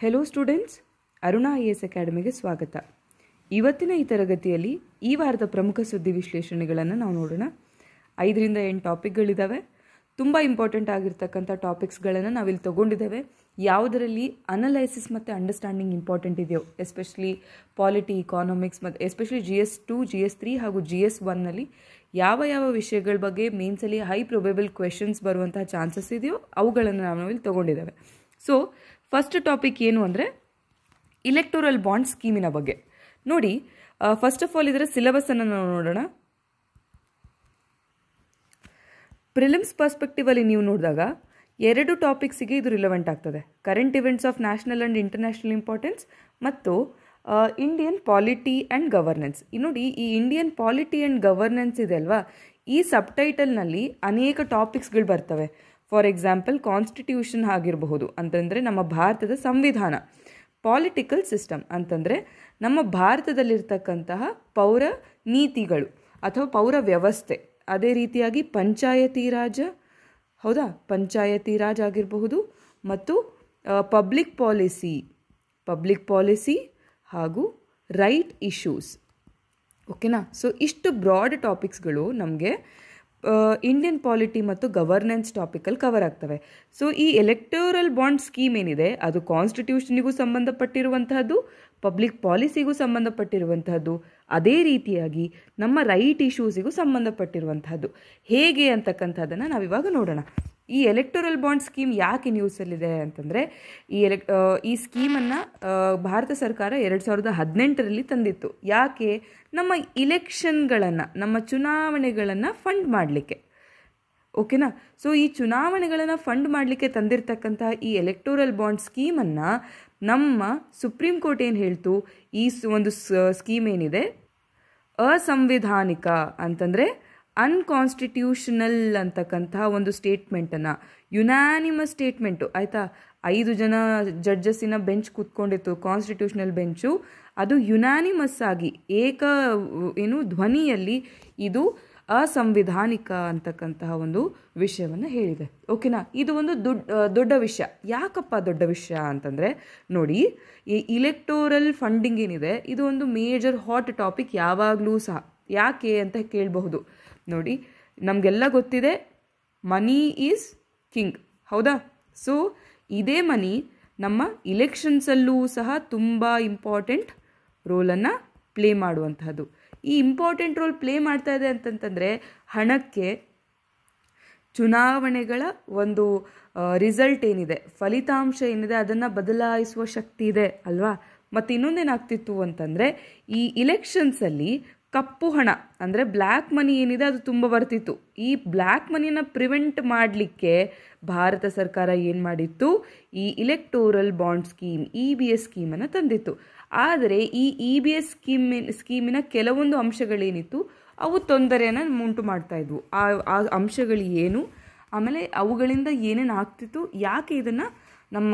hello students Aruna I S ಅಕಾಡೆಮಿಗೆ ಸ್ವಾಗತ ಇವತ್ತಿನ ಈ ತರಗತಿಯಲ್ಲಿ ಈ ವಾರದ ಪ್ರಮುಖ ಸುದ್ದಿ ವಿಶ್ಲೇಷಣೆಗಳನ್ನು ನಾವು ನೋಡೋಣ ಐದರಿಂದ ಎಂಟು ಟಾಪಿಕ್ಗಳಿದ್ದಾವೆ ತುಂಬ ಇಂಪಾರ್ಟೆಂಟ್ ಆಗಿರ್ತಕ್ಕಂಥ ಟಾಪಿಕ್ಸ್ಗಳನ್ನು ನಾವಿಲ್ಲಿ ತೊಗೊಂಡಿದ್ದೇವೆ ಯಾವುದರಲ್ಲಿ ಅನಲೈಸಿಸ್ ಮತ್ತು ಅಂಡರ್ಸ್ಟ್ಯಾಂಡಿಂಗ್ ಇಂಪಾರ್ಟೆಂಟ್ ಇದೆಯೋ ಎಸ್ಪೆಷಲಿ ಪಾಲಿಟಿ ಇಕಾನಮಿಕ್ಸ್ ಮತ್ತು especially G S two G S three ಹಾಗೂ ಜಿ ಎಸ್ ಒನ್ನಲ್ಲಿ ಯಾವ ಯಾವ ವಿಷಯಗಳ ಬಗ್ಗೆ ಮೇನ್ಸಲ್ಲಿ ಹೈ ಪ್ರೊಬೇಬಲ್ ಕ್ವೆಶನ್ಸ್ ಬರುವಂತಹ ಚಾನ್ಸಸ್ ಇದೆಯೋ ಅವುಗಳನ್ನು ನಾವು ಇಲ್ಲಿ ತೊಗೊಂಡಿದ್ದೇವೆ ಸೊ ಫಸ್ಟ್ ಟಾಪಿಕ್ ಏನು ಅಂದರೆ ಇಲೆಕ್ಟೋರಲ್ ಬಾಂಡ್ ಸ್ಕೀಮಿನ ಬಗ್ಗೆ ನೋಡಿ ಫಸ್ಟ್ ಆಫ್ ಆಲ್ ಇದರ ಸಿಲೆಬಸ್ಸನ್ನು ನಾವು ನೋಡೋಣ ಪ್ರಿಲಿಮ್ಸ್ ಪರ್ಸ್ಪೆಕ್ಟಿವಲ್ಲಿ ನೀವು ನೋಡಿದಾಗ ಎರಡು ಟಾಪಿಕ್ಸಿಗೆ ಇದು ರಿಲೆವೆಂಟ್ ಆಗ್ತದೆ current events of national and international importance ಮತ್ತು ಇಂಡಿಯನ್ ಪಾಲಿಟಿ ಆ್ಯಂಡ್ ಗವರ್ನೆನ್ಸ್ ನೋಡಿ ಈ ಇಂಡಿಯನ್ ಪಾಲಿಟಿ ಆ್ಯಂಡ್ ಗವರ್ನೆನ್ಸ್ ಇದೆ ಅಲ್ವಾ ಈ ಸಬ್ ಅನೇಕ ಟಾಪಿಕ್ಸ್ಗಳು ಬರ್ತವೆ ಫಾರ್ ಎಕ್ಸಾಂಪಲ್ ಕಾನ್ಸ್ಟಿಟ್ಯೂಷನ್ ಆಗಿರಬಹುದು ಅಂತಂದರೆ ನಮ್ಮ ಭಾರತದ ಸಂವಿಧಾನ ಪಾಲಿಟಿಕಲ್ ಸಿಸ್ಟಮ್ ಅಂತಂದರೆ ನಮ್ಮ ಭಾರತದಲ್ಲಿರ್ತಕ್ಕಂತಹ ಪೌರ ನೀತಿಗಳು ಅಥವಾ ಪೌರ ವ್ಯವಸ್ಥೆ ಅದೇ ರೀತಿಯಾಗಿ ಪಂಚಾಯತಿ ರಾಜ ಹೌದಾ ಪಂಚಾಯತಿ ರಾಜ್ ಆಗಿರಬಹುದು ಮತ್ತು ಪಬ್ಲಿಕ್ ಪಾಲಿಸಿ ಪಬ್ಲಿಕ್ ಪಾಲಿಸಿ ಹಾಗೂ ರೈಟ್ ಇಶ್ಯೂಸ್ ಓಕೆನಾ ಸೊ ಇಷ್ಟು ಬ್ರಾಡ್ ಟಾಪಿಕ್ಸ್ಗಳು ನಮಗೆ ಇಂಡಿಯನ್ ಪಾಲಿಟಿ ಮತ್ತು ಗವರ್ನೆನ್ಸ್ ಟಾಪಿಕಲ್ಲಿ ಕವರ್ ಆಗ್ತವೆ ಸೊ ಈ ಎಲೆಕ್ಟೋರಲ್ ಬಾಂಡ್ ಸ್ಕೀಮ್ ಏನಿದೆ ಅದು ಕಾನ್ಸ್ಟಿಟ್ಯೂಷನಿಗೂ ಸಂಬಂಧಪಟ್ಟಿರುವಂತಹದ್ದು ಪಬ್ಲಿಕ್ ಪಾಲಿಸಿಗೂ ಸಂಬಂಧಪಟ್ಟಿರುವಂತಹದ್ದು ಅದೇ ರೀತಿಯಾಗಿ ನಮ್ಮ ರೈಟ್ ಇಶ್ಯೂಸಿಗೂ ಸಂಬಂಧಪಟ್ಟಿರುವಂತಹದ್ದು ಹೇಗೆ ಅಂತಕ್ಕಂಥದ್ದನ್ನು ನಾವಿವಾಗ ನೋಡೋಣ ಈ ಎಲೆಕ್ಟೋರಲ್ ಬಾಂಡ್ ಸ್ಕೀಮ್ ಯಾಕೆ ನ್ಯೂಸಲ್ಲಿದೆ ಅಂತಂದರೆ ಈ ಎಲೆಕ್ ಈ ಸ್ಕೀಮನ್ನು ಭಾರತ ಸರ್ಕಾರ ಎರಡು ಸಾವಿರದ ಹದಿನೆಂಟರಲ್ಲಿ ತಂದಿತ್ತು ಯಾಕೆ ನಮ್ಮ ಇಲೆಕ್ಷನ್ಗಳನ್ನು ನಮ್ಮ ಚುನಾವಣೆಗಳನ್ನು ಫಂಡ್ ಮಾಡಲಿಕ್ಕೆ ಓಕೆನಾ ಸೊ ಈ ಚುನಾವಣೆಗಳನ್ನು ಫಂಡ್ ಮಾಡಲಿಕ್ಕೆ ತಂದಿರತಕ್ಕಂತಹ ಈ ಎಲೆಕ್ಟೋರಲ್ ಬಾಂಡ್ ಸ್ಕೀಮನ್ನು ನಮ್ಮ ಸುಪ್ರೀಂ ಕೋರ್ಟ್ ಏನು ಹೇಳ್ತು ಈ ಒಂದು ಸ್ಕೀಮ್ ಏನಿದೆ ಅಸಂವಿಧಾನಿಕ ಅಂತಂದರೆ ಅನ್ಕಾನ್ಸ್ಟಿಟ್ಯೂಷನಲ್ ಅಂತಕ್ಕಂತಹ ಒಂದು ಸ್ಟೇಟ್ಮೆಂಟನ್ನು ಯುನಾನಿಮಸ್ ಸ್ಟೇಟ್ಮೆಂಟು ಆಯಿತಾ ಐದು ಜನ ಜಡ್ಜಸ್ಸಿನ ಬೆಂಚ್ ಕೂತ್ಕೊಂಡಿತ್ತು ಕಾನ್ಸ್ಟಿಟ್ಯೂಷನಲ್ ಬೆಂಚು ಅದು ಯುನಾನಿಮಸ್ ಆಗಿ ಏಕ ಏನು ಧ್ವನಿಯಲ್ಲಿ ಇದು ಅಸಂವಿಧಾನಿಕ ಅಂತಕ್ಕಂತಹ ಒಂದು ವಿಷಯವನ್ನು ಹೇಳಿದೆ ಓಕೆನಾ ಇದು ಒಂದು ದೊಡ್ಡ ದೊಡ್ಡ ವಿಷಯ ಯಾಕಪ್ಪ ದೊಡ್ಡ ವಿಷಯ ಅಂತಂದರೆ ನೋಡಿ ಈ ಇಲೆಕ್ಟೋರಲ್ ಫಂಡಿಂಗ್ ಏನಿದೆ ಇದು ಒಂದು ಮೇಜರ್ ಹಾಟ್ ಟಾಪಿಕ್ ಯಾವಾಗಲೂ ಸಹ ಯಾಕೆ ಅಂತ ಕೇಳಬಹುದು ನೋಡಿ ನಮಗೆಲ್ಲ ಗೊತ್ತಿದೆ ಮನಿ ಈಸ್ ಕಿಂಗ್ ಹೌದಾ ಸೊ ಇದೇ ಮನಿ ನಮ್ಮ ಇಲೆಕ್ಷನ್ಸಲ್ಲೂ ಸಹ ತುಂಬ ಇಂಪಾರ್ಟೆಂಟ್ ರೋಲನ್ನು ಪ್ಲೇ ಮಾಡುವಂತಹದ್ದು ಈ ಇಂಪಾರ್ಟೆಂಟ್ ರೋಲ್ ಪ್ಲೇ ಮಾಡ್ತಾ ಇದೆ ಅಂತಂತಂದರೆ ಹಣಕ್ಕೆ ಚುನಾವಣೆಗಳ ಒಂದು ರಿಸಲ್ಟ್ ಏನಿದೆ ಫಲಿತಾಂಶ ಏನಿದೆ ಅದನ್ನು ಬದಲಾಯಿಸುವ ಶಕ್ತಿ ಇದೆ ಅಲ್ವಾ ಮತ್ತು ಇನ್ನೊಂದೇನಾಗ್ತಿತ್ತು ಅಂತಂದರೆ ಈ ಇಲೆಕ್ಷನ್ಸಲ್ಲಿ ಕಪ್ಪು ಹಣ ಅಂದರೆ ಬ್ಲ್ಯಾಕ್ ಮನಿ ಏನಿದೆ ಅದು ತುಂಬ ಬರ್ತಿತ್ತು ಈ ಬ್ಲ್ಯಾಕ್ ಮನಿಯನ್ನು ಪ್ರಿವೆಂಟ್ ಮಾಡಲಿಕ್ಕೆ ಭಾರತ ಸರ್ಕಾರ ಏನು ಮಾಡಿತ್ತು ಈ electoral bond scheme E B S ಸ್ಕೀಮನ್ನು ತಂದಿತ್ತು ಆದರೆ ಈ ಇ ಬಿ ಎಸ್ ಸ್ಕೀಮಿನ ಸ್ಕೀಮಿನ ಕೆಲವೊಂದು ಅಂಶಗಳೇನಿತ್ತು ಅವು ತೊಂದರೆಯನ್ನು ಉಂಟು ಮಾಡ್ತಾ ಇದ್ವು ಆ ಆ ಅಂಶಗಳು ಏನು ಆಮೇಲೆ ಅವುಗಳಿಂದ ಏನೇನು ಆಗ್ತಿತ್ತು ಯಾಕೆ ಇದನ್ನು ನಮ್ಮ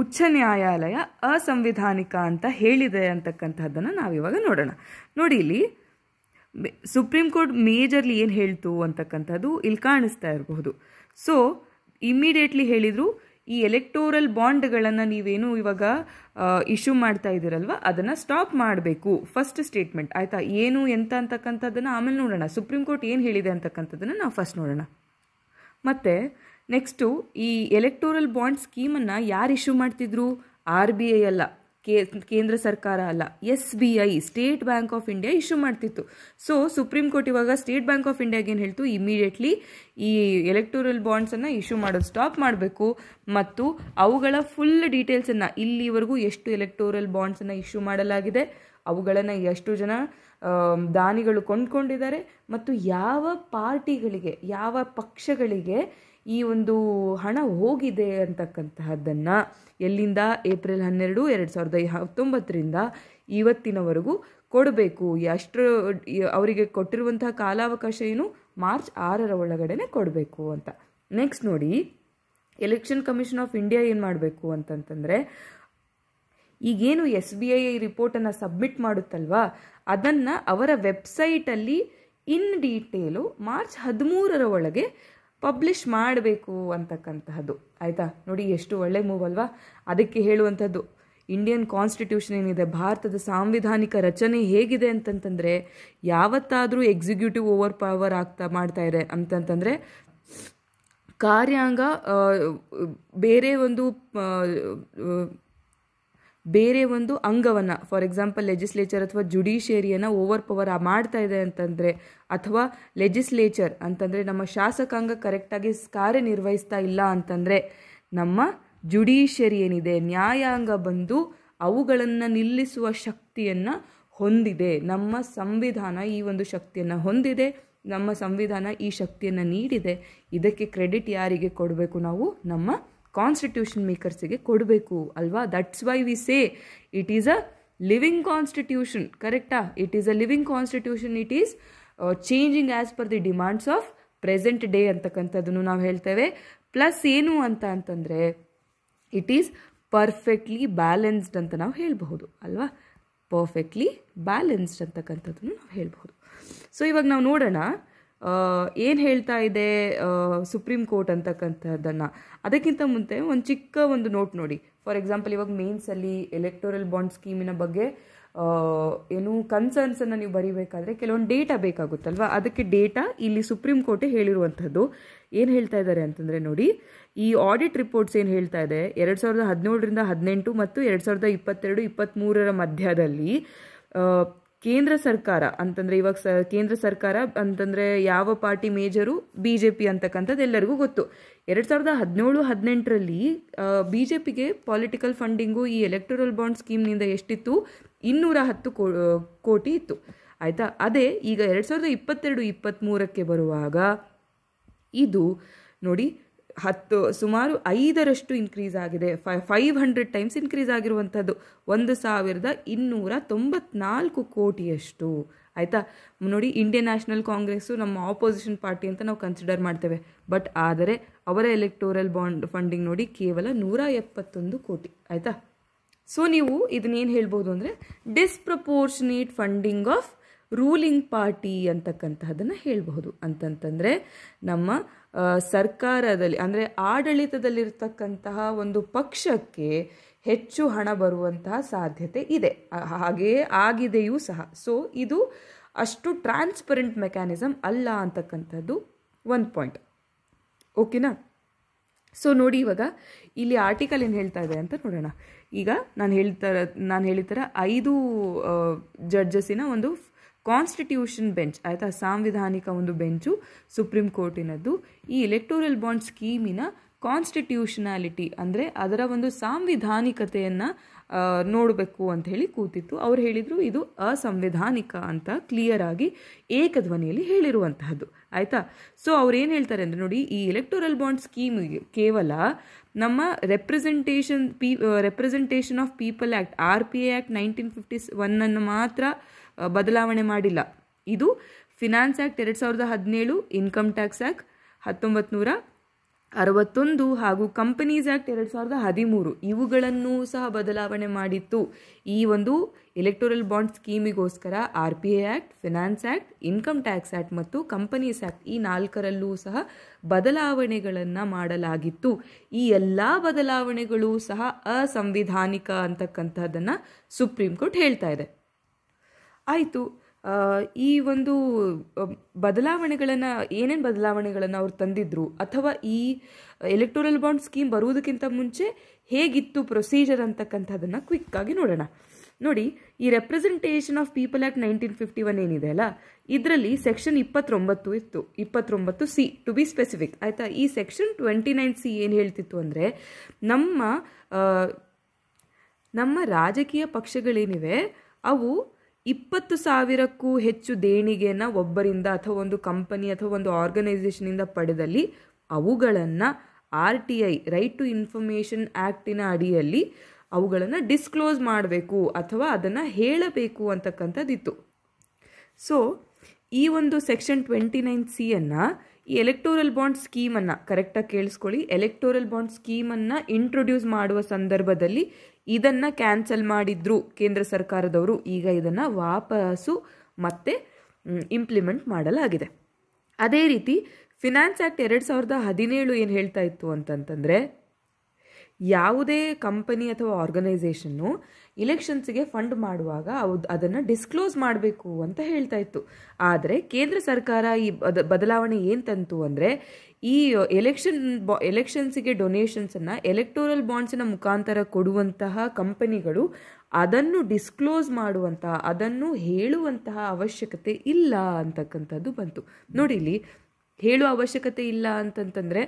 ಉಚ್ಚ ನ್ಯಾಯಾಲಯ ಅಸಂವಿಧಾನಿಕ ಅಂತ ಹೇಳಿದೆ ಅಂತಕ್ಕಂಥದ್ದನ್ನು ನಾವಿವಾಗ ನೋಡೋಣ ನೋಡಿ ಇಲ್ಲಿ ಸುಪ್ರೀಂ ಕೋರ್ಟ್ ಮೇಜರ್ಲಿ ಏನು ಹೇಳ್ತು ಅಂತಕ್ಕಂಥದ್ದು ಇಲ್ಲಿ ಕಾಣಿಸ್ತಾ ಇರಬಹುದು ಸೊ ಇಮ್ಮಿಡಿಯೇಟ್ಲಿ ಹೇಳಿದರು ಈ ಎಲೆಕ್ಟೋರಲ್ ಬಾಂಡ್ಗಳನ್ನು ನೀವೇನು ಇವಾಗ ಇಶ್ಯೂ ಮಾಡ್ತಾ ಇದ್ದೀರಲ್ವ ಅದನ್ನು ಸ್ಟಾಪ್ ಮಾಡಬೇಕು ಫಸ್ಟ್ ಸ್ಟೇಟ್ಮೆಂಟ್ ಆಯಿತಾ ಏನು ಎಂತ ಅಂತಕ್ಕಂಥದ್ದನ್ನು ಆಮೇಲೆ ನೋಡೋಣ ಸುಪ್ರೀಂ ಕೋರ್ಟ್ ಏನು ಹೇಳಿದೆ ಅಂತಕ್ಕಂಥದ್ದನ್ನು ನಾವು ಫಸ್ಟ್ ನೋಡೋಣ ಮತ್ತು ನೆಕ್ಸ್ಟು ಈ ಎಲೆಕ್ಟೋರಲ್ ಬಾಂಡ್ ಸ್ಕೀಮನ್ನು ಯಾರು ಇಶ್ಯೂ ಮಾಡ್ತಿದ್ರು ಆರ್ ಬಿ ಐ ಅಲ್ಲ ಕೇಂದ್ರ ಸರ್ಕಾರ ಅಲ್ಲ S B I State Bank of India issue ಮಾಡ್ತಿತ್ತು ಸೊ ಸುಪ್ರೀಂ ಕೋರ್ಟ್ ಇವಾಗ ಸ್ಟೇಟ್ ಬ್ಯಾಂಕ್ ಆಫ್ ಇಂಡಿಯಾಗೆ ಏನು ಹೇಳ್ತು ಇಮಿಡಿಯೇಟ್ಲಿ ಈ ಎಲೆಕ್ಟೋರಲ್ ಬಾಂಡ್ಸನ್ನು ಇಶ್ಯೂ ಮಾಡೋದು ಸ್ಟಾಪ್ ಮಾಡಬೇಕು ಮತ್ತು ಅವುಗಳ ಫುಲ್ ಡೀಟೇಲ್ಸನ್ನು ಇಲ್ಲಿವರೆಗೂ ಎಷ್ಟು ಎಲೆಕ್ಟೋರಲ್ ಬಾಂಡ್ಸನ್ನು ಇಶ್ಯೂ ಮಾಡಲಾಗಿದೆ ಅವುಗಳನ್ನು ಎಷ್ಟು ಜನ ದಾನಿಗಳು ಕೊಂಡ್ಕೊಂಡಿದ್ದಾರೆ ಮತ್ತು ಯಾವ ಪಾರ್ಟಿಗಳಿಗೆ ಯಾವ ಪಕ್ಷಗಳಿಗೆ ಈ ಒಂದು ಹಣ ಹೋಗಿದೆ ಅಂತಕ್ಕಂತಹದ್ದನ್ನು ಎಲ್ಲಿಂದ ಏಪ್ರಿಲ್ ಹನ್ನೆರಡು ಎರಡು ಸಾವಿರದ ಹತ್ತೊಂಬತ್ತರಿಂದ ಇವತ್ತಿನವರೆಗೂ ಕೊಡಬೇಕು ಎಷ್ಟು ಅವರಿಗೆ ಕೊಟ್ಟಿರುವಂತಹ ಕಾಲಾವಕಾಶ ಏನು ಮಾರ್ಚ್ ಆರರ ಒಳಗಡೆನೆ ಕೊಡಬೇಕು ಅಂತ ನೆಕ್ಸ್ಟ್ ನೋಡಿ ಎಲೆಕ್ಷನ್ ಕಮಿಷನ್ ಆಫ್ ಇಂಡಿಯಾ ಏನು ಮಾಡಬೇಕು ಅಂತಂತಂದರೆ ಈಗೇನು ಎಸ್ ಬಿ ಐ ರಿಪೋರ್ಟನ್ನು ಸಬ್ಮಿಟ್ ಮಾಡುತ್ತಲ್ವಾ ಅದನ್ನು ಅವರ ವೆಬ್ಸೈಟಲ್ಲಿ ಇನ್ ಡೀಟೇಲು ಮಾರ್ಚ್ ಹದಿಮೂರರ ಒಳಗೆ ಪಬ್ಲಿಷ್ ಮಾಡಬೇಕು ಅಂತಕ್ಕಂತಹದ್ದು ಆಯಿತಾ ನೋಡಿ ಎಷ್ಟು ಒಳ್ಳೆ ಮೂವ್ ಅಲ್ವಾ ಅದಕ್ಕೆ ಹೇಳುವಂಥದ್ದು ಇಂಡಿಯನ್ ಕಾನ್ಸ್ಟಿಟ್ಯೂಷನ್ ಏನಿದೆ ಭಾರತದ ಸಾಂವಿಧಾನಿಕ ರಚನೆ ಹೇಗಿದೆ ಅಂತಂತಂದರೆ ಯಾವತ್ತಾದರೂ ಎಕ್ಸಿಕ್ಯೂಟಿವ್ ಓವರ್ ಪವರ್ ಆಗ್ತಾ ಮಾಡ್ತಾ ಇದೆ ಅಂತಂತಂದರೆ ಕಾರ್ಯಾಂಗ ಬೇರೆ ಒಂದು ಬೇರೆ ಒಂದು ಅಂಗವನ್ನು ಫಾರ್ ಎಕ್ಸಾಂಪಲ್ ಲೆಜಿಸ್ಲೇಚರ್ ಅಥವಾ ಜುಡಿಷಿಯರಿಯನ್ನು ಓವರ್ ಪವರ್ ಮಾಡ್ತಾ ಇದೆ ಅಂತಂದರೆ ಅಥವಾ ಲೆಜಿಸ್ಲೇಚರ್ ಅಂತಂದರೆ ನಮ್ಮ ಶಾಸಕಾಂಗ ಕರೆಕ್ಟಾಗಿ ಕಾರ್ಯನಿರ್ವಹಿಸ್ತಾ ಇಲ್ಲ ಅಂತಂದರೆ ನಮ್ಮ ಜುಡಿಷಿಯರಿ ಏನಿದೆ ನ್ಯಾಯಾಂಗ ಬಂದು ಅವುಗಳನ್ನು ನಿಲ್ಲಿಸುವ ಶಕ್ತಿಯನ್ನು ಹೊಂದಿದೆ ನಮ್ಮ ಸಂವಿಧಾನ ಈ ಒಂದು ಶಕ್ತಿಯನ್ನು ಹೊಂದಿದೆ ನಮ್ಮ ಸಂವಿಧಾನ ಈ ಶಕ್ತಿಯನ್ನು ನೀಡಿದೆ ಇದಕ್ಕೆ ಕ್ರೆಡಿಟ್ ಯಾರಿಗೆ ಕೊಡಬೇಕು ನಾವು ನಮ್ಮ ಕಾನ್ಸ್ಟಿಟ್ಯೂಷನ್ ಮೇಕರ್ಸಿಗೆ ಕೊಡಬೇಕು ಅಲ್ವಾ that's why we say it is a living constitution ಕರೆಕ್ಟಾ it is a living constitution it is changing as per the demands of present day ಅಂತಕ್ಕಂಥದ್ದನ್ನು ನಾವು ಹೇಳ್ತೇವೆ ಪ್ಲಸ್ ಏನು ಅಂತ ಅಂತಂದರೆ ಇಟ್ ಈಸ್ ಪರ್ಫೆಕ್ಟ್ಲಿ ಬ್ಯಾಲೆನ್ಸ್ಡ್ ಅಂತ ನಾವು ಹೇಳಬಹುದು ಅಲ್ವಾ ಪರ್ಫೆಕ್ಟ್ಲಿ ಬ್ಯಾಲೆನ್ಸ್ಡ್ ಅಂತಕ್ಕಂಥದ್ದನ್ನು ನಾವು ಹೇಳಬಹುದು ಸೊ ಇವಾಗ ನಾವು ನೋಡೋಣ ಏನು ಹೇಳ್ತಾ ಇದೆ ಸುಪ್ರೀಂ ಕೋರ್ಟ್ ಅಂತಕ್ಕಂಥದ್ದನ್ನು ಅದಕ್ಕಿಂತ ಮುಂಚೆ ಒಂದು ಚಿಕ್ಕ ಒಂದು ನೋಟ್ ನೋಡಿ ಫಾರ್ ಎಕ್ಸಾಂಪಲ್ ಇವಾಗ ಮೇನ್ಸಲ್ಲಿ ಎಲೆಕ್ಟೋರಲ್ ಬಾಂಡ್ ಸ್ಕೀಮಿನ ಬಗ್ಗೆ ಏನು ಕನ್ಸರ್ನ್ಸನ್ನು ನೀವು ಬರೀಬೇಕಾದ್ರೆ ಕೆಲವೊಂದು ಡೇಟಾ ಬೇಕಾಗುತ್ತಲ್ವ ಅದಕ್ಕೆ ಡೇಟಾ ಇಲ್ಲಿ ಸುಪ್ರೀಂ ಕೋರ್ಟೇ ಹೇಳಿರುವಂಥದ್ದು ಏನು ಹೇಳ್ತಾ ಇದ್ದಾರೆ ಅಂತಂದರೆ ನೋಡಿ ಈ ಆಡಿಟ್ ರಿಪೋರ್ಟ್ಸ್ ಏನು ಹೇಳ್ತಾ ಇದೆ ಎರಡು ಸಾವಿರದ ಹದಿನೇಳರಿಂದ ಹದಿನೆಂಟು ಮತ್ತು ಎರಡು ಸಾವಿರದ ಇಪ್ಪತ್ತೆರಡು ಇಪ್ಪತ್ತ್ಮೂರರ ಮಧ್ಯದಲ್ಲಿ ಕೇಂದ್ರ ಸರ್ಕಾರ ಅಂತಂದರೆ ಇವಾಗ ಸ ಕೇಂದ್ರ ಸರ್ಕಾರ ಅಂತಂದರೆ ಯಾವ party major B J P ಅಂತಕ್ಕಂಥದ್ದು ಎಲ್ಲರಿಗೂ ಗೊತ್ತು ಎರಡು ಸಾವಿರದ ಹದಿನೇಳು ಹದಿನೆಂಟರಲ್ಲಿ ಬಿ ಜೆ ಪಿಗೆ ಪೊಲಿಟಿಕಲ್ ಫಂಡಿಂಗು ಈ ಎಲೆಕ್ಟೋರಲ್ ಬಾಂಡ್ ಸ್ಕೀಮ್ನಿಂದ ಎಷ್ಟಿತ್ತು ಇನ್ನೂರ ಹತ್ತು ಕೋಟಿ ಇತ್ತು ಆಯಿತಾ ಅದೇ ಈಗ ಎರಡು ಸಾವಿರದ ಇಪ್ಪತ್ತೆರಡು ಇಪ್ಪತ್ತ್ಮೂರಕ್ಕೆ ಬರುವಾಗ ಇದು ನೋಡಿ ಹತ್ತು ಸುಮಾರು ಐದರಷ್ಟು ಇನ್ಕ್ರೀಸ್ ಆಗಿದೆ ಫೈ ಫೈವ್ ಹಂಡ್ರೆಡ್ ಟೈಮ್ಸ್ ಇನ್ಕ್ರೀಸ್ ಆಗಿರುವಂಥದ್ದು ಒಂದು ಸಾವಿರದ ಇನ್ನೂರ ತೊಂಬತ್ನಾಲ್ಕು ಕೋಟಿಯಷ್ಟು ಆಯಿತಾ ನೋಡಿ ಇಂಡಿಯನ್ ನ್ಯಾಷನಲ್ ಕಾಂಗ್ರೆಸ್ಸು ನಮ್ಮ ಆಪೋಸಿಷನ್ ಪಾರ್ಟಿ ಅಂತ ನಾವು ಕನ್ಸಿಡರ್ ಮಾಡ್ತೇವೆ ಬಟ್ ಆದರೆ ಅವರ ಎಲೆಕ್ಟೋರಲ್ ಬಾಂಡ್ ಫಂಡಿಂಗ್ ನೋಡಿ ಕೇವಲ ನೂರ ಎಪ್ಪತ್ತೊಂದು ಕೋಟಿ ಆಯಿತಾ ಸೊ ನೀವು ಇದನ್ನೇನು ಹೇಳ್ಬೋದು ಅಂದರೆ disproportionate funding of ruling party ಅಂತಕ್ಕಂತಹದನ್ನು ಹೇಳಬಹುದು ಅಂತಂತಂದರೆ ನಮ್ಮ ಸರ್ಕಾರದಲ್ಲಿ ಅಂದರೆ ಆಡಳಿತದಲ್ಲಿರ್ತಕ್ಕಂತಹ ಒಂದು ಪಕ್ಷಕ್ಕೆ ಹೆಚ್ಚು ಹಣ ಬರುವಂತಹ ಸಾಧ್ಯತೆ ಇದೆ ಹಾಗೆಯೇ ಆಗಿದೆಯೂ ಸಹ ಸೊ ಇದು ಅಷ್ಟು ಟ್ರಾನ್ಸ್ಪರೆಂಟ್ ಮೆಕ್ಯಾನಿಸಮ್ ಅಲ್ಲ ಅಂತಕ್ಕಂಥದ್ದು ಒಂದು ಪಾಯಿಂಟ್ ಓಕೆನಾ ಸೊ ನೋಡಿ ಇವಾಗ ಇಲ್ಲಿ ಆರ್ಟಿಕಲ್ ಏನು ಹೇಳ್ತಾ ಇದೆ ಅಂತ ನೋಡೋಣ ಈಗ ನಾನು ಹೇಳ್ತಾ ನಾನು ಹೇಳಿದ ಥರ ಐದು ಜಡ್ಜಸ್ಸಿನ ಒಂದು ಕಾನ್ಸ್ಟಿಟ್ಯೂಷನ್ ಬೆಂಚ್ ಆಯಿತಾ ಸಾಂವಿಧಾನಿಕ ಒಂದು ಬೆಂಚು ಸುಪ್ರೀಂ ಕೋರ್ಟಿನದ್ದು ಈ ಎಲೆಕ್ಟೋರಲ್ ಬಾಂಡ್ ಸ್ಕೀಮಿನ ಕಾನ್ಸ್ಟಿಟ್ಯೂಷನಾಲಿಟಿ ಅಂದರೆ ಅದರ ಒಂದು ಸಾಂವಿಧಾನಿಕತೆಯನ್ನು ನೋಡಬೇಕು ಅಂತ ಹೇಳಿ ಕೂತಿತ್ತು ಅವ್ರು ಹೇಳಿದರು ಇದು ಅಸಂವಿಧಾನಿಕ ಅಂತ ಕ್ಲಿಯರ್ ಆಗಿ ಏಕಧ್ವನಿಯಲ್ಲಿ ಹೇಳಿರುವಂತಹದ್ದು ಆಯಿತಾ ಸೊ ಅವ್ರು ಏನು ಹೇಳ್ತಾರೆ ಅಂದರೆ ನೋಡಿ ಈ ಎಲೆಕ್ಟೋರಲ್ ಬಾಂಡ್ ಸ್ಕೀಮ್ ಕೇವಲ ನಮ್ಮ ರೆಪ್ರೆಸೆಂಟೇಷನ್ ಪೀ Representation of People Act R P A Act nineteen fifty ಒನ್ನನ್ನು ಮಾತ್ರ ಬದಲಾವಣೆ ಮಾಡಿಲ್ಲ ಇದು ಫಿನಾನ್ಸ್ ಆ್ಯಕ್ಟ್ ಎರಡು ಸಾವಿರದ ಹದಿನೇಳು ಇನ್ಕಮ್ ಟ್ಯಾಕ್ಸ್ ಆ್ಯಕ್ಟ್ ಹತ್ತೊಂಬತ್ತು ನೂರ ಅರವತ್ತೊಂದು ಹಾಗೂ ಕಂಪನೀಸ್ ಆ್ಯಕ್ಟ್ ಎರಡು ಸಾವಿರದ ಹದಿಮೂರು ಇವುಗಳನ್ನು ಸಹ ಬದಲಾವಣೆ ಮಾಡಿತ್ತು ಈ ಒಂದು ಎಲೆಕ್ಟೋರಲ್ ಬಾಂಡ್ ಸ್ಕೀಮಿಗೋಸ್ಕರ R P I Act Finance Act Income Tax Act ಮತ್ತು ಕಂಪನೀಸ್ ಆ್ಯಕ್ಟ್ ಈ ನಾಲ್ಕರಲ್ಲೂ ಸಹ ಬದಲಾವಣೆಗಳನ್ನು ಮಾಡಲಾಗಿತ್ತು ಈ ಎಲ್ಲ ಬದಲಾವಣೆಗಳು ಸಹ ಅಸಂವಿಧಾನಿಕ ಅಂತಕ್ಕಂಥದ್ದನ್ನು ಸುಪ್ರೀಂ ಕೋರ್ಟ್ ಹೇಳ್ತಾ ಇದೆ ಆಯಿತು ಈ ಒಂದು ಬದಲಾವಣೆಗಳನ್ನು ಏನೇನು ಬದಲಾವಣೆಗಳನ್ನು ಅವ್ರು ತಂದಿದ್ರು ಅಥವಾ ಈ ಎಲೆಕ್ಟೋರಲ್ ಬಾಂಡ್ ಸ್ಕೀಮ್ ಬರುವುದಕ್ಕಿಂತ ಮುಂಚೆ ಹೇಗಿತ್ತು ಪ್ರೊಸೀಜರ್ ಅಂತಕ್ಕಂಥದ್ದನ್ನು ಕ್ವಿಕ್ಕಾಗಿ ನೋಡೋಣ ನೋಡಿ ಈ Representation of People Act nineteen fifty one ಏನಿದೆ ಅಲ್ಲ ಇದರಲ್ಲಿ ಸೆಕ್ಷನ್ ಇಪ್ಪತ್ತೊಂಬತ್ತು ಇತ್ತು ಇಪ್ಪತ್ತೊಂಬತ್ತು ಸಿ ಟು ಬಿ ಸ್ಪೆಸಿಫಿಕ್ ಆಯಿತಾ ಈ ಸೆಕ್ಷನ್ ಟ್ವೆಂಟಿ ನೈನ್ ಸಿ ಏನು ಹೇಳ್ತಿತ್ತು ಅಂದರೆ ನಮ್ಮ ನಮ್ಮ ರಾಜಕೀಯ ಪಕ್ಷಗಳೇನಿವೆ ಅವು ಇಪ್ಪತ್ತು ಸಾವಿರಕ್ಕೂ ಹೆಚ್ಚು ದೇಣಿಗೆಯನ್ನು ಒಬ್ಬರಿಂದ ಅಥವಾ ಒಂದು ಕಂಪನಿ ಅಥವಾ ಒಂದು ಆರ್ಗನೈಸೇಷನಿಂದ ಪಡೆದಲ್ಲಿ ಅವುಗಳನ್ನು R T I Right to Information ಆ್ಯಕ್ಟಿನ ಅಡಿಯಲ್ಲಿ ಅವುಗಳನ್ನು ಡಿಸ್ಕ್ಲೋಸ್ ಮಾಡಬೇಕು ಅಥವಾ ಅದನ್ನು ಹೇಳಬೇಕು ಅಂತಕ್ಕಂಥದ್ದಿತ್ತು ಸೊ ಈ ಒಂದು ಸೆಕ್ಷನ್ ಟ್ವೆಂಟಿ ನೈನ್ ಸಿಯನ್ನು ಈ ಎಲೆಕ್ಟೋರಲ್ ಬಾಂಡ್ ಸ್ಕೀಮನ್ನು ಕರೆಕ್ಟಾಗಿ ಕೇಳಿಸ್ಕೊಳ್ಳಿ ಎಲೆಕ್ಟೋರಲ್ ಬಾಂಡ್ ಸ್ಕೀಮನ್ನು ಇಂಟ್ರೊಡ್ಯೂಸ್ ಮಾಡುವ ಸಂದರ್ಭದಲ್ಲಿ ಇದನ್ನು ಕ್ಯಾನ್ಸಲ್ ಮಾಡಿದ್ರು ಕೇಂದ್ರ ಸರ್ಕಾರದವರು ಈಗ ಇದನ್ನು ವಾಪಸ್ಸು ಮತ್ತೆ ಇಂಪ್ಲಿಮೆಂಟ್ ಮಾಡಲಾಗಿದೆ ಅದೇ ರೀತಿ ಫಿನಾನ್ಸ್ ಆ್ಯಕ್ಟ್ ಎರಡು ಸಾವಿರದ ಹದಿನೇಳು ಏನು ಹೇಳ್ತಾ ಇತ್ತು ಅಂತಂತಂದರೆ ಯಾವುದೇ ಕಂಪನಿ ಅಥವಾ ಆರ್ಗನೈಸೇಷನ್ನು ಇಲೆಕ್ಷನ್ಸ್ಗೆ ಫಂಡ್ ಮಾಡುವಾಗ ಅವು ಅದನ್ನು ಡಿಸ್ಕ್ಲೋಸ್ ಮಾಡಬೇಕು ಅಂತ ಹೇಳ್ತಾ ಇತ್ತು ಆದರೆ ಕೇಂದ್ರ ಸರ್ಕಾರ ಈ ಬದಲಾವಣೆ ಏನು ತಂತು ಅಂದರೆ ಈ ಎಲೆಕ್ಷನ್ ಬಾ ಎಲೆಕ್ಷನ್ಸ್ಗೆ ಡೊನೇಷನ್ಸನ್ನು ಎಲೆಕ್ಟೋರಲ್ ಬಾಂಡ್ಸಿನ ಮುಖಾಂತರ ಕೊಡುವಂತಹ ಕಂಪನಿಗಳು ಅದನ್ನು ಡಿಸ್ಕ್ಲೋಸ್ ಮಾಡುವಂತಹ ಅದನ್ನು ಹೇಳುವಂತಹ ಅವಶ್ಯಕತೆ ಇಲ್ಲ ಅಂತಕ್ಕಂಥದ್ದು ಬಂತು ನೋಡಿ ಇಲ್ಲಿ ಹೇಳುವ ಅವಶ್ಯಕತೆ ಇಲ್ಲ ಅಂತಂತಂದರೆ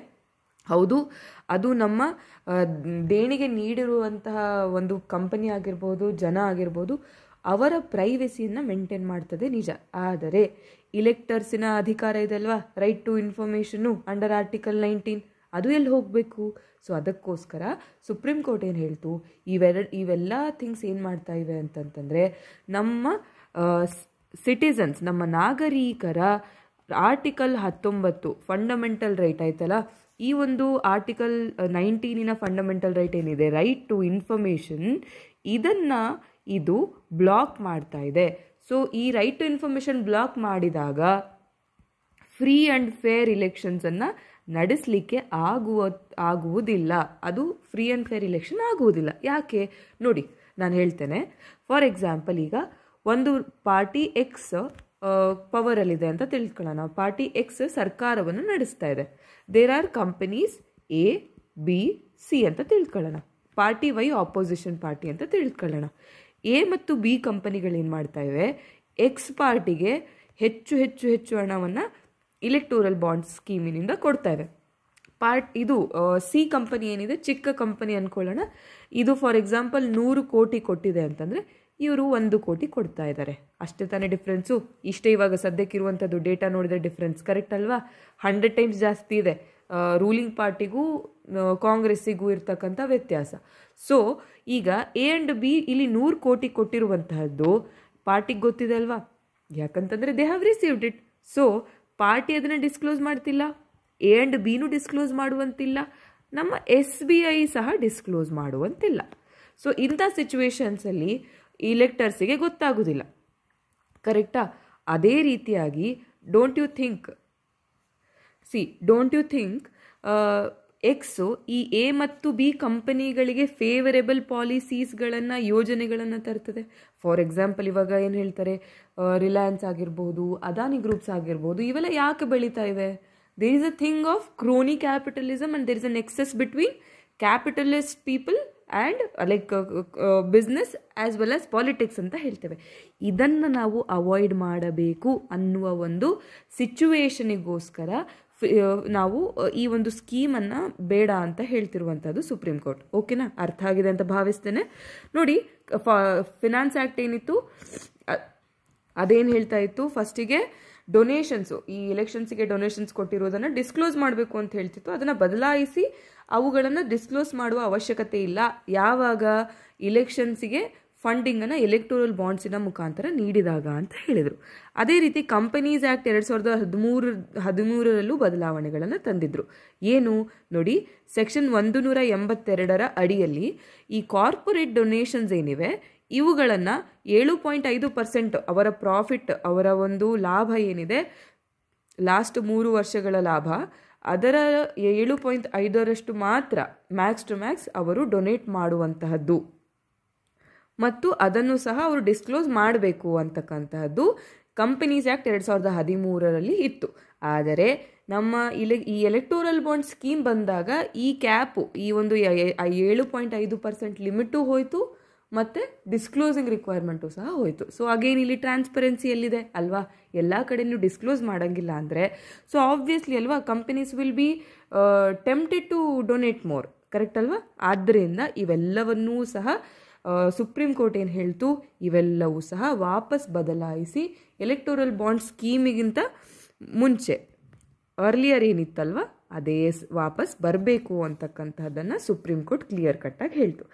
ಹೌದು ಅದು ನಮ್ಮ ದೇಣಿಗೆ ನೀಡಿರುವಂತಹ ಒಂದು ಕಂಪನಿ ಆಗಿರ್ಬೋದು ಜನ ಆಗಿರ್ಬೋದು ಅವರ ಪ್ರೈವೆಸಿಯನ್ನು ಮೇಂಟೈನ್ ಮಾಡ್ತದೆ ನಿಜ ಆದರೆ ಇಲೆಕ್ಟರ್ಸಿನ ಅಧಿಕಾರ ಇದೆ ಅಲ್ವಾ ರೈಟ್ ಟು ಇನ್ಫಾರ್ಮೇಷನ್ನು ಅಂಡರ್ ಆರ್ಟಿಕಲ್ ನೈನ್ಟೀನ್ ಅದು ಎಲ್ಲಿ ಹೋಗಬೇಕು ಸೊ ಅದಕ್ಕೋಸ್ಕರ ಸುಪ್ರೀಂ ಕೋರ್ಟ್ ಏನು ಹೇಳ್ತು ಇವೆರಡು ಇವೆಲ್ಲ ಥಿಂಗ್ಸ್ ಏನು ಮಾಡ್ತಾ ಇವೆ ಅಂತಂತಂದರೆ ನಮ್ಮ ಸಿಟಿಸನ್ಸ್ ನಮ್ಮ ನಾಗರಿಕರ ಆರ್ಟಿಕಲ್ ಹತ್ತೊಂಬತ್ತು ಫಂಡಮೆಂಟಲ್ ರೈಟ್ ಆಯ್ತಲ್ಲ ಈ ಒಂದು ಆರ್ಟಿಕಲ್ ನೈನ್ಟೀನಿನ ಫಂಡಮೆಂಟಲ್ ರೈಟ್ ಏನಿದೆ ರೈಟ್ ಟು ಇನ್ಫಾರ್ಮೇಷನ್ ಇದನ್ನು ಇದು ಬ್ಲಾಕ್ ಮಾಡ್ತಾ ಇದೆ ಸೊ ಈ ರೈಟ್ ಟು ಇನ್ಫಾರ್ಮೇಷನ್ ಬ್ಲಾಕ್ ಮಾಡಿದಾಗ ಫ್ರೀ ಆ್ಯಂಡ್ ಫೇರ್ ಇಲೆಕ್ಷನ್ಸನ್ನು ನಡೆಸಲಿಕ್ಕೆ ಆಗುವ ಆಗುವುದಿಲ್ಲ ಅದು ಫ್ರೀ ಆ್ಯಂಡ್ ಫೇರ್ ಇಲೆಕ್ಷನ್ ಆಗುವುದಿಲ್ಲ ಯಾಕೆ ನೋಡಿ ನಾನು ಹೇಳ್ತೇನೆ ಫಾರ್ ಎಕ್ಸಾಂಪಲ್ ಈಗ ಒಂದು ಪಾರ್ಟಿ ಎಕ್ಸ್ ಪವರಲ್ಲಿದೆ ಅಂತ ತಿಳ್ಕೊಳ್ಳೋಣ ಪಾರ್ಟಿ ಎಕ್ಸ್ ಸರ್ಕಾರವನ್ನು ನಡೆಸ್ತಾ ಇದೆ there are companies A B C ಅಂತ ತಿಳ್ಕೊಳ್ಳೋಣ ಪಾರ್ಟಿ ವೈ ಆಪೋಸಿಷನ್ ಪಾರ್ಟಿ ಅಂತ ತಿಳ್ಕೊಳ್ಳೋಣ ಎ ಮತ್ತು ಬಿ ಕಂಪನಿಗಳೇನು ಮಾಡ್ತಾ ಇವೆ ಎಕ್ಸ್ ಪಾರ್ಟಿಗೆ ಹೆಚ್ಚು ಹೆಚ್ಚು ಹೆಚ್ಚು ಹಣವನ್ನು ಇಲೆಕ್ಟೋರಲ್ ಬಾಂಡ್ ಸ್ಕೀಮಿನಿಂದ ಇವೆ ಪಾರ್ಟ್ ಇದು ಸಿ ಕಂಪನಿ ಏನಿದೆ ಚಿಕ್ಕ ಕಂಪನಿ ಅಂದ್ಕೊಳ್ಳೋಣ ಇದು ಫಾರ್ ಎಕ್ಸಾಂಪಲ್ ನೂರು ಕೋಟಿ ಕೊಟ್ಟಿದೆ ಅಂತಂದರೆ ಇವರು ಒಂದು ಕೋಟಿ ಕೊಡ್ತಾ ಇದ್ದಾರೆ ಅಷ್ಟೇ ತಾನೇ ಡಿಫ್ರೆನ್ಸು ಇಷ್ಟೇ ಇವಾಗ ಸದ್ಯಕ್ಕಿರುವಂಥದ್ದು ಡೇಟಾ ನೋಡಿದರೆ ಡಿಫ್ರೆನ್ಸ್ ಕರೆಕ್ಟ್ ಅಲ್ವಾ ಹಂಡ್ರೆಡ್ ಟೈಮ್ಸ್ ಜಾಸ್ತಿ ಇದೆ ರೂಲಿಂಗ್ ಪಾರ್ಟಿಗೂ ಕಾಂಗ್ರೆಸ್ಸಿಗೂ ಇರ್ತಕ್ಕಂಥ ವ್ಯತ್ಯಾಸ ಸೊ ಈಗ ಎ ಆ್ಯಂಡ್ ಬಿ ಇಲ್ಲಿ ನೂರು ಕೋಟಿ ಕೊಟ್ಟಿರುವಂತಹದ್ದು ಪಾರ್ಟಿಗೆ ಗೊತ್ತಿದೆ ಅಲ್ವಾ ಯಾಕಂತಂದರೆ they have received it so party ಅದನ್ನು ಡಿಸ್ಕ್ಲೋಸ್ ಮಾಡ್ತಿಲ್ಲ ಎ ಆ್ಯಂಡ್ ಬಿನೂ ಡಿಸ್ಕ್ಲೋಸ್ ಮಾಡುವಂತಿಲ್ಲ ನಮ್ಮ ಎಸ್ ಬಿ ಐ ಸಹ ಡಿಸ್ಕ್ಲೋಸ್ ಮಾಡುವಂತಿಲ್ಲ ಸೊ ಇಂಥ ಸಿಚುವೇಶನ್ಸಲ್ಲಿ ಇಲೆಕ್ಟರ್ಸಿಗೆ ಗೊತ್ತಾಗೋದಿಲ್ಲ ಕರೆಕ್ಟಾ ಅದೇ ರೀತಿಯಾಗಿ don't you think C don't you think X ಈ ಎ ಮತ್ತು ಬಿ ಕಂಪನಿಗಳಿಗೆ ಫೇವರೇಬಲ್ ಪಾಲಿಸೀಸ್ಗಳನ್ನು ಯೋಜನೆಗಳನ್ನು ತರ್ತದೆ ಫಾರ್ ಎಕ್ಸಾಂಪಲ್ ಇವಾಗ ಏನು ಹೇಳ್ತಾರೆ ರಿಲಯನ್ಸ್ ಆಗಿರ್ಬೋದು ಅದಾನಿ ಗ್ರೂಪ್ಸ್ ಆಗಿರ್ಬೋದು ಇವೆಲ್ಲ ಯಾಕೆ ಬೆಳೀತಾ ಇವೆ there is a thing of crony capitalism and there is a nexus between capitalist people and like business as well as politics ಅಂತ ಹೇಳ್ತೇವೆ ಇದನ್ನು ನಾವು ಅವಾಯ್ಡ್ ಮಾಡಬೇಕು ಅನ್ನುವ ಒಂದು ಸಿಚುವೇಷನಿಗೋಸ್ಕರ ನಾವು ಈ ಒಂದು ಸ್ಕೀಮನ್ನು ಬೇಡ ಅಂತ ಹೇಳ್ತಿರುವಂಥದ್ದು ಸುಪ್ರೀಂ ಕೋರ್ಟ್ ಓಕೆನಾ ಅರ್ಥ ಆಗಿದೆ ಅಂತ ಭಾವಿಸ್ತೇನೆ ನೋಡಿ ಫಿನಾನ್ಸ್ ಆ್ಯಕ್ಟ್ ಏನಿತ್ತು ಅದೇನು ಹೇಳ್ತಾ ಇತ್ತು ಫಸ್ಟಿಗೆ ಡೊನೇಷನ್ಸು ಈ ಎಲೆಕ್ಷನ್ಸಿಗೆ ಡೊನೇಷನ್ಸ್ ಕೊಟ್ಟಿರೋದನ್ನು ಡಿಸ್ಕ್ಲೋಸ್ ಮಾಡಬೇಕು ಅಂತ ಹೇಳ್ತಿತ್ತು ಅದನ್ನು ಬದಲಾಯಿಸಿ ಅವುಗಳನ್ನು ಡಿಸ್ಕ್ಲೋಸ್ ಮಾಡುವ ಅವಶ್ಯಕತೆ ಇಲ್ಲ ಯಾವಾಗ ಇಲೆಕ್ಷನ್ಸಿಗೆ ಫಂಡಿಂಗನ್ನು ಎಲೆಕ್ಟೋರಲ್ ಬಾಂಡ್ಸಿನ ಮುಖಾಂತರ ನೀಡಿದಾಗ ಅಂತ ಹೇಳಿದರು ಅದೇ ರೀತಿ ಕಂಪನೀಸ್ ಆ್ಯಕ್ಟ್ ಎರಡು ಸಾವಿರದ ಹದಿಮೂರು ಹದಿಮೂರರಲ್ಲೂ ಬದಲಾವಣೆಗಳನ್ನು ತಂದಿದ್ದರು ಏನು ನೋಡಿ ಸೆಕ್ಷನ್ ಒಂದು ನೂರ ಎಂಬತ್ತೆರಡರ ಅಡಿಯಲ್ಲಿ ಈ ಕಾರ್ಪೊರೇಟ್ ಡೊನೇಷನ್ಸ್ ಏನಿವೆ ಇವುಗಳನ್ನು ಏಳು ಪಾಯಿಂಟ್ ಐದು ಪರ್ಸೆಂಟ್ ಅವರ ಪ್ರಾಫಿಟ್ ಅವರ ಒಂದು ಲಾಭ ಏನಿದೆ ಲಾಸ್ಟ್ ಮೂರು ವರ್ಷಗಳ ಲಾಭ ಅದರ ಏಳು ಪಾಯಿಂಟ್ ಐದರಷ್ಟು ಮಾತ್ರ ಮ್ಯಾಕ್ಸ್ ಟು ಮ್ಯಾಕ್ಸ್ ಅವರು ಡೊನೇಟ್ ಮಾಡುವಂತಹದ್ದು ಮತ್ತು ಅದನ್ನು ಸಹ ಅವರು ಡಿಸ್ಕ್ಲೋಸ್ ಮಾಡಬೇಕು ಅಂತಕ್ಕಂತಹದ್ದು ಕಂಪನೀಸ್ ಆ್ಯಕ್ಟ್ ಎರಡು ಸಾವಿರದ ಹದಿಮೂರರಲ್ಲಿ ಇತ್ತು ಆದರೆ ನಮ್ಮ ಇಲೆ ಈ ಎಲೆಕ್ಟೋರಲ್ ಬಾಂಡ್ ಸ್ಕೀಮ್ ಬಂದಾಗ ಈ ಕ್ಯಾಪು ಈ ಒಂದು ಏಳು ಪಾಯಿಂಟ್ ಐದು ಪರ್ಸೆಂಟ್ ಲಿಮಿಟು ಹೋಯಿತು ಮತ್ತು ಡಿಸ್ಕ್ಲೋಸಿಂಗ್ ರಿಕ್ವೈರ್ಮೆಂಟು ಸಹ ಹೋಯಿತು ಸೊ ಅಗೇನ್ ಇಲ್ಲಿ ಟ್ರಾನ್ಸ್ಪರೆನ್ಸಿ ಎಲ್ಲಿದೆ ಅಲ್ವಾ ಎಲ್ಲ ಕಡೆಯೂ ಡಿಸ್ಕ್ಲೋಸ್ ಮಾಡೋಂಗಿಲ್ಲ ಅಂದರೆ ಸೊ ಆಬ್ವಿಯಸ್ಲಿ ಅಲ್ವಾ companies will be tempted to donate more correct ಅಲ್ವಾ ಆದ್ದರಿಂದ ಇವೆಲ್ಲವನ್ನೂ ಸಹ ಸುಪ್ರೀಂ ಕೋರ್ಟ್ ಏನು ಹೇಳ್ತು ಇವೆಲ್ಲವೂ ಸಹ ವಾಪಸ್ ಬದಲಾಯಿಸಿ ಎಲೆಕ್ಟೋರಲ್ ಬಾಂಡ್ ಸ್ಕೀಮಿಗಿಂತ ಮುಂಚೆ ಅರ್ಲಿಯರ್ ಏನಿತ್ತಲ್ವ ಅದೇ ವಾಪಸ್ ಬರಬೇಕು ಅಂತಕ್ಕಂತಹದ್ದನ್ನು ಸುಪ್ರೀಂ ಕೋರ್ಟ್ ಕ್ಲಿಯರ್ ಕಟ್ಟಾಗಿ ಹೇಳ್ತು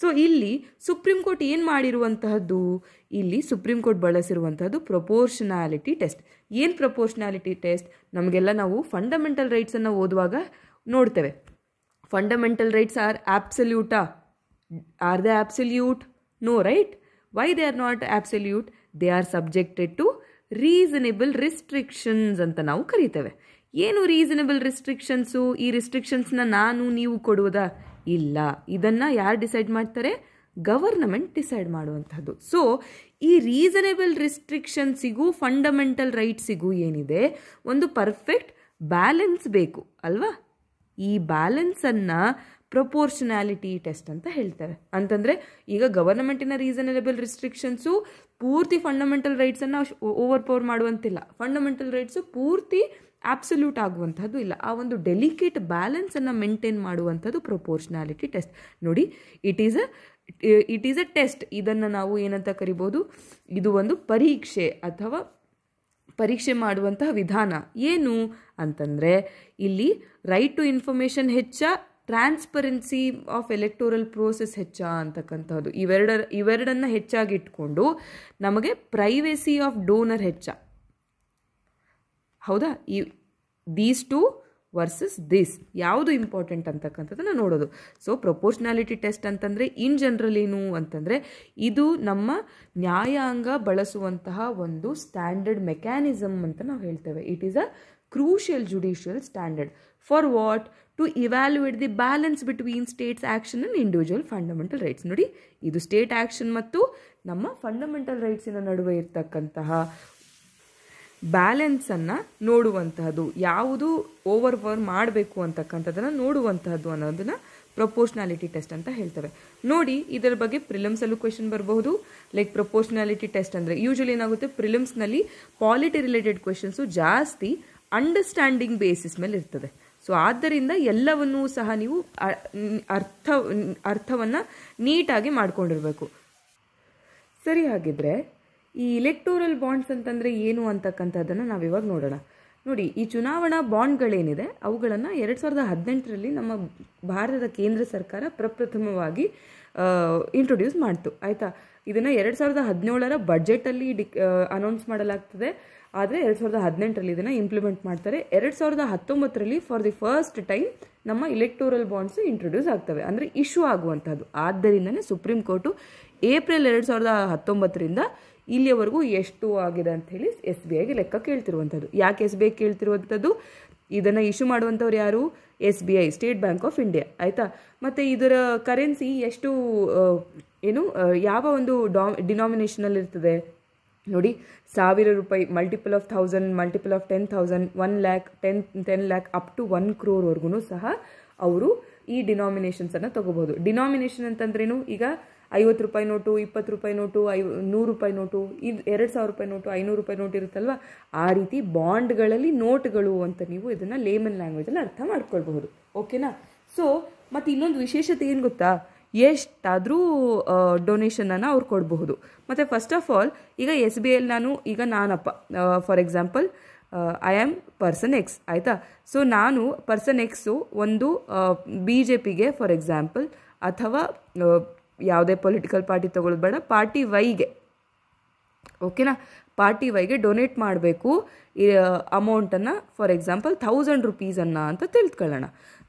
ಸೊ ಇಲ್ಲಿ ಸುಪ್ರೀಂ ಕೋರ್ಟ್ ಏನು ಮಾಡಿರುವಂತಹದ್ದು ಇಲ್ಲಿ ಸುಪ್ರೀಂ ಕೋರ್ಟ್ ಬಳಸಿರುವಂತಹದ್ದು ಪ್ರಪೋರ್ಷನಾಲಿಟಿ ಟೆಸ್ಟ್ ಏನು ಪ್ರೊಪೋರ್ಷನಾಲಿಟಿ ಟೆಸ್ಟ್ ನಮಗೆಲ್ಲ ನಾವು ಫಂಡಮೆಂಟಲ್ ರೈಟ್ಸನ್ನು ಓದುವಾಗ ನೋಡ್ತೇವೆ ಫಂಡಮೆಂಟಲ್ ರೈಟ್ಸ್ ಆರ್ ಆ್ಯಬ್ಸಲ್ಯೂಟಾ are they absolute no right why they are not absolute they are subjected to reasonable restrictions ಅಂತ ನಾವು ಕರಿತೇವೆ ಏನು ರೀಸನಬಲ್ ರಿಸ್ಟ್ರಿಕ್ಷನ್ಸು ಈ ರಿಸ್ಟ್ರಿಕ್ಷನ್ಸ್ನ ನಾನು ನೀವು ಕೊಡುವುದಾ ಇಲ್ಲ ಇದನ್ನು ಯಾರು ಡಿಸೈಡ್ ಮಾಡ್ತಾರೆ ಗವರ್ನಮೆಂಟ್ ಡಿಸೈಡ್ ಮಾಡುವಂಥದ್ದು ಸೊ ಈ ರೀಸನೇಬಲ್ ರಿಸ್ಟ್ರಿಕ್ಷನ್ಸಿಗೂ ಫಂಡಮೆಂಟಲ್ ರೈಟ್ಸಿಗೂ ಏನಿದೆ ಒಂದು ಪರ್ಫೆಕ್ಟ್ ಬ್ಯಾಲೆನ್ಸ್ ಬೇಕು ಅಲ್ವಾ ಈ ಬ್ಯಾಲೆನ್ಸನ್ನು ಪ್ರೊಪೋರ್ಷನಾಲಿಟಿ ಟೆಸ್ಟ್ ಅಂತ ಹೇಳ್ತಾರೆ ಅಂತಂದರೆ ಈಗ ಗವರ್ನಮೆಂಟಿನ ರೀಸನೇಬಲ್ ರಿಸ್ಟ್ರಿಕ್ಷನ್ಸು ಪೂರ್ತಿ ಫಂಡಮೆಂಟಲ್ ರೈಟ್ಸನ್ನು ಓವರ್ ಪವರ್ ಮಾಡುವಂತಿಲ್ಲ ಫಂಡಮೆಂಟಲ್ ರೈಟ್ಸು ಪೂರ್ತಿ ಆಬ್ಸಲ್ಯೂಟ್ ಆಗುವಂಥದ್ದು ಇಲ್ಲ ಆ ಒಂದು ಡೆಲಿಕೇಟ್ ಬ್ಯಾಲೆನ್ಸನ್ನು ಮೇಂಟೈನ್ ಮಾಡುವಂಥದ್ದು ಪ್ರೊಪೋರ್ಷನಾಲಿಟಿ ಟೆಸ್ಟ್ ನೋಡಿ it is a it is a test ಇದನ್ನು ನಾವು ಏನಂತ ಕರಿಬೋದು ಇದು ಒಂದು ಪರೀಕ್ಷೆ ಅಥವಾ ಪರೀಕ್ಷೆ ಮಾಡುವಂತಹ ವಿಧಾನ ಏನು ಅಂತಂದರೆ ಇಲ್ಲಿ ರೈಟ್ ಟು ಇನ್ಫಾರ್ಮೇಷನ್ ಹೆಚ್ಚ ಟ್ರಾನ್ಸ್ಪರೆನ್ಸಿ ಆಫ್ ಎಲೆಕ್ಟೋರಲ್ ಪ್ರೋಸೆಸ್ ಹೆಚ್ಚ ಅಂತಕ್ಕಂಥದ್ದು ಇವೆರಡರ ಇವೆರಡನ್ನು ಹೆಚ್ಚಾಗಿ ಇಟ್ಕೊಂಡು ನಮಗೆ ಪ್ರೈವೇಸಿ ಆಫ್ ಡೋನರ್ ಹೆಚ್ಚ ಹೌದಾ ಈ ದೀಸ್ ಟು ವರ್ಸಸ್ ದಿಸ್ ಯಾವುದು ಇಂಪಾರ್ಟೆಂಟ್ ಅಂತಕ್ಕಂಥದ್ದನ್ನು ನೋಡೋದು ಸೊ ಪ್ರೊಪೋರ್ಷನಾಲಿಟಿ ಟೆಸ್ಟ್ ಅಂತಂದರೆ ಇನ್ ಜನರಲ್ ಏನು ಅಂತಂದರೆ ಇದು ನಮ್ಮ ನ್ಯಾಯಾಂಗ ಬಳಸುವಂತಹ ಒಂದು ಸ್ಟ್ಯಾಂಡರ್ಡ್ ಮೆಕ್ಯಾನಿಸಮ್ ಅಂತ ನಾವು ಹೇಳ್ತೇವೆ it is a crucial judicial standard for what to evaluate the balance between states action and individual fundamental rights ನೋಡಿ ಇದು ಸ್ಟೇಟ್ ಆ್ಯಕ್ಷನ್ ಮತ್ತು ನಮ್ಮ ಫಂಡಮೆಂಟಲ್ ರೈಟ್ಸಿನ ನಡುವೆ ಇರ್ತಕ್ಕಂತಹ ಬ್ಯಾಲೆನ್ಸನ್ನು ನೋಡುವಂತಹದ್ದು ಯಾವುದು ಓವರ್ ವರ್ ಮಾಡಬೇಕು ಅಂತಕ್ಕಂಥದ್ದನ್ನು ನೋಡುವಂತಹದ್ದು ಅನ್ನೋದನ್ನು ಪ್ರೊಪೋಷ್ನಾಲಿಟಿ ಟೆಸ್ಟ್ ಅಂತ ಹೇಳ್ತವೆ ನೋಡಿ ಇದರ ಬಗ್ಗೆ ಪ್ರಿಲಿಮ್ಸಲ್ಲೂ ಕ್ವೆಶನ್ ಬರಬಹುದು ಲೈಕ್ ಪ್ರೊಪೋಷ್ನಾಲಿಟಿ ಟೆಸ್ಟ್ ಅಂದರೆ ಯೂಶಲಿ ಏನಾಗುತ್ತೆ ಪ್ರಿಲಿಮ್ಸ್ನಲ್ಲಿ ಪಾಲಿಟಿ ರಿಲೇಟೆಡ್ ಕ್ವೆಶನ್ಸು ಜಾಸ್ತಿ ಅಂಡರ್ಸ್ಟ್ಯಾಂಡಿಂಗ್ ಬೇಸಿಸ್ ಮೇಲೆ ಇರ್ತದೆ ಸೊ ಆದ್ದರಿಂದ ಎಲ್ಲವನ್ನೂ ಸಹ ನೀವು ಅರ್ಥ ಅರ್ಥವನ್ನು ನೀಟಾಗಿ ಮಾಡಿಕೊಂಡಿರಬೇಕು ಸರಿ ಹಾಗಿದ್ರೆ ಈ ಇಲೆಕ್ಟೋರಲ್ ಬಾಂಡ್ಸ್ ಅಂತಂದರೆ ಏನು ಅಂತಕ್ಕಂಥದ್ದನ್ನು ನಾವಿವಾಗ ನೋಡೋಣ ನೋಡಿ ಈ ಚುನಾವಣಾ ಬಾಂಡ್ಗಳೇನಿದೆ ಅವುಗಳನ್ನು ಎರಡು ಸಾವಿರದ ಹದಿನೆಂಟರಲ್ಲಿ ನಮ್ಮ ಭಾರತದ ಕೇಂದ್ರ ಸರ್ಕಾರ ಪ್ರಪ್ರಥಮವಾಗಿ ಇಂಟ್ರೊಡ್ಯೂಸ್ ಮಾಡ್ತು ಆಯಿತಾ ಇದನ್ನು ಎರಡು ಸಾವಿರದ ಹದಿನೇಳರ ಬಜೆಟಲ್ಲಿ ಡಿಕ್ ಅನೌನ್ಸ್ ಮಾಡಲಾಗ್ತದೆ ಆದರೆ ಎರಡು ಸಾವಿರದ ಹದಿನೆಂಟರಲ್ಲಿ ಇದನ್ನು ಇಂಪ್ಲಿಮೆಂಟ್ ಮಾಡ್ತಾರೆ ಎರಡು ಸಾವಿರದ ಹತ್ತೊಂಬತ್ತರಲ್ಲಿ ಫಾರ್ ದಿ ಫಸ್ಟ್ ಟೈಮ್ ನಮ್ಮ ಇಲೆಕ್ಟೋರಲ್ ಬಾಂಡ್ಸ್ ಇಂಟ್ರೊಡ್ಯೂಸ್ ಆಗ್ತವೆ ಅಂದರೆ ಇಶ್ಯೂ ಆಗುವಂಥದ್ದು ಆದ್ದರಿಂದನೇ ಸುಪ್ರೀಂ ಕೋರ್ಟು ಏಪ್ರಿಲ್ ಎರಡು ಸಾವಿರದ ಹತ್ತೊಂಬತ್ತರಿಂದ ಇಲ್ಲಿಯವರೆಗೂ ಎಷ್ಟು ಆಗಿದೆ ಅಂತ ಹೇಳಿ ಎಸ್ ಬಿ ಐಗೆ ಲೆಕ್ಕ ಕೇಳ್ತಿರುವಂಥದ್ದು ಯಾಕೆ ಎಸ್ ಬಿ ಐ ಕೇಳ್ತಿರುವಂಥದ್ದು ಇದನ್ನು ಇಶ್ಯೂ ಮಾಡುವಂಥವ್ರು ಯಾರು S B I State Bank of India ಆಯಿತಾ ಮತ್ತು ಇದರ ಕರೆನ್ಸಿ ಎಷ್ಟು ಏನು ಯಾವ ಒಂದು ಡಾ ಡಿನಾಮಿನೇಷನಲ್ಲಿ ಇರ್ತದೆ ನೋಡಿ ಸಾವಿರ ರೂಪಾಯಿ multiple of thousand multiple of ten thousand one lakh ten ten lakh up to one ಕ್ರೋರ್ವರೆಗೂ ಸಹ ಅವರು ಈ ಡಿನಾಮಿನೇಷನ್ಸನ್ನು ತೊಗೋಬೋದು ಡಿನಾಮಿನೇಷನ್ ಅಂತಂದ್ರೇನು ಈಗ ಐವತ್ತು ರೂಪಾಯಿ ನೋಟು ಇಪ್ಪತ್ತು ರೂಪಾಯಿ ನೋಟು ಐ ನೂರು ರೂಪಾಯಿ ನೋಟು ಇದು ಎರಡು ಸಾವಿರ ರೂಪಾಯಿ ನೋಟು ಐನೂರು ರೂಪಾಯಿ ನೋಟ್ ಇರುತ್ತಲ್ವ ಆ ರೀತಿ ಬಾಂಡ್ಗಳಲ್ಲಿ ನೋಟ್ಗಳು ಅಂತ ನೀವು ಇದನ್ನು ಲೇಮನ್ ಲ್ಯಾಂಗ್ವೇಜಲ್ಲಿ ಅರ್ಥ ಮಾಡ್ಕೊಳ್ಬಹುದು ಓಕೆನಾ ಸೊ ಮತ್ತು ಇನ್ನೊಂದು ವಿಶೇಷತೆ ಏನು ಗೊತ್ತಾ ಎಷ್ಟಾದರೂ ಡೊನೇಷನನ್ನು ಅವ್ರು ಕೊಡಬಹುದು ಮತ್ತು ಫಸ್ಟ್ ಆಫ್ ಆಲ್ ಈಗ ಎಸ್ ಬಿ ಐಲಿ ನಾನು ಈಗ ನಾನಪ್ಪ for example I am person X ಆಯಿತಾ ಸೊ ನಾನು ಪರ್ಸನ್ ಎಕ್ಸು ಒಂದು ಬಿ ಜೆ ಪಿಗೆ ಫಾರ್ ಎಕ್ಸಾಂಪಲ್ ಅಥವಾ ಯಾವುದೇ ಪೊಲಿಟಿಕಲ್ ಪಾರ್ಟಿ ತೊಗೊಳೋದು ಬೇಡ ಪಾರ್ಟಿ ವೈಗೆ ಓಕೆನಾ ಪಾರ್ಟಿ ವೈಗೆ ಡೊನೇಟ್ ಮಾಡಬೇಕು ಅಮೌಂಟನ್ನು ಫಾರ್ ಎಕ್ಸಾಂಪಲ್ ಥೌಸಂಡ್ ರುಪೀಸನ್ನು ಅಂತ ತಿಳ್ಕೊಳ್ಳೋಣ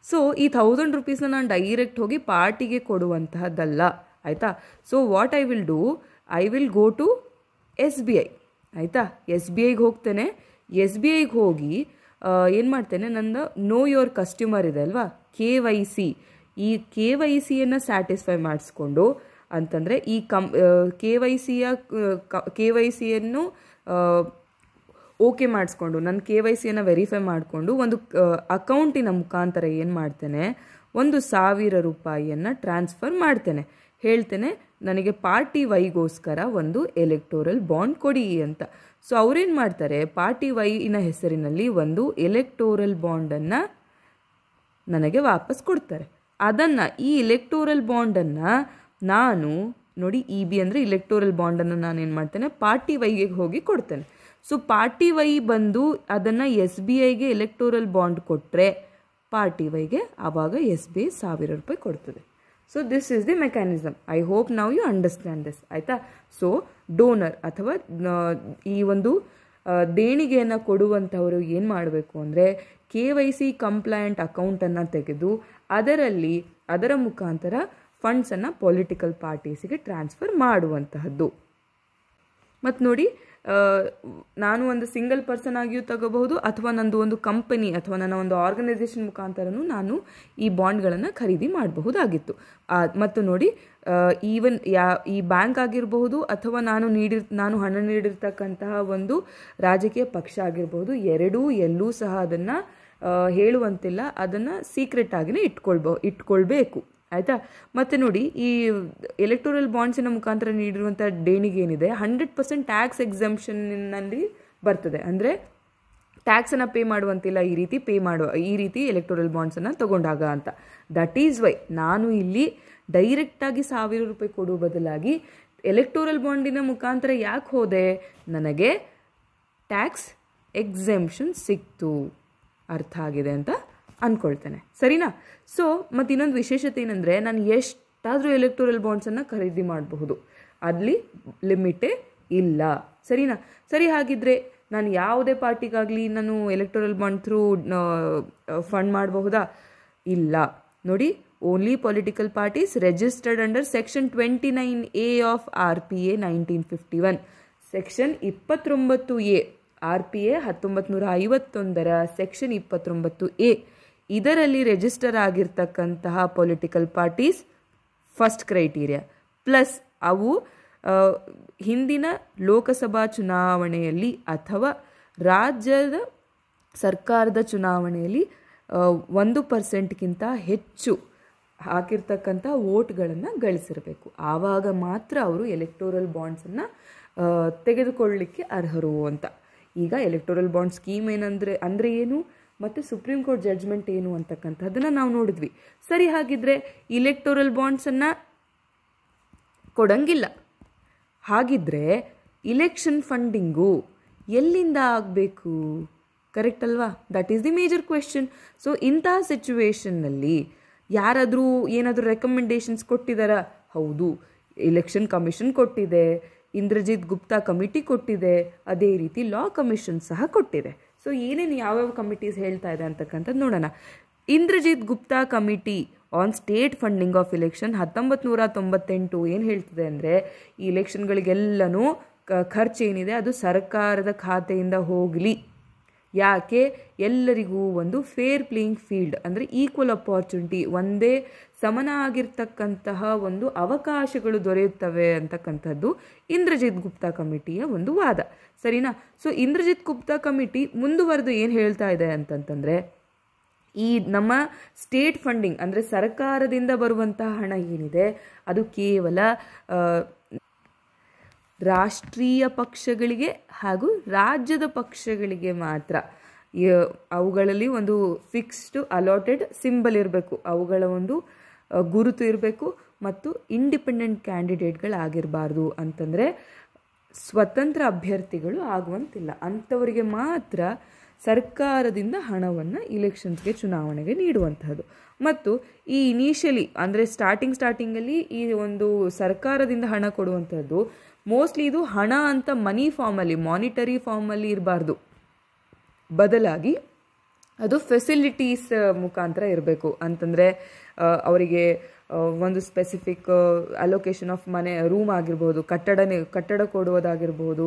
ಸೊ ಈ ಥೌಸಂಡ್ ರುಪೀಸನ್ನ ನಾನು ಡೈರೆಕ್ಟ್ ಹೋಗಿ ಪಾರ್ಟಿಗೆ ಕೊಡುವಂತಹದ್ದಲ್ಲ ಆಯಿತಾ so what I will do I will go to S B I ಆಯಿತಾ ಎಸ್ ಬಿ ಐಗೆ ಹೋಗ್ತೇನೆ ಎಸ್ ಬಿ ಐಗೆ ಹೋಗಿ ಏನು ಮಾಡ್ತೇನೆ ನನ್ನ ನೋ ಯೋರ್ ಕಸ್ಟಮರ್ ಇದೆ ಅಲ್ವಾ ಕೆ ವೈ ಸಿ ಈ ಕೆ ವೈ ಸಿಯನ್ನು ಸ್ಯಾಟಿಸ್ಫೈ ಮಾಡಿಸ್ಕೊಂಡು ಅಂತಂದರೆ ಈ ಕಂ ಕೆ ವೈ ಸಿಯ ಕೆ ವೈ ಸಿಯನ್ನು ಓಕೆ ಮಾಡಿಸ್ಕೊಂಡು ನನ್ನ ಕೆ ವೈ ಸಿಯನ್ನು ವೆರಿಫೈ ಮಾಡಿಕೊಂಡು ಒಂದು ಅಕೌಂಟಿನ ಮುಖಾಂತರ ಏನು ಮಾಡ್ತೇನೆ ಒಂದು ಸಾವಿರ ರೂಪಾಯಿಯನ್ನು ಟ್ರಾನ್ಸ್ಫರ್ ಮಾಡ್ತೇನೆ ಹೇಳ್ತೇನೆ ನನಗೆ ಪಾರ್ಟಿ ವೈಗೋಸ್ಕರ ಒಂದು ಎಲೆಕ್ಟೋರಲ್ ಬಾಂಡ್ ಕೊಡಿ ಅಂತ ಸೊ ಅವ್ರೇನು ಮಾಡ್ತಾರೆ ಪಾರ್ಟಿ ವೈನ ಹೆಸರಿನಲ್ಲಿ ಒಂದು ಎಲೆಕ್ಟೋರಲ್ ಬಾಂಡನ್ನು ನನಗೆ ವಾಪಸ್ ಕೊಡ್ತಾರೆ ಅದನ್ನು ಈ ಇಲೆಕ್ಟೋರಲ್ ಬಾಂಡನ್ನು ನಾನು ನೋಡಿ ಇ ಬಿ ಅಂದರೆ ಇಲೆಕ್ಟೋರಲ್ ಬಾಂಡನ್ನು ನಾನು ಏನು ಮಾಡ್ತೇನೆ ಪಾರ್ಟಿ ವೈಗೆ ಹೋಗಿ ಕೊಡ್ತೇನೆ ಸೊ ಪಾರ್ಟಿ ವೈ ಬಂದು ಅದನ್ನು ಎಸ್ ಬಿ ಐಗೆ ಎಲೆಕ್ಟೋರಲ್ ಬಾಂಡ್ ಕೊಟ್ಟರೆ ಪಾರ್ಟಿ ವೈಗೆ ಆವಾಗ ಎಸ್ ಬಿ ಐ ಸಾವಿರ ರೂಪಾಯಿ ಕೊಡ್ತದೆ so this is the mechanism I hope ನಾವು ಯು ಅಂಡರ್ಸ್ಟ್ಯಾಂಡ್ ದಿಸ್ ಆಯಿತಾ ಸೊ ಡೋನರ್ ಅಥವಾ ಈ ಒಂದು ದೇಣಿಗೆಯನ್ನು ಕೊಡುವಂಥವರು ಏನು ಮಾಡಬೇಕು ಅಂದರೆ ಕೆ ವೈ ಸಿ ಕಂಪ್ಲಯಂಟ್ ಅಕೌಂಟನ್ನು ತೆಗೆದು ಅದರಲ್ಲಿ ಅದರ ಮುಖಾಂತರ ಫಂಡ್ಸನ್ನು ಪೊಲಿಟಿಕಲ್ ಪಾರ್ಟೀಸಿಗೆ ಟ್ರಾನ್ಸ್ಫರ್ ಮಾಡುವಂತಹದ್ದು ಮತ್ತು ನೋಡಿ ನಾನು ಒಂದು ಸಿಂಗಲ್ ಪರ್ಸನ್ ಆಗಿಯೂ ತಗೋಬಹುದು ಅಥವಾ ನಂದು ಒಂದು ಕಂಪನಿ ಅಥವಾ ನನ್ನ ಒಂದು ಆರ್ಗನೈಸೇಷನ್ ಮುಖಾಂತರನೂ ನಾನು ಈ ಬಾಂಡ್ಗಳನ್ನು ಖರೀದಿ ಮಾಡಬಹುದಾಗಿತ್ತು ಮತ್ತು ನೋಡಿ ಈವನ್ ಯಾ ಈ ಬ್ಯಾಂಕ್ ಆಗಿರಬಹುದು ಅಥವಾ ನಾನು ನೀಡಿರ್ ನಾನು ಹಣ ನೀಡಿರ್ತಕ್ಕಂತಹ ಒಂದು ರಾಜಕೀಯ ಪಕ್ಷ ಆಗಿರಬಹುದು ಎರಡೂ ಎಲ್ಲೂ ಸಹ ಅದನ್ನು ಹೇಳುವಂತಿಲ್ಲ ಅದನ್ನು ಸೀಕ್ರೆಟ್ ಆಗಿನೇ ಇಟ್ಕೊಳ್ಬೋ ಇಟ್ಕೊಳ್ಬೇಕು ಆಯಿತಾ ಮತ್ತು ನೋಡಿ ಈ ಎಲೆಕ್ಟೋರಲ್ ಬಾಂಡ್ಸಿನ ಮುಖಾಂತರ ನೀಡಿರುವಂಥ ಡೇಣಿಗೆ ಏನಿದೆ ಹಂಡ್ರೆಡ್ ಪರ್ಸೆಂಟ್ ಟ್ಯಾಕ್ಸ್ ಎಕ್ಸಮ್ಷನ್ನಲ್ಲಿ ಬರ್ತದೆ ಅಂದರೆ ಟ್ಯಾಕ್ಸನ್ನು ಪೇ ಮಾಡುವಂತಿಲ್ಲ ಈ ರೀತಿ ಪೇ ಮಾಡುವ ಈ ರೀತಿ ಎಲೆಕ್ಟೋರಲ್ ಬಾಂಡ್ಸನ್ನು ತಗೊಂಡಾಗ ಅಂತ ದಟ್ ಈಸ್ ವೈ ನಾನು ಇಲ್ಲಿ ಡೈರೆಕ್ಟಾಗಿ ಸಾವಿರ ರೂಪಾಯಿ ಕೊಡುವ ಬದಲಾಗಿ ಎಲೆಕ್ಟೋರಲ್ ಬಾಂಡಿನ ಮುಖಾಂತರ ಯಾಕೆ ಹೋದೆ ನನಗೆ ಟ್ಯಾಕ್ಸ್ ಎಕ್ಸೆಂಪ್ಷನ್ ಸಿಕ್ತು ಅರ್ಥ ಆಗಿದೆ ಅಂತ ಅಂದ್ಕೊಳ್ತೇನೆ ಸರಿನಾ ಸೊ ಮತ್ತು ಇನ್ನೊಂದು ವಿಶೇಷತೆ ಏನಂದರೆ ನಾನು ಎಷ್ಟಾದರೂ ಎಲೆಕ್ಟೋರಲ್ ಬಾಂಡ್ಸನ್ನು ಖರೀದಿ ಮಾಡಬಹುದು ಅಲ್ಲಿ ಲಿಮಿಟೇ ಇಲ್ಲ ಸರಿನಾ ಸರಿ ಹಾಗಿದ್ರೆ ನಾನು ಯಾವುದೇ ಪಾರ್ಟಿಗಾಗಲಿ ನಾನು ಎಲೆಕ್ಟೋರಲ್ ಬಾಂಡ್ ಥ್ರೂ ಫಂಡ್ ಮಾಡಬಹುದಾ ಇಲ್ಲ ನೋಡಿ only political parties registered under section twenty nine A of R P A nineteen fifty one section ಇಪ್ಪತ್ತೊಂಬತ್ತು ಎ ಆರ್ ಪಿ ಎ ಹತ್ತೊಂಬತ್ತು ನೂರ ಐವತ್ತೊಂದರ ಸೆಕ್ಷನ್ ಇಪ್ಪತ್ತೊಂಬತ್ತು ಎ ಇದರಲ್ಲಿ ರಿಜಿಸ್ಟರ್ ಆಗಿರ್ತಕ್ಕಂತಹ political parties first criteria plus ಅವು ಹಿಂದಿನ ಲೋಕಸಭಾ ಚುನಾವಣೆಯಲ್ಲಿ ಅಥವಾ ರಾಜ್ಯದ ಸರ್ಕಾರದ ಚುನಾವಣೆಯಲ್ಲಿ ಒಂದು ಪರ್ಸೆಂಟ್ಗಿಂತ ಹೆಚ್ಚು ಹಾಕಿರ್ತಕ್ಕಂಥ ವೋಟ್ಗಳನ್ನು ಗಳಿಸಿರಬೇಕು ಆವಾಗ ಮಾತ್ರ ಅವರು ಎಲೆಕ್ಟೋರಲ್ ಬಾಂಡ್ಸನ್ನು ತೆಗೆದುಕೊಳ್ಳಲಿಕ್ಕೆ ಅರ್ಹರು ಅಂತ ಈಗ ಎಲೆಕ್ಟೋರಲ್ ಬಾಂಡ್ ಸ್ಕೀಮ್ ಏನಂದರೆ ಅಂದರೆ ಏನು ಮತ್ತು ಸುಪ್ರೀಂ ಕೋರ್ಟ್ ಜಡ್ಜ್ಮೆಂಟ್ ಏನು ಅಂತಕ್ಕಂಥದ್ದನ್ನು ನಾವು ನೋಡಿದ್ವಿ ಸರಿ ಹಾಗಿದ್ರೆ ಇಲೆಕ್ಟೋರಲ್ ಬಾಂಡ್ಸನ್ನು ಕೊಡಂಗಿಲ್ಲ ಹಾಗಿದ್ರೆ ಇಲೆಕ್ಷನ್ ಫಂಡಿಂಗು ಎಲ್ಲಿಂದ ಆಗಬೇಕು ಕರೆಕ್ಟ್ ಅಲ್ವಾ that is the major question so ಇಂತಹ ಸಿಚುವೇಶನ್ನಲ್ಲಿ ಯಾರಾದರೂ ಏನಾದರೂ ರೆಕಮೆಂಡೇಷನ್ಸ್ ಕೊಟ್ಟಿದ್ದಾರಾ ಹೌದು ಎಲೆಕ್ಷನ್ ಕಮಿಷನ್ ಕೊಟ್ಟಿದೆ ಇಂದ್ರಜಿತ್ ಗುಪ್ತಾ ಕಮಿಟಿ ಕೊಟ್ಟಿದೆ ಅದೇ ರೀತಿ ಲಾ ಕಮಿಷನ್ ಸಹ ಕೊಟ್ಟಿದೆ ಸೊ ಏನೇನು ಯಾವ್ಯಾವ ಕಮಿಟೀಸ್ ಹೇಳ್ತಾ ಇದೆ ಅಂತಕ್ಕಂಥದ್ದು ನೋಡೋಣ Indrajit Gupta committee on state funding of election ಹತ್ತೊಂಬತ್ತು ನೂರ ತೊಂಬತ್ತೆಂಟು ಏನು ಹೇಳ್ತದೆ ಅಂದರೆ ಈ ಇಲೆಕ್ಷನ್ಗಳಿಗೆಲ್ಲನೂ ಖರ್ಚು ಏನಿದೆ ಅದು ಸರ್ಕಾರದ ಖಾತೆಯಿಂದ ಹೋಗಲಿ ಯಾಕೆ ಎಲ್ಲರಿಗೂ ಒಂದು ಫೇರ್ ಪ್ಲೇಯಿಂಗ್ ಫೀಲ್ಡ್ ಅಂದರೆ ಈಕ್ವಲ್ ಅಪಾರ್ಚುನಿಟಿ ಒಂದೇ ಸಮನಾಗಿರ್ತಕ್ಕಂತಹ ಒಂದು ಅವಕಾಶಗಳು ದೊರೆಯುತ್ತವೆ ಅಂತಕ್ಕಂಥದ್ದು ಇಂದ್ರಜಿತ್ ಗುಪ್ತಾ ಕಮಿಟಿಯ ಒಂದು ವಾದ ಸರಿನಾ ಸೊ ಇಂದ್ರಜಿತ್ ಗುಪ್ತಾ ಕಮಿಟಿ ಮುಂದುವರೆದು ಏನು ಹೇಳ್ತಾ ಇದೆ ಅಂತಂತಂದರೆ ಈ ನಮ್ಮ ಸ್ಟೇಟ್ ಫಂಡಿಂಗ್ ಅಂದರೆ ಸರ್ಕಾರದಿಂದ ಬರುವಂತಹ ಹಣ ಏನಿದೆ ಅದು ಕೇವಲ ರಾಷ್ಟ್ರೀಯ ಪಕ್ಷಗಳಿಗೆ ಹಾಗೂ ರಾಜ್ಯದ ಪಕ್ಷಗಳಿಗೆ ಮಾತ್ರ ಅವುಗಳಲ್ಲಿ ಒಂದು ಫಿಕ್ಸ್ಡ್ ಅಲಾಟೆಡ್ ಸಿಂಬಲ್ ಇರಬೇಕು ಅವುಗಳ ಒಂದು ಗುರುತು ಇರಬೇಕು ಮತ್ತು ಇಂಡಿಪೆಂಡೆಂಟ್ ಕ್ಯಾಂಡಿಡೇಟ್ಗಳಾಗಿರಬಾರ್ದು ಅಂತಂದರೆ ಸ್ವತಂತ್ರ ಅಭ್ಯರ್ಥಿಗಳು ಆಗುವಂತಿಲ್ಲ ಅಂಥವರಿಗೆ ಮಾತ್ರ ಸರ್ಕಾರದಿಂದ ಹಣವನ್ನು ಇಲೆಕ್ಷನ್ಸ್ಗೆ ಚುನಾವಣೆಗೆ ನೀಡುವಂತಹದ್ದು ಮತ್ತು ಈ ಇನಿಷಿಯಲಿ ಅಂದರೆ ಸ್ಟಾರ್ಟಿಂಗ್ ಸ್ಟಾರ್ಟಿಂಗಲ್ಲಿ ಈ ಒಂದು ಸರ್ಕಾರದಿಂದ ಹಣ ಕೊಡುವಂಥದ್ದು ಮೋಸ್ಟ್ಲಿ ಇದು ಹಣ ಅಂತ ಮನಿ ಫಾರ್ಮಲ್ಲಿ ಮಾನಿಟರಿ ಫಾರ್ಮಲ್ಲಿ ಇರಬಾರ್ದು ಬದಲಾಗಿ ಅದು ಫೆಸಿಲಿಟೀಸ್ ಮುಖಾಂತರ ಇರಬೇಕು ಅಂತಂದರೆ ಅವರಿಗೆ ಒಂದು ಸ್ಪೆಸಿಫಿಕ್ ಅಲೋಕೇಶನ್ ಆಫ್ ಮನೆ ರೂಮ್ ಆಗಿರ್ಬೋದು ಕಟ್ಟಡ ಕಟ್ಟಡ ಕೊಡುವುದಾಗಿರ್ಬೋದು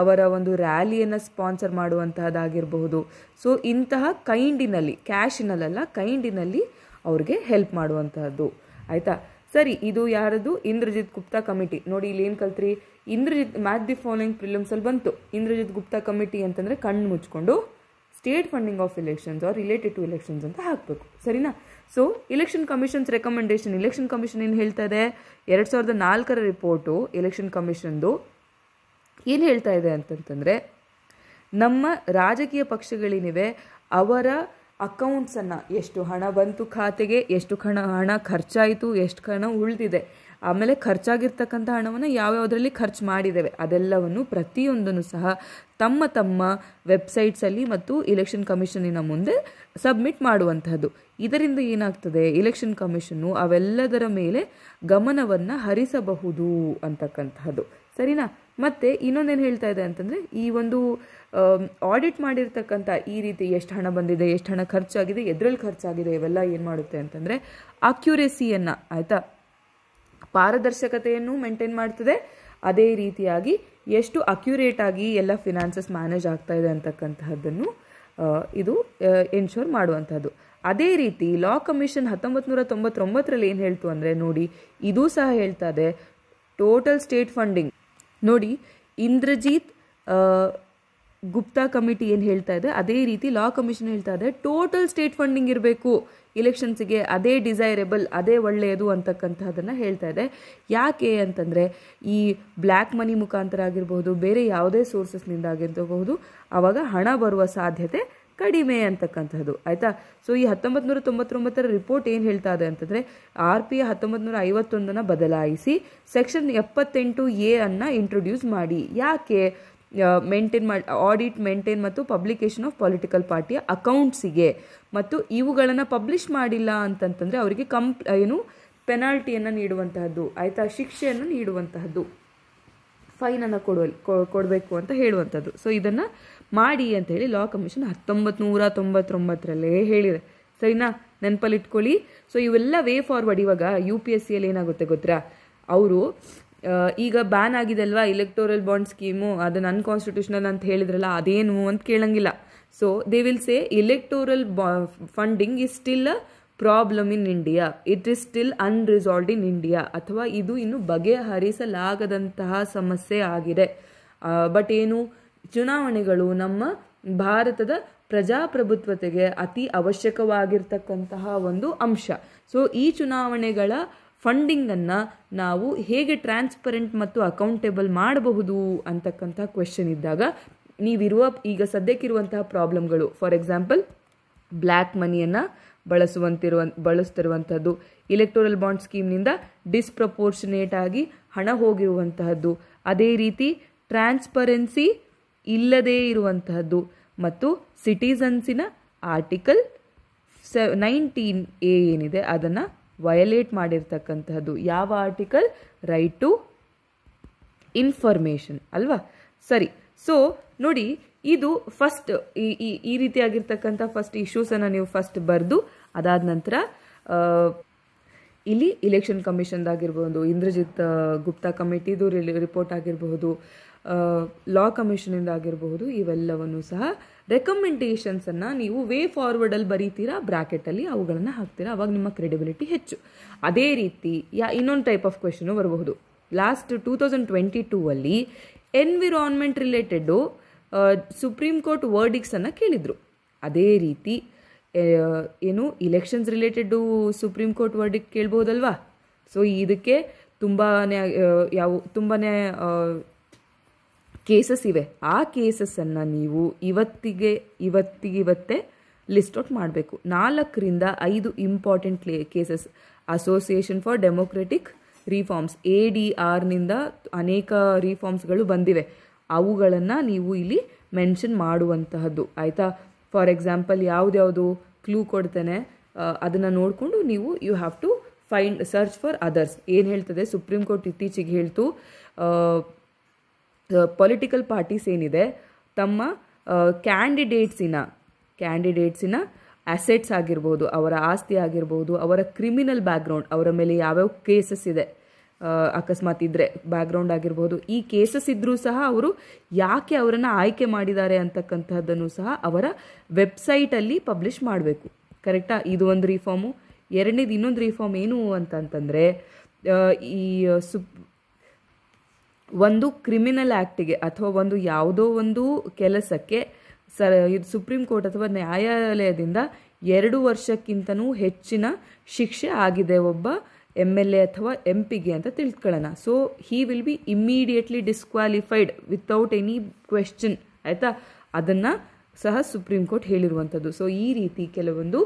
ಅವರ ಒಂದು ರ್ಯಾಲಿಯನ್ನು ಸ್ಪಾನ್ಸರ್ ಮಾಡುವಂತಹದ್ದಾಗಿರಬಹುದು ಸೊ ಇಂತಹ ಕೈಂಡಿನಲ್ಲಿ ಕ್ಯಾಶಿನಲ್ಲ ಕೈಂಡಿನಲ್ಲಿ ಅವ್ರಿಗೆ ಹೆಲ್ಪ್ ಮಾಡುವಂತಹದ್ದು ಆಯಿತಾ ಸರಿ ಇದು ಯಾರದು ಇಂದ್ರಜಿತ್ ಗುಪ್ತಾ ಕಮಿಟಿ ನೋಡಿ ಇಲ್ಲಿ ಏನು ಕಲ್ತ್ರಿ ಇಂದ್ರಜಿತ್ ಮ್ಯಾಥ್ ದಿ ಫಾಲೋಯಿಂಗ್ ಫಿಲಮ್ಸಲ್ಲಿ ಬಂತು ಇಂದ್ರಜಿತ್ ಗುಪ್ತಾ ಕಮಿಟಿ ಅಂತಂದರೆ ಕಣ್ಣು ಮುಚ್ಕೊಂಡು state funding of elections are related to elections ಅಂತ ಹಾಕಬೇಕು ಸರಿನಾ so election commissions recommendation election commission ಏನು ಹೇಳ್ತಾ ಇದೆ ಎರಡು ಸಾವಿರದ ನಾಲ್ಕರ ರಿಪೋರ್ಟು ಇಲೆಕ್ಷನ್ ಕಮಿಷನ್ದು ಏನು ಹೇಳ್ತಾ ಇದೆ ಅಂತಂತಂದರೆ ನಮ್ಮ ರಾಜಕೀಯ ಪಕ್ಷಗಳೇನಿವೆ ಅವರ ಅಕೌಂಟ್ಸನ್ನು ಎಷ್ಟು ಹಣ ಬಂತು ಖಾತೆಗೆ ಎಷ್ಟು ಹಣ ಹಣ ಖರ್ಚಾಯಿತು ಎಷ್ಟು ಹಣ ಉಳಿದಿದೆ ಆಮೇಲೆ ಖರ್ಚಾಗಿರ್ತಕ್ಕಂಥ ಹಣವನ್ನು ಯಾವ್ಯಾವುದರಲ್ಲಿ ಖರ್ಚು ಮಾಡಿದ್ದೇವೆ ಅದೆಲ್ಲವನ್ನು ಪ್ರತಿಯೊಂದನ್ನು ಸಹ ತಮ್ಮ ತಮ್ಮ ವೆಬ್ಸೈಟ್ಸಲ್ಲಿ ಮತ್ತು ಇಲೆಕ್ಷನ್ ಕಮಿಷನಿನ ಮುಂದೆ ಸಬ್ಮಿಟ್ ಮಾಡುವಂತಹದ್ದು ಇದರಿಂದ ಏನಾಗ್ತದೆ ಇಲೆಕ್ಷನ್ ಕಮಿಷನ್ನು ಅವೆಲ್ಲದರ ಮೇಲೆ ಗಮನವನ್ನು ಹರಿಸಬಹುದು ಅಂತಕ್ಕಂತಹದ್ದು ಸರಿನಾ ಮತ್ತು ಇನ್ನೊಂದೇನು ಹೇಳ್ತಾ ಇದೆ ಅಂತಂದರೆ ಈ ಒಂದು ಆಡಿಟ್ ಮಾಡಿರ್ತಕ್ಕಂಥ ಈ ರೀತಿ ಎಷ್ಟು ಹಣ ಬಂದಿದೆ ಎಷ್ಟು ಹಣ ಖರ್ಚಾಗಿದೆ ಎದ್ರಲ್ಲಿ ಖರ್ಚಾಗಿದೆ ಇವೆಲ್ಲ ಏನು ಮಾಡುತ್ತೆ ಅಂತಂದರೆ ಅಕ್ಯುರೇಸಿಯನ್ನು ಆಯಿತಾ ಪಾರದರ್ಶಕತೆಯನ್ನು ಮೇಂಟೈನ್ ಮಾಡ್ತದೆ ಅದೇ ರೀತಿಯಾಗಿ ಎಷ್ಟು ಅಕ್ಯುರೇಟ್ ಆಗಿ ಎಲ್ಲ ಫಿನಾನ್ಸಸ್ ಮ್ಯಾನೇಜ್ ಆಗ್ತಾ ಇದೆ ಅಂತಕ್ಕಂತಹದ್ದನ್ನು ಇದು ಎನ್ಶೋರ್ ಮಾಡುವಂಥದ್ದು ಅದೇ ರೀತಿ ಲಾ ಕಮಿಷನ್ ಹತ್ತೊಂಬತ್ತು ನೂರ ತೊಂಬತ್ತೊಂಬತ್ತರಲ್ಲಿ ಏನು ಹೇಳ್ತು ಅಂದರೆ ನೋಡಿ ಇದು ಸಹ ಹೇಳ್ತಾ ಇದೆ ಟೋಟಲ್ ಸ್ಟೇಟ್ ಫಂಡಿಂಗ್ ನೋಡಿ ಇಂದ್ರಜಿತ್ ಗುಪ್ತಾ ಕಮಿಟಿ ಏನು ಹೇಳ್ತಾ ಇದೆ ಅದೇ ರೀತಿ ಲಾ ಕಮಿಷನ್ ಹೇಳ್ತಾ ಇದೆ ಟೋಟಲ್ ಸ್ಟೇಟ್ ಫಂಡಿಂಗ್ ಇರಬೇಕು ಇಲೆಕ್ಷನ್ಸಿಗೆ ಅದೇ ಡಿಸೈರೇಬಲ್ ಅದೇ ಒಳ್ಳೆಯದು ಅಂತಕ್ಕಂತಹದನ್ನು ಹೇಳ್ತಾ ಇದೆ ಯಾಕೆ ಅಂತಂದರೆ ಈ ಬ್ಲ್ಯಾಕ್ ಮನಿ ಮುಖಾಂತರ ಆಗಿರಬಹುದು ಬೇರೆ ಯಾವುದೇ ಸೋರ್ಸಸ್ನಿಂದ ಆಗಿರಬಹುದು ಆವಾಗ ಹಣ ಬರುವ ಸಾಧ್ಯತೆ ಕಡಿಮೆ ಅಂತಕ್ಕಂಥದ್ದು ಆಯಿತಾ ಸೊ ಈ ಹತ್ತೊಂಬತ್ತು ನೂರ ತೊಂಬತ್ತೊಂಬತ್ತರ ರಿಪೋರ್ಟ್ ಏನು ಹೇಳ್ತಾ ಇದೆ ಅಂತಂದರೆ ಆರ್ ಪಿ ಹತ್ತೊಂಬತ್ತು ನೂರ ಐವತ್ತೊಂದನ್ನು ಬದಲಾಯಿಸಿ ಸೆಕ್ಷನ್ ಎಪ್ಪತ್ತೆಂಟು ಎ ಅನ್ನು ಇಂಟ್ರೊಡ್ಯೂಸ್ ಮಾಡಿ ಯಾಕೆ ಮೇಂಟೈನ್ ಮಾಡಿ ಆಡಿಟ್ ಮೇಂಟೈನ್ ಮತ್ತು ಪಬ್ಲಿಕೇಶನ್ ಆಫ್ ಪೊಲಿಟಿಕಲ್ ಪಾರ್ಟಿಯ ಅಕೌಂಟ್ಸಿಗೆ ಮತ್ತು ಇವುಗಳನ್ನು ಪಬ್ಲಿಷ್ ಮಾಡಿಲ್ಲ ಅಂತಂತಂದರೆ ಅವರಿಗೆ ಕಂಪ್ ಏನು ಪೆನಾಲ್ಟಿಯನ್ನು ನೀಡುವಂತಹದ್ದು ಆಯಿತಾ ಶಿಕ್ಷೆಯನ್ನು ನೀಡುವಂತಹದ್ದು ಫೈನನ್ನು ಕೊಡುವ ಕೊಡಬೇಕು ಅಂತ ಹೇಳುವಂಥದ್ದು ಸೊ ಇದನ್ನು ಮಾಡಿ ಅಂತ ಹೇಳಿ ಲಾ ಕಮಿಷನ್ ಹತ್ತೊಂಬತ್ತು ನೂರ ತೊಂಬತ್ತೊಂಬತ್ತರಲ್ಲೇ ಹೇಳಿದೆ ಸರಿನಾ ನೆನಪಲ್ಲಿ ಇಟ್ಕೊಳ್ಳಿ ಸೊ ಇವೆಲ್ಲ ವೇ ಫಾರ್ವರ್ಡ್ ಇವಾಗ ಯು ಪಿ ಎಸ್ ಸಿಯಲ್ಲಿ ಏನಾಗುತ್ತೆ ಗೊತ್ತಾ ಅವರು ಈಗ ಬ್ಯಾನ್ ಆಗಿದೆ ಅಲ್ವಾ ಇಲೆಕ್ಟೋರಲ್ ಬಾಂಡ್ ಸ್ಕೀಮು ಅದು ನನ್ ಕಾನ್ಸ್ಟಿಟ್ಯೂಷನಲ್ ಅಂತ ಹೇಳಿದ್ರಲ್ಲ ಅದೇನು ಅಂತ ಕೇಳಂಗಿಲ್ಲ so they will say electoral ಬಾ funding is still a problem in India it is still unresolved in India ಅಥವಾ ಇದು ಇನ್ನು ಬಗೆಹರಿಸಲಾಗದಂತಹ ಸಮಸ್ಯೆ ಆಗಿದೆ ಬಟ್ ಏನು ಚುನಾವಣೆಗಳು ನಮ್ಮ ಭಾರತದ ಪ್ರಜಾಪ್ರಭುತ್ವತೆಗೆ ಅತಿ ಅವಶ್ಯಕವಾಗಿರ್ತಕ್ಕಂತಹ ಒಂದು ಅಂಶ ಸೊ ಈ ಚುನಾವಣೆಗಳ ಫಂಡಿಂಗನ್ನು ನಾವು ಹೇಗೆ ಟ್ರಾನ್ಸ್ಪರೆಂಟ್ ಮತ್ತು ಅಕೌಂಟೇಬಲ್ ಮಾಡಬಹುದು ಅಂತಕ್ಕಂಥ ಕ್ವೆಶನ್ ಇದ್ದಾಗ ನೀವಿರುವ ಈಗ ಸದ್ಯಕ್ಕಿರುವಂತಹ ಪ್ರಾಬ್ಲಮ್ಗಳು ಫಾರ್ ಎಕ್ಸಾಂಪಲ್ ಬ್ಲ್ಯಾಕ್ ಮನಿಯನ್ನು ಬಳಸುವಂತಿರುವ ಬಳಸ್ತಿರುವಂಥದ್ದು ಇಲೆಕ್ಟೋರಲ್ ಬಾಂಡ್ ಸ್ಕೀಮ್ನಿಂದ ಡಿಸ್ಪ್ರಪೋರ್ಷನೇಟ್ ಆಗಿ ಹಣ ಹೋಗಿರುವಂತಹದ್ದು ಅದೇ ರೀತಿ ಟ್ರಾನ್ಸ್ಪರೆನ್ಸಿ ಇಲ್ಲದೇ ಇರುವಂತಹದ್ದು ಮತ್ತು ಸಿಟಿಸನ್ಸಿನ ಆರ್ಟಿಕಲ್ ಸೆ ನೈನ್ಟೀನ್ ಎ ಏನಿದೆ ಅದನ್ನು ವಯಲೇಟ್ ಮಾಡಿರ್ತಕ್ಕಂತಹದ್ದು ಯಾವ ಆರ್ಟಿಕಲ್ ರೈಟ್ ಟು ಇನ್ಫಾರ್ಮೇಷನ್ ಅಲ್ವಾ ಸರಿ ಸೊ ನೋಡಿ ಇದು ಫಸ್ಟ್ ಈ ಈ ರೀತಿಯಾಗಿರ್ತಕ್ಕಂಥ ಫಸ್ಟ್ ಇಶ್ಯೂಸನ್ನು ನೀವು ಫಸ್ಟ್ ಬರೆದು ಅದಾದ ನಂತರ ಇಲ್ಲಿ ಇಲೆಕ್ಷನ್ ಕಮಿಷನ್ದಾಗಿರ್ಬೋದು ಇಂದ್ರಜಿತ್ ಗುಪ್ತಾ ಕಮಿಟಿದು ರಿಪೋರ್ಟ್ ಆಗಿರಬಹುದು ಲಾ ಕಮಿಷನಿಂದ ಆಗಿರಬಹುದು ಇವೆಲ್ಲವನ್ನು ಸಹ ರೆಕಮೆಂಡೇಷನ್ಸನ್ನು ನೀವು ವೇ ಫಾರ್ವರ್ಡಲ್ಲಿ ಬರೀತೀರಾ ಬ್ರಾಕೆಟಲ್ಲಿ ಅವುಗಳನ್ನು ಹಾಕ್ತೀರಾ ಅವಾಗ ನಿಮ್ಮ ಕ್ರೆಡಿಬಿಲಿಟಿ ಹೆಚ್ಚು ಅದೇ ರೀತಿ ಯಾ ಇನ್ನೊಂದು ಟೈಪ್ ಆಫ್ ಕ್ವೆಶನು ಬರಬಹುದು last two thousand twenty two ಅಲ್ಲಿ ಎನ್ವಿರಾನ್ಮೆಂಟ್ ರಿಲೇಟೆಡು ಸುಪ್ರೀಂ ಕೋರ್ಟ್ ವರ್ಡಿಕ್ಸನ್ನು ಕೇಳಿದರು ಅದೇ ರೀತಿ ಏನು elections related supreme court verdict ಕೇಳ್ಬೋದಲ್ವಾ ಸೊ ಇದಕ್ಕೆ ತುಂಬಾ ಯಾವ ತುಂಬಾ ಕೇಸಸ್ ಇವೆ ಆ ಕೇಸಸ್ಸನ್ನು ನೀವು ಇವತ್ತಿಗೆ ಇವತ್ತಿಗಿವತ್ತೇ ಲಿಸ್ಟ್ ಔಟ್ ಮಾಡಬೇಕು ನಾಲ್ಕರಿಂದ ಐದು important cases association for democratic reforms A D ಆರ್ನಿಂದ ಅನೇಕ ರಿಫಾರ್ಮ್ಸ್ಗಳು ಬಂದಿವೆ ಅವುಗಳನ್ನು ನೀವು ಇಲ್ಲಿ ಮೆನ್ಷನ್ ಮಾಡುವಂತಹದ್ದು ಆಯಿತಾ ಫಾರ್ ಎಕ್ಸಾಂಪಲ್ ಯಾವುದ್ಯಾವುದು ಕ್ಲೂ ಕೊಡ್ತೇನೆ ಅದನ್ನು ನೋಡಿಕೊಂಡು ನೀವು you have to find search for others ಏನು ಹೇಳ್ತದೆ ಸುಪ್ರೀಂ ಕೋರ್ಟ್ ಇತ್ತೀಚೆಗೆ ಹೇಳ್ತು ಪೊಲಿಟಿಕಲ್ ಪಾರ್ಟೀಸ್ ಏನಿದೆ ತಮ್ಮ ಕ್ಯಾಂಡಿಡೇಟ್ಸಿನ ಕ್ಯಾಂಡಿಡೇಟ್ಸಿನ ಅಸೆಟ್ಸ್ ಆಗಿರ್ಬೋದು ಅವರ ಆಸ್ತಿ ಆಗಿರ್ಬೋದು ಅವರ ಕ್ರಿಮಿನಲ್ ಬ್ಯಾಕ್ಗ್ರೌಂಡ್ ಅವರ ಮೇಲೆ ಯಾವ್ಯಾವ ಕೇಸಸ್ ಇದೆ ಅಕಸ್ಮಾತ್ ಇದ್ದರೆ ಬ್ಯಾಕ್ಗ್ರೌಂಡ್ ಆಗಿರ್ಬೋದು ಈ ಕೇಸಸ್ ಇದ್ದರೂ ಸಹ ಅವರು ಯಾಕೆ ಅವರನ್ನು ಆಯ್ಕೆ ಮಾಡಿದ್ದಾರೆ ಅಂತಕ್ಕಂಥದ್ದನ್ನು ಸಹ ಅವರ ವೆಬ್ಸೈಟಲ್ಲಿ ಪಬ್ಲಿಷ್ ಮಾಡಬೇಕು ಕರೆಕ್ಟಾ ಇದು ಒಂದು ರಿಫಾರ್ಮು ಎರಡನೇದು ಇನ್ನೊಂದು ರಿಫಾರ್ಮ್ ಏನು ಅಂತಂತಂದರೆ ಈ ಸುಪ್ ಒಂದು ಕ್ರಿಮಿನಲ್ ಆ್ಯಕ್ಟಿಗೆ ಅಥವಾ ಒಂದು ಯಾವುದೋ ಒಂದು ಕೆಲಸಕ್ಕೆ ಸ ಇದು ಸುಪ್ರೀಂ ಕೋರ್ಟ್ ಅಥವಾ ನ್ಯಾಯಾಲಯದಿಂದ ಎರಡು ವರ್ಷಕ್ಕಿಂತನೂ ಹೆಚ್ಚಿನ ಶಿಕ್ಷೆ ಆಗಿದೆ ಒಬ್ಬ ಎಮ್ ಎಲ್ ಎ ಅಥವಾ ಎಂ ಪಿಗೆ ಅಂತ ತಿಳ್ಕೊಳ್ಳೋಣ so he will be immediately disqualified without any question ಆಯಿತಾ ಅದನ್ನು ಸಹ ಸುಪ್ರೀಂ ಕೋರ್ಟ್ ಹೇಳಿರುವಂಥದ್ದು ಸೊ ಈ ರೀತಿ ಕೆಲವೊಂದು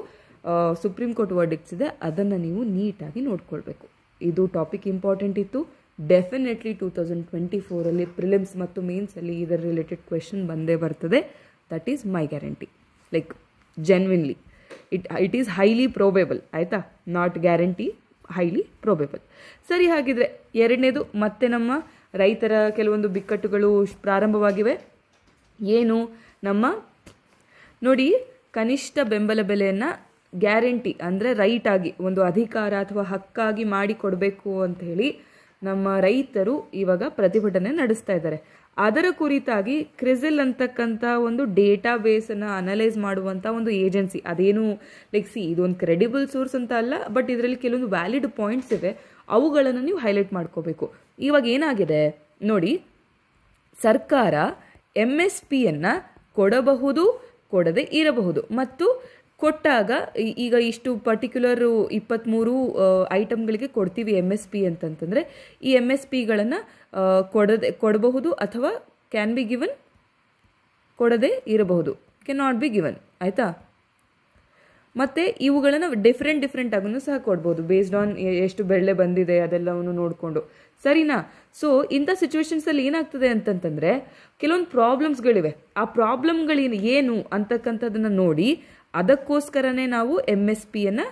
ಸುಪ್ರೀಂ ಕೋರ್ಟ್ ವರ್ಡಿಕ್ಸ್ ಇದೆ ಅದನ್ನು ನೀವು ನೀಟಾಗಿ ನೋಡ್ಕೊಳ್ಬೇಕು ಇದು ಟಾಪಿಕ್ ಇಂಪಾರ್ಟೆಂಟ್ ಇತ್ತು ಡೆಫಿನೆಟ್ಲಿ ಟೂ ತೌಸಂಡ್ ಟ್ವೆಂಟಿ ಫೋರಲ್ಲಿ ಪ್ರಿಲಿಮ್ಸ್ ಮತ್ತು ಅಲ್ಲಿ ಇದರ ರಿಲೇಟೆಡ್ ಕ್ವೆಶನ್ ಬಂದೇ ಬರ್ತದೆ that is my guarantee like genuinely it it is highly probable ಆಯಿತಾ ನಾಟ್ ಗ್ಯಾರಂಟಿ ಹೈಲಿ ಪ್ರೋಬೇಬಲ್ ಸರಿ ಹಾಗಿದ್ರೆ ಎರಡನೇದು ಮತ್ತೆ ನಮ್ಮ ರೈತರ ಕೆಲವೊಂದು ಬಿಕ್ಕಟ್ಟುಗಳು ಪ್ರಾರಂಭವಾಗಿವೆ ಏನು ನಮ್ಮ ನೋಡಿ ಕನಿಷ್ಠ ಬೆಂಬಲ ಬೆಲೆಯನ್ನು ಗ್ಯಾರಂಟಿ ಅಂದರೆ ರೈಟಾಗಿ ಒಂದು ಅಧಿಕಾರ ಅಥವಾ ಹಕ್ಕಾಗಿ ಮಾಡಿಕೊಡಬೇಕು ಅಂತ ಹೇಳಿ ನಮ್ಮ ರೈತರು ಇವಾಗ ಪ್ರತಿಭಟನೆ ನಡೆಸ್ತಾ ಇದ್ದಾರೆ ಅದರ ಕುರಿತಾಗಿ ಕ್ರಿಸಲ್ ಅಂತಕ್ಕಂಥ ಒಂದು ಡೇಟಾ ಬೇಸನ್ನು ಅನಲೈಸ್ ಮಾಡುವಂಥ ಒಂದು ಏಜೆನ್ಸಿ ಅದೇನು ಲೈಕ್ ಸಿ ಇದೊಂದು ಕ್ರೆಡಿಬಲ್ ಸೋರ್ಸ್ ಅಂತ ಅಲ್ಲ ಬಟ್ ಇದರಲ್ಲಿ ಕೆಲವೊಂದು ವ್ಯಾಲಿಡ್ ಪಾಯಿಂಟ್ಸ್ ಇದೆ ಅವುಗಳನ್ನು ನೀವು ಹೈಲೈಟ್ ಮಾಡ್ಕೋಬೇಕು ಇವಾಗ ಏನಾಗಿದೆ ನೋಡಿ ಸರ್ಕಾರ ಎಂ ಎಸ್ ಪಿಯನ್ನು ಕೊಡಬಹುದು ಕೊಡದೆ ಇರಬಹುದು ಮತ್ತು ಕೊಟ್ಟಾಗ ಈಗ ಇಷ್ಟು ಪರ್ಟಿಕ್ಯುಲರು ಇಪ್ಪತ್ತ್ಮೂರು ಐಟಮ್ಗಳಿಗೆ ಕೊಡ್ತೀವಿ ಎಮ್ ಎಸ್ ಪಿ ಅಂತಂತಂದರೆ ಈ ಎಮ್ ಎಸ್ ಪಿಗಳನ್ನು ಕೊಡದೆ ಕೊಡಬಹುದು ಅಥವಾ ಕ್ಯಾನ್ ಬಿ ಗಿವನ್ ಕೊಡದೆ ಇರಬಹುದು ಕೆನ್ ನಾಟ್ ಬಿ ಗಿವನ್ ಆಯಿತಾ ಮತ್ತು ಇವುಗಳನ್ನು ಡಿಫ್ರೆಂಟ್ ಡಿಫ್ರೆಂಟ್ ಆಗೂ ಸಹ ಕೊಡ್ಬೋದು ಬೇಸ್ಡ್ ಆನ್ ಎಷ್ಟು ಬೆಳ್ಳೆ ಬಂದಿದೆ ಅದೆಲ್ಲವನ್ನು ನೋಡಿಕೊಂಡು ಸರಿನಾ ಸೊ ಇಂಥ ಅಲ್ಲಿ ಏನಾಗ್ತದೆ ಅಂತಂತಂದರೆ ಕೆಲವೊಂದು ಪ್ರಾಬ್ಲಮ್ಸ್ಗಳಿವೆ ಆ ಪ್ರಾಬ್ಲಮ್ಗಳೇನು ಏನು ಅಂತಕ್ಕಂಥದ್ದನ್ನು ನೋಡಿ ಅದಕ್ಕೋಸ್ಕರನೇ ನಾವು ಎಮ್ ಎಸ್ ಪಿಯನ್ನು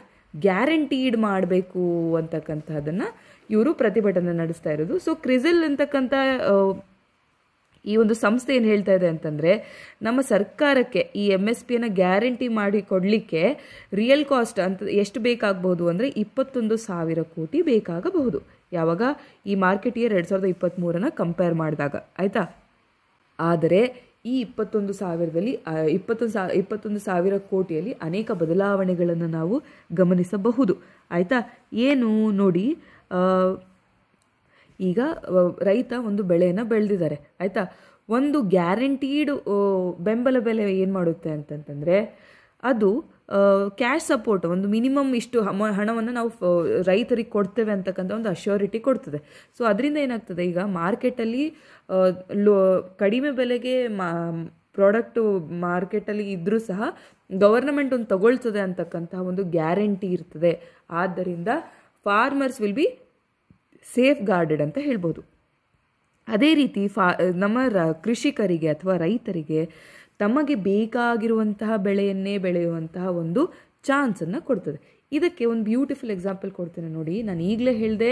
ಗ್ಯಾರಂಟೀಡ್ ಮಾಡಬೇಕು ಅಂತಕ್ಕಂಥದ್ದನ್ನು ಇವರು ಪ್ರತಿಭಟನೆ ನಡೆಸ್ತಾ ಇರೋದು ಸೊ ಕ್ರಿಸಲ್ ಅಂತಕ್ಕಂಥ ಈ ಒಂದು ಸಂಸ್ಥೆ ಏನು ಹೇಳ್ತಾ ಇದೆ ಅಂತಂದರೆ ನಮ್ಮ ಸರ್ಕಾರಕ್ಕೆ ಈ ಎಂ ಎಸ್ ಪಿಯನ್ನು ಗ್ಯಾರಂಟಿ ಮಾಡಿ ಕೊಡಲಿಕ್ಕೆ ರಿಯಲ್ ಕಾಸ್ಟ್ ಅಂತ ಎಷ್ಟು ಬೇಕಾಗಬಹುದು ಅಂದರೆ ಇಪ್ಪತ್ತೊಂದು ಸಾವಿರ ಕೋಟಿ ಬೇಕಾಗಬಹುದು ಯಾವಾಗ ಈ ಮಾರ್ಕೆಟ್ ಇಯರ್ ಎರಡು ಸಾವಿರದ ಇಪ್ಪತ್ತ್ಮೂರನ್ನು ಕಂಪೇರ್ ಮಾಡಿದಾಗ ಆಯಿತಾ ಆದರೆ ಈ ಇಪ್ಪತ್ತೊಂದು ಸಾವಿರದಲ್ಲಿ ಇಪ್ಪತ್ತೊಂದು ಸಾ ಇಪ್ಪತ್ತೊಂದು ಸಾವಿರ ಕೋಟಿಯಲ್ಲಿ ಅನೇಕ ಬದಲಾವಣೆಗಳನ್ನು ನಾವು ಗಮನಿಸಬಹುದು ಆಯಿತಾ ಏನು ನೋಡಿ ಈಗ ರೈತ ಒಂದು ಬೆಳೆಯನ್ನು ಬೆಳೆದಿದ್ದಾರೆ ಆಯಿತಾ ಒಂದು ಗ್ಯಾರಂಟೀಡ್ ಬೆಂಬಲ ಬೆಲೆ ಏನು ಮಾಡುತ್ತೆ ಅಂತಂತಂದರೆ ಅದು ಕ್ಯಾಶ್ ಸಪೋರ್ಟ್ ಒಂದು ಮಿನಿಮಮ್ ಇಷ್ಟು ಹಣವನ್ನು ನಾವು ರೈತರಿಗೆ ಕೊಡ್ತೇವೆ ಅಂತಕ್ಕಂಥ ಒಂದು ಅಶ್ಯೂರಿಟಿ ಕೊಡ್ತದೆ ಸೊ ಅದರಿಂದ ಏನಾಗ್ತದೆ ಈಗ ಮಾರ್ಕೆಟಲ್ಲಿ ಲೋ ಕಡಿಮೆ ಬೆಲೆಗೆ ಮಾ ಪ್ರಾಡಕ್ಟು ಮಾರ್ಕೆಟಲ್ಲಿ ಇದ್ದರೂ ಸಹ ಗವರ್ನಮೆಂಟ್ ಒಂದು ತಗೊಳ್ತದೆ ಅಂತಕ್ಕಂತಹ ಒಂದು ಗ್ಯಾರಂಟಿ ಇರ್ತದೆ ಆದ್ದರಿಂದ farmers will be safeguarded ಅಂತ ಹೇಳ್ಬೋದು ಅದೇ ರೀತಿ ಫಾ ನಮ್ಮ ರ ಕೃಷಿಕರಿಗೆ ಅಥವಾ ರೈತರಿಗೆ ತಮಗೆ ಬೇಕಾಗಿರುವಂತಹ ಬೆಳೆಯನ್ನೇ ಬೆಳೆಯುವಂತಹ ಒಂದು ಚಾನ್ಸನ್ನು ಕೊಡ್ತದೆ ಇದಕ್ಕೆ ಒಂದು ಬ್ಯೂಟಿಫುಲ್ ಎಕ್ಸಾಂಪಲ್ ಕೊಡ್ತೇನೆ ನೋಡಿ ನಾನು ಈಗಲೇ ಹೇಳಿದೆ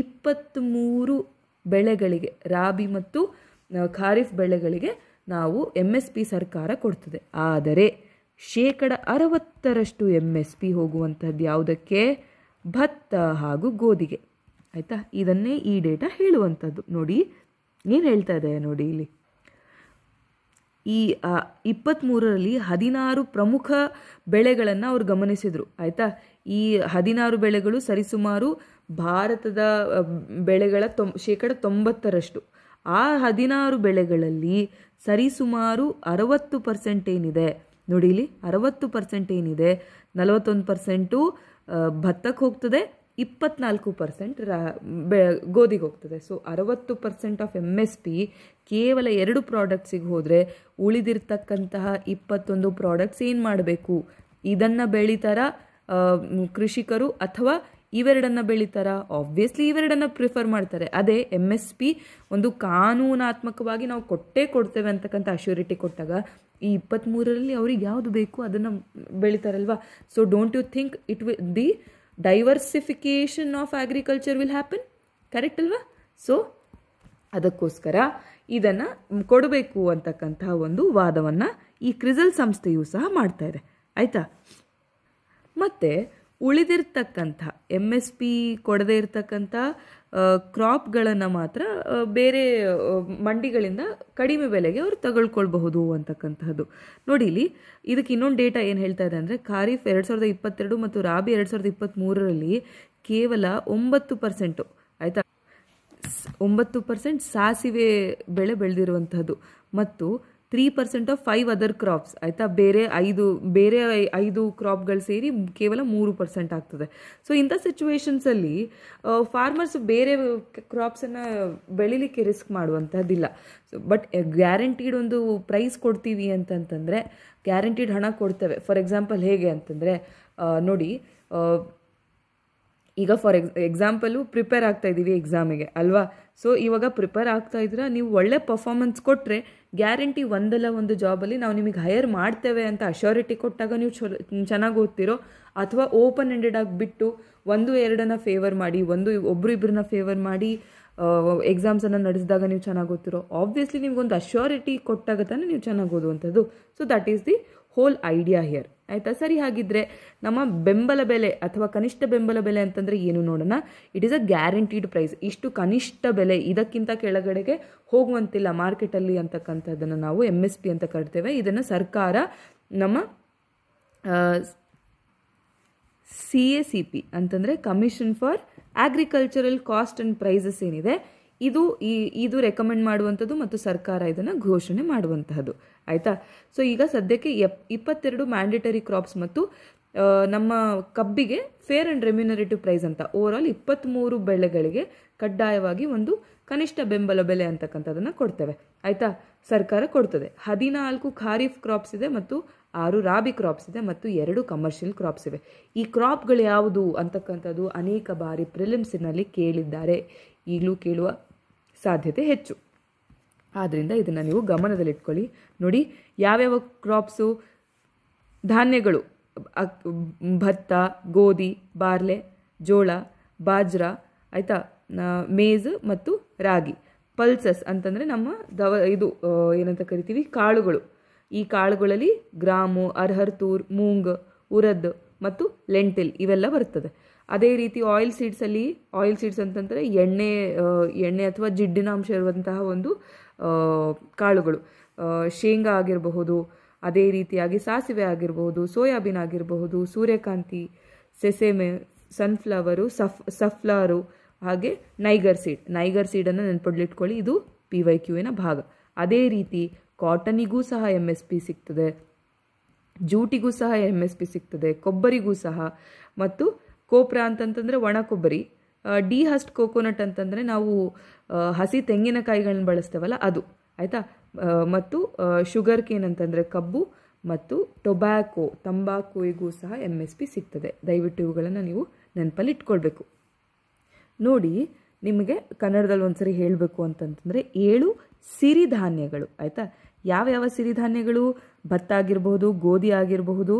ಇಪ್ಪತ್ತ್ಮೂರು ಬೆಳೆಗಳಿಗೆ ರಾಬಿ ಮತ್ತು ಖಾರಿಫ್ ಬೆಳೆಗಳಿಗೆ ನಾವು ಎಮ್ ಎಸ್ ಪಿ ಸರ್ಕಾರ ಕೊಡ್ತದೆ ಆದರೆ ಶೇಕಡ ಅರವತ್ತರಷ್ಟು ಎಮ್ ಎಸ್ ಪಿ ಹೋಗುವಂಥದ್ದು ಯಾವುದಕ್ಕೆ ಭತ್ತ ಹಾಗೂ ಗೋಧಿಗೆ ಆಯಿತಾ ಇದನ್ನೇ ಈ ಡೇಟಾ ಹೇಳುವಂಥದ್ದು ನೋಡಿ ಏನು ಹೇಳ್ತಾ ಇದೆ ನೋಡಿ ಇಲ್ಲಿ ಈ ಇಪ್ಪತ್ತ್ಮೂರರಲ್ಲಿ ಹದಿನಾರು ಪ್ರಮುಖ ಬೆಳೆಗಳನ್ನು ಅವರು ಗಮನಿಸಿದರು ಆಯಿತಾ ಈ ಹದಿನಾರು ಬೆಳೆಗಳು ಸರಿಸುಮಾರು ಭಾರತದ ಬೆಳೆಗಳ ತೊಂ ಶೇಕಡ ತೊಂಬತ್ತರಷ್ಟು ಆ ಹದಿನಾರು ಬೆಳೆಗಳಲ್ಲಿ ಸರಿಸುಮಾರು ಅರವತ್ತು ಪರ್ಸೆಂಟ್ ಏನಿದೆ ನೋಡಿಲಿ ಅರವತ್ತು ಪರ್ಸೆಂಟ್ ಏನಿದೆ ನಲವತ್ತೊಂದು ಪರ್ಸೆಂಟು ಭತ್ತಕ್ಕೆ ಹೋಗ್ತದೆ ಇಪ್ಪತ್ನಾಲ್ಕು ಪರ್ಸೆಂಟ್ ರ ಬೆ ಗೋಧಿಗೆ ಹೋಗ್ತದೆ ಸೊ ಅರವತ್ತು percent of M S P ಕೇವಲ ಎರಡು ಪ್ರಾಡಕ್ಟ್ಸಿಗೆ ಹೋದರೆ ಉಳಿದಿರ್ತಕ್ಕಂತಹ ಇಪ್ಪತ್ತೊಂದು ಪ್ರಾಡಕ್ಟ್ಸ್ ಏನು ಮಾಡಬೇಕು ಇದನ್ನು ಬೆಳೀತಾರ ಕೃಷಿಕರು ಅಥವಾ ಇವೆರಡನ್ನು ಬೆಳೀತಾರ ಆಬ್ವಿಯಸ್ಲಿ ಇವೆರಡನ್ನು ಪ್ರಿಫರ್ ಮಾಡ್ತಾರೆ ಅದೇ ಎಮ್ ಎಸ್ ಪಿ ಒಂದು ಕಾನೂನಾತ್ಮಕವಾಗಿ ನಾವು ಕೊಟ್ಟೇ ಕೊಡ್ತೇವೆ ಅಂತಕ್ಕಂಥ ಅಶ್ಯೂರಿಟಿ ಕೊಟ್ಟಾಗ ಈ ಇಪ್ಪತ್ತ್ಮೂರರಲ್ಲಿ ಅವ್ರಿಗೆ ಯಾವುದು ಬೇಕು ಅದನ್ನು ಬೆಳೀತಾರಲ್ವಾ so don't you think it we the diversification of agriculture will happen correct ಅಲ್ವಾ ಸೊ ಅದಕ್ಕೋಸ್ಕರ ಇದನ್ನು ಕೊಡಬೇಕು ಅಂತಕ್ಕಂತಹ ಒಂದು ವಾದವನ್ನು ಈ ಕ್ರಿಸಲ್ ಸಂಸ್ಥೆಯು ಸಹ ಮಾಡ್ತಾ ಇದೆ ಆಯಿತಾ ಮತ್ತು ಉಳಿದಿರ್ತಕ್ಕಂಥ ಎಮ್ ಎಸ್ ಪಿ ಕೊಡದೇ ಇರತಕ್ಕಂಥ ಕ್ರಾಪ್ಗಳನ್ನು ಮಾತ್ರ ಬೇರೆ ಮಂಡಿಗಳಿಂದ ಕಡಿಮೆ ಬೆಲೆಗೆ ಅವರು ತಗೊಳ್ಕೊಳ್ಬಹುದು ಅಂತಕ್ಕಂಥದ್ದು ನೋಡಿ ಇಲ್ಲಿ ಇದಕ್ಕೆ ಇನ್ನೊಂದು ಡೇಟಾ ಏನು ಹೇಳ್ತಾ ಇದೆ ಅಂದರೆ ಖಾರೀಫ್ ಎರಡು ಸಾವಿರದ ಇಪ್ಪತ್ತೆರಡು ಮತ್ತು ರಾಬಿ ಎರಡು ಸಾವಿರದ ಇಪ್ಪತ್ತ್ಮೂರರಲ್ಲಿ ಕೇವಲ ಒಂಬತ್ತು ಪರ್ಸೆಂಟು ಆಯಿತಾ ಒಂಬತ್ತು ಪರ್ಸೆಂಟ್ ಸಾಸಿವೆ ಬೆಳೆ ಬೆಳೆದಿರುವಂತಹದ್ದು ಮತ್ತು three percent of five other crops ಆಯಿತಾ ಬೇರೆ ಐದು ಬೇರೆ ಐದು ಕ್ರಾಪ್ಗಳು ಸೇರಿ ಕೇವಲ ಮೂರು ಪರ್ಸೆಂಟ್ ಆಗ್ತದೆ ಸೊ ಇಂಥ ಸಿಚುವೇಷನ್ಸಲ್ಲಿ ಫಾರ್ಮರ್ಸ್ ಬೇರೆ ಕ್ರಾಪ್ಸನ್ನು ಬೆಳಿಲಿಕ್ಕೆ ರಿಸ್ಕ್ ಮಾಡುವಂಥದ್ದಿಲ್ಲ ಸೊ ಬಟ್ ಗ್ಯಾರಂಟಿಡ್ ಒಂದು ಪ್ರೈಸ್ ಕೊಡ್ತೀವಿ ಅಂತಂತಂದರೆ ಗ್ಯಾರಂಟಿಡ್ ಹಣ ಕೊಡ್ತೇವೆ ಫಾರ್ ಎಕ್ಸಾಂಪಲ್ ಹೇಗೆ ಅಂತಂದರೆ ನೋಡಿ ಈಗ ಫಾರ್ ಎಕ್ಸ್ ಎಕ್ಸಾಂಪಲು ಪ್ರಿಪೇರ್ ಆಗ್ತಾ ಇದ್ದೀವಿ ಎಕ್ಸಾಮಿಗೆ ಅಲ್ವಾ ಸೊ ಇವಾಗ ಪ್ರಿಪೇರ್ ಆಗ್ತಾ ಇದ್ದೀರಾ ನೀವು ಒಳ್ಳೆ ಪರ್ಫಾರ್ಮೆನ್ಸ್ ಕೊಟ್ಟರೆ ಗ್ಯಾರಂಟಿ ಒಂದಲ್ಲ ಒಂದು ಜಾಬಲ್ಲಿ ನಾವು ನಿಮಗೆ ಹೈಯರ್ ಮಾಡ್ತೇವೆ ಅಂತ ಅಶ್ಯೂರಿಟಿ ಕೊಟ್ಟಾಗ ನೀವು ಚಲೋ ಚೆನ್ನಾಗಿ ಓದ್ತಿರೋ ಅಥವಾ ಓಪನ್ ಎಂಡೆಡ್ ಬಿಟ್ಟು ಒಂದು ಎರಡನ್ನ ಫೇವರ್ ಮಾಡಿ ಒಂದು ಒಬ್ಬರು ಇಬ್ಬರನ್ನ ಫೇವರ್ ಮಾಡಿ ಎಕ್ಸಾಮ್ಸನ್ನು ನಡೆಸಿದಾಗ ನೀವು ಚೆನ್ನಾಗಿ ಓದ್ತಿರೋ ಆಬ್ವಿಯಸ್ಲಿ ನಿಮ್ಗೊಂದು ಅಶ್ಯೂರಿಟಿ ಕೊಟ್ಟಾಗ ತಾನೆ ನೀವು ಚೆನ್ನಾಗಿ ಓದುವಂಥದ್ದು so that is the whole idea here ಆಯಿತಾ ಸರಿ ಹಾಗಿದ್ರೆ ನಮ್ಮ ಬೆಂಬಲ ಬೆಲೆ ಅಥವಾ ಕನಿಷ್ಠ ಬೆಂಬಲ ಬೆಲೆ ಅಂತಂದರೆ ಏನು ನೋಡೋಣ it is a guaranteed price ಇಷ್ಟು ಕನಿಷ್ಠ ಬೆಲೆ ಇದಕ್ಕಿಂತ ಕೆಳಗಡೆಗೆ ಹೋಗುವಂತಿಲ್ಲ ಮಾರ್ಕೆಟಲ್ಲಿ ಅಂತಕ್ಕಂಥದ್ದನ್ನು ನಾವು ಎಮ್ ಎಸ್ ಪಿ ಅಂತ ಕರಿತೇವೆ ಇದನ್ನು ಸರ್ಕಾರ ನಮ್ಮ ಸಿ ಎ ಸಿ ಪಿ ಅಂತಂದರೆ commission for agricultural cost and prices ಏನಿದೆ ಇದು ಈ ಇದು ರೆಕಮೆಂಡ್ ಮಾಡುವಂಥದ್ದು ಮತ್ತು ಸರ್ಕಾರ ಇದನ್ನು ಘೋಷಣೆ ಮಾಡುವಂತಹದ್ದು ಆಯಿತಾ ಸೊ ಈಗ ಸದ್ಯಕ್ಕೆ ಎಪ್ ಇಪ್ಪತ್ತೆರಡು ಮ್ಯಾಂಡೇಟರಿ ಕ್ರಾಪ್ಸ್ ಮತ್ತು ನಮ್ಮ ಕಬ್ಬಿಗೆ ಫೇರ್ ಆ್ಯಂಡ್ ರೆಮ್ಯುನರೇಟಿವ್ ಪ್ರೈಸ್ ಅಂತ ಓವರ್ ಆಲ್ ಇಪ್ಪತ್ತ್ಮೂರು ಬೆಳೆಗಳಿಗೆ ಕಡ್ಡಾಯವಾಗಿ ಒಂದು ಕನಿಷ್ಠ ಬೆಂಬಲ ಬೆಲೆ ಅಂತಕ್ಕಂಥದ್ದನ್ನು ಕೊಡ್ತೇವೆ ಆಯಿತಾ ಸರ್ಕಾರ ಕೊಡ್ತದೆ ಹದಿನಾಲ್ಕು ಖಾರೀಫ್ ಕ್ರಾಪ್ಸ್ ಇದೆ ಮತ್ತು ಆರು ರಾಬಿ ಕ್ರಾಪ್ಸ್ ಇದೆ ಮತ್ತು ಎರಡು ಕಮರ್ಷಿಯಲ್ ಕ್ರಾಪ್ಸ್ ಇವೆ ಈ ಕ್ರಾಪ್ಗಳು ಯಾವುದು ಅಂತಕ್ಕಂಥದ್ದು ಅನೇಕ ಬಾರಿ ಪ್ರಿಲಿಮ್ಸಿನಲ್ಲಿ ಕೇಳಿದ್ದಾರೆ ಈಗಲೂ ಕೇಳುವ ಸಾಧ್ಯತೆ ಹೆಚ್ಚು ಆದ್ದರಿಂದ ಇದನ್ನು ನೀವು ಗಮನದಲ್ಲಿಟ್ಕೊಳ್ಳಿ ನೋಡಿ ಯಾವ್ಯಾವ ಕ್ರಾಪ್ಸು ಧಾನ್ಯಗಳು ಭತ್ತ ಗೋಧಿ ಬಾರ್ಲೆ ಜೋಳ ಬಾಜ್ರ ಆಯಿತಾ ಮೇಜ್ ಮತ್ತು ರಾಗಿ ಪಲ್ಸಸ್ ಅಂತಂದರೆ ನಮ್ಮ ದವ ಇದು ಏನಂತ ಕರಿತೀವಿ ಕಾಳುಗಳು ಈ ಕಾಳುಗಳಲ್ಲಿ ಗ್ರಾಮು ಅರ್ಹರ್ತೂರ್ ಮೂಂಗ್ ಉರದ್ ಮತ್ತು ಲೆಂಟಿಲ್ ಇವೆಲ್ಲ ಬರ್ತದೆ ಅದೇ ರೀತಿ ಆಯಿಲ್ ಸೀಡ್ಸಲ್ಲಿ ಆಯಿಲ್ ಸೀಡ್ಸ್ ಅಂತಂದರೆ ಎಣ್ಣೆ ಎಣ್ಣೆ ಅಥವಾ ಜಿಡ್ಡಿನ ಅಂಶ ಇರುವಂತಹ ಒಂದು ಕಾಳುಗಳು ಶೇಂಗಾ ಆಗಿರಬಹುದು ಅದೇ ರೀತಿಯಾಗಿ ಸಾಸಿವೆ ಆಗಿರಬಹುದು ಸೋಯಾಬೀನ್ ಆಗಿರಬಹುದು ಸೂರ್ಯಕಾಂತಿ ಸೆಸೆಮೆ ಸನ್ಫ್ಲವರು ಸಫ್ ಸಫ್ಲಾರು ಹಾಗೆ ನೈಗರ್ ಸೀಡ್ ನೈಗರ್ ಸೀಡನ್ನು ನೆನ್ಪಡ್ಲಿಟ್ಕೊಳ್ಳಿ ಇದು ಪಿ ವೈ ಕ್ಯೂವಿನ ಭಾಗ ಅದೇ ರೀತಿ ಕಾಟನಿಗೂ ಸಹ ಎಮ್ ಎಸ್ ಪಿ ಸಿಗ್ತದೆ ಜೂಟಿಗೂ ಸಹ ಎಮ್ ಎಸ್ ಪಿ ಸಿಗ್ತದೆ ಕೊಬ್ಬರಿಗೂ ಸಹ ಮತ್ತು ಕೋಪ್ರ ಅಂತಂತಂದರೆ ಒಣ ಕೊಬ್ಬರಿ ಡಿ ಹಸ್ಟ್ ಕೋಕೋನಟ್ ಅಂತಂದರೆ ನಾವು ಹಸಿ ತೆಂಗಿನಕಾಯಿಗಳನ್ನ ಬಳಸ್ತೇವಲ್ಲ ಅದು ಆಯಿತಾ ಮತ್ತು ಶುಗರ್ ಕೇನ್ ಅಂತಂದರೆ ಕಬ್ಬು ಮತ್ತು ಟೊಬ್ಯಾಕೊ ತಂಬಾಕುವಿಗೂ ಸಹ ಎಮ್ ಎಸ್ ಪಿ ಸಿಗ್ತದೆ ದಯವಿಟ್ಟು ಇವುಗಳನ್ನು ನೀವು ನೆನಪಲ್ಲಿ ಇಟ್ಕೊಳ್ಬೇಕು ನೋಡಿ ನಿಮಗೆ ಕನ್ನಡದಲ್ಲಿ ಸರಿ ಹೇಳಬೇಕು ಅಂತಂತಂದರೆ ಏಳು ಸಿರಿಧಾನ್ಯಗಳು ಆಯಿತಾ ಯಾವ್ಯಾವ ಸಿರಿಧಾನ್ಯಗಳು ಭತ್ತ ಆಗಿರಬಹುದು ಗೋಧಿ ಆಗಿರಬಹುದು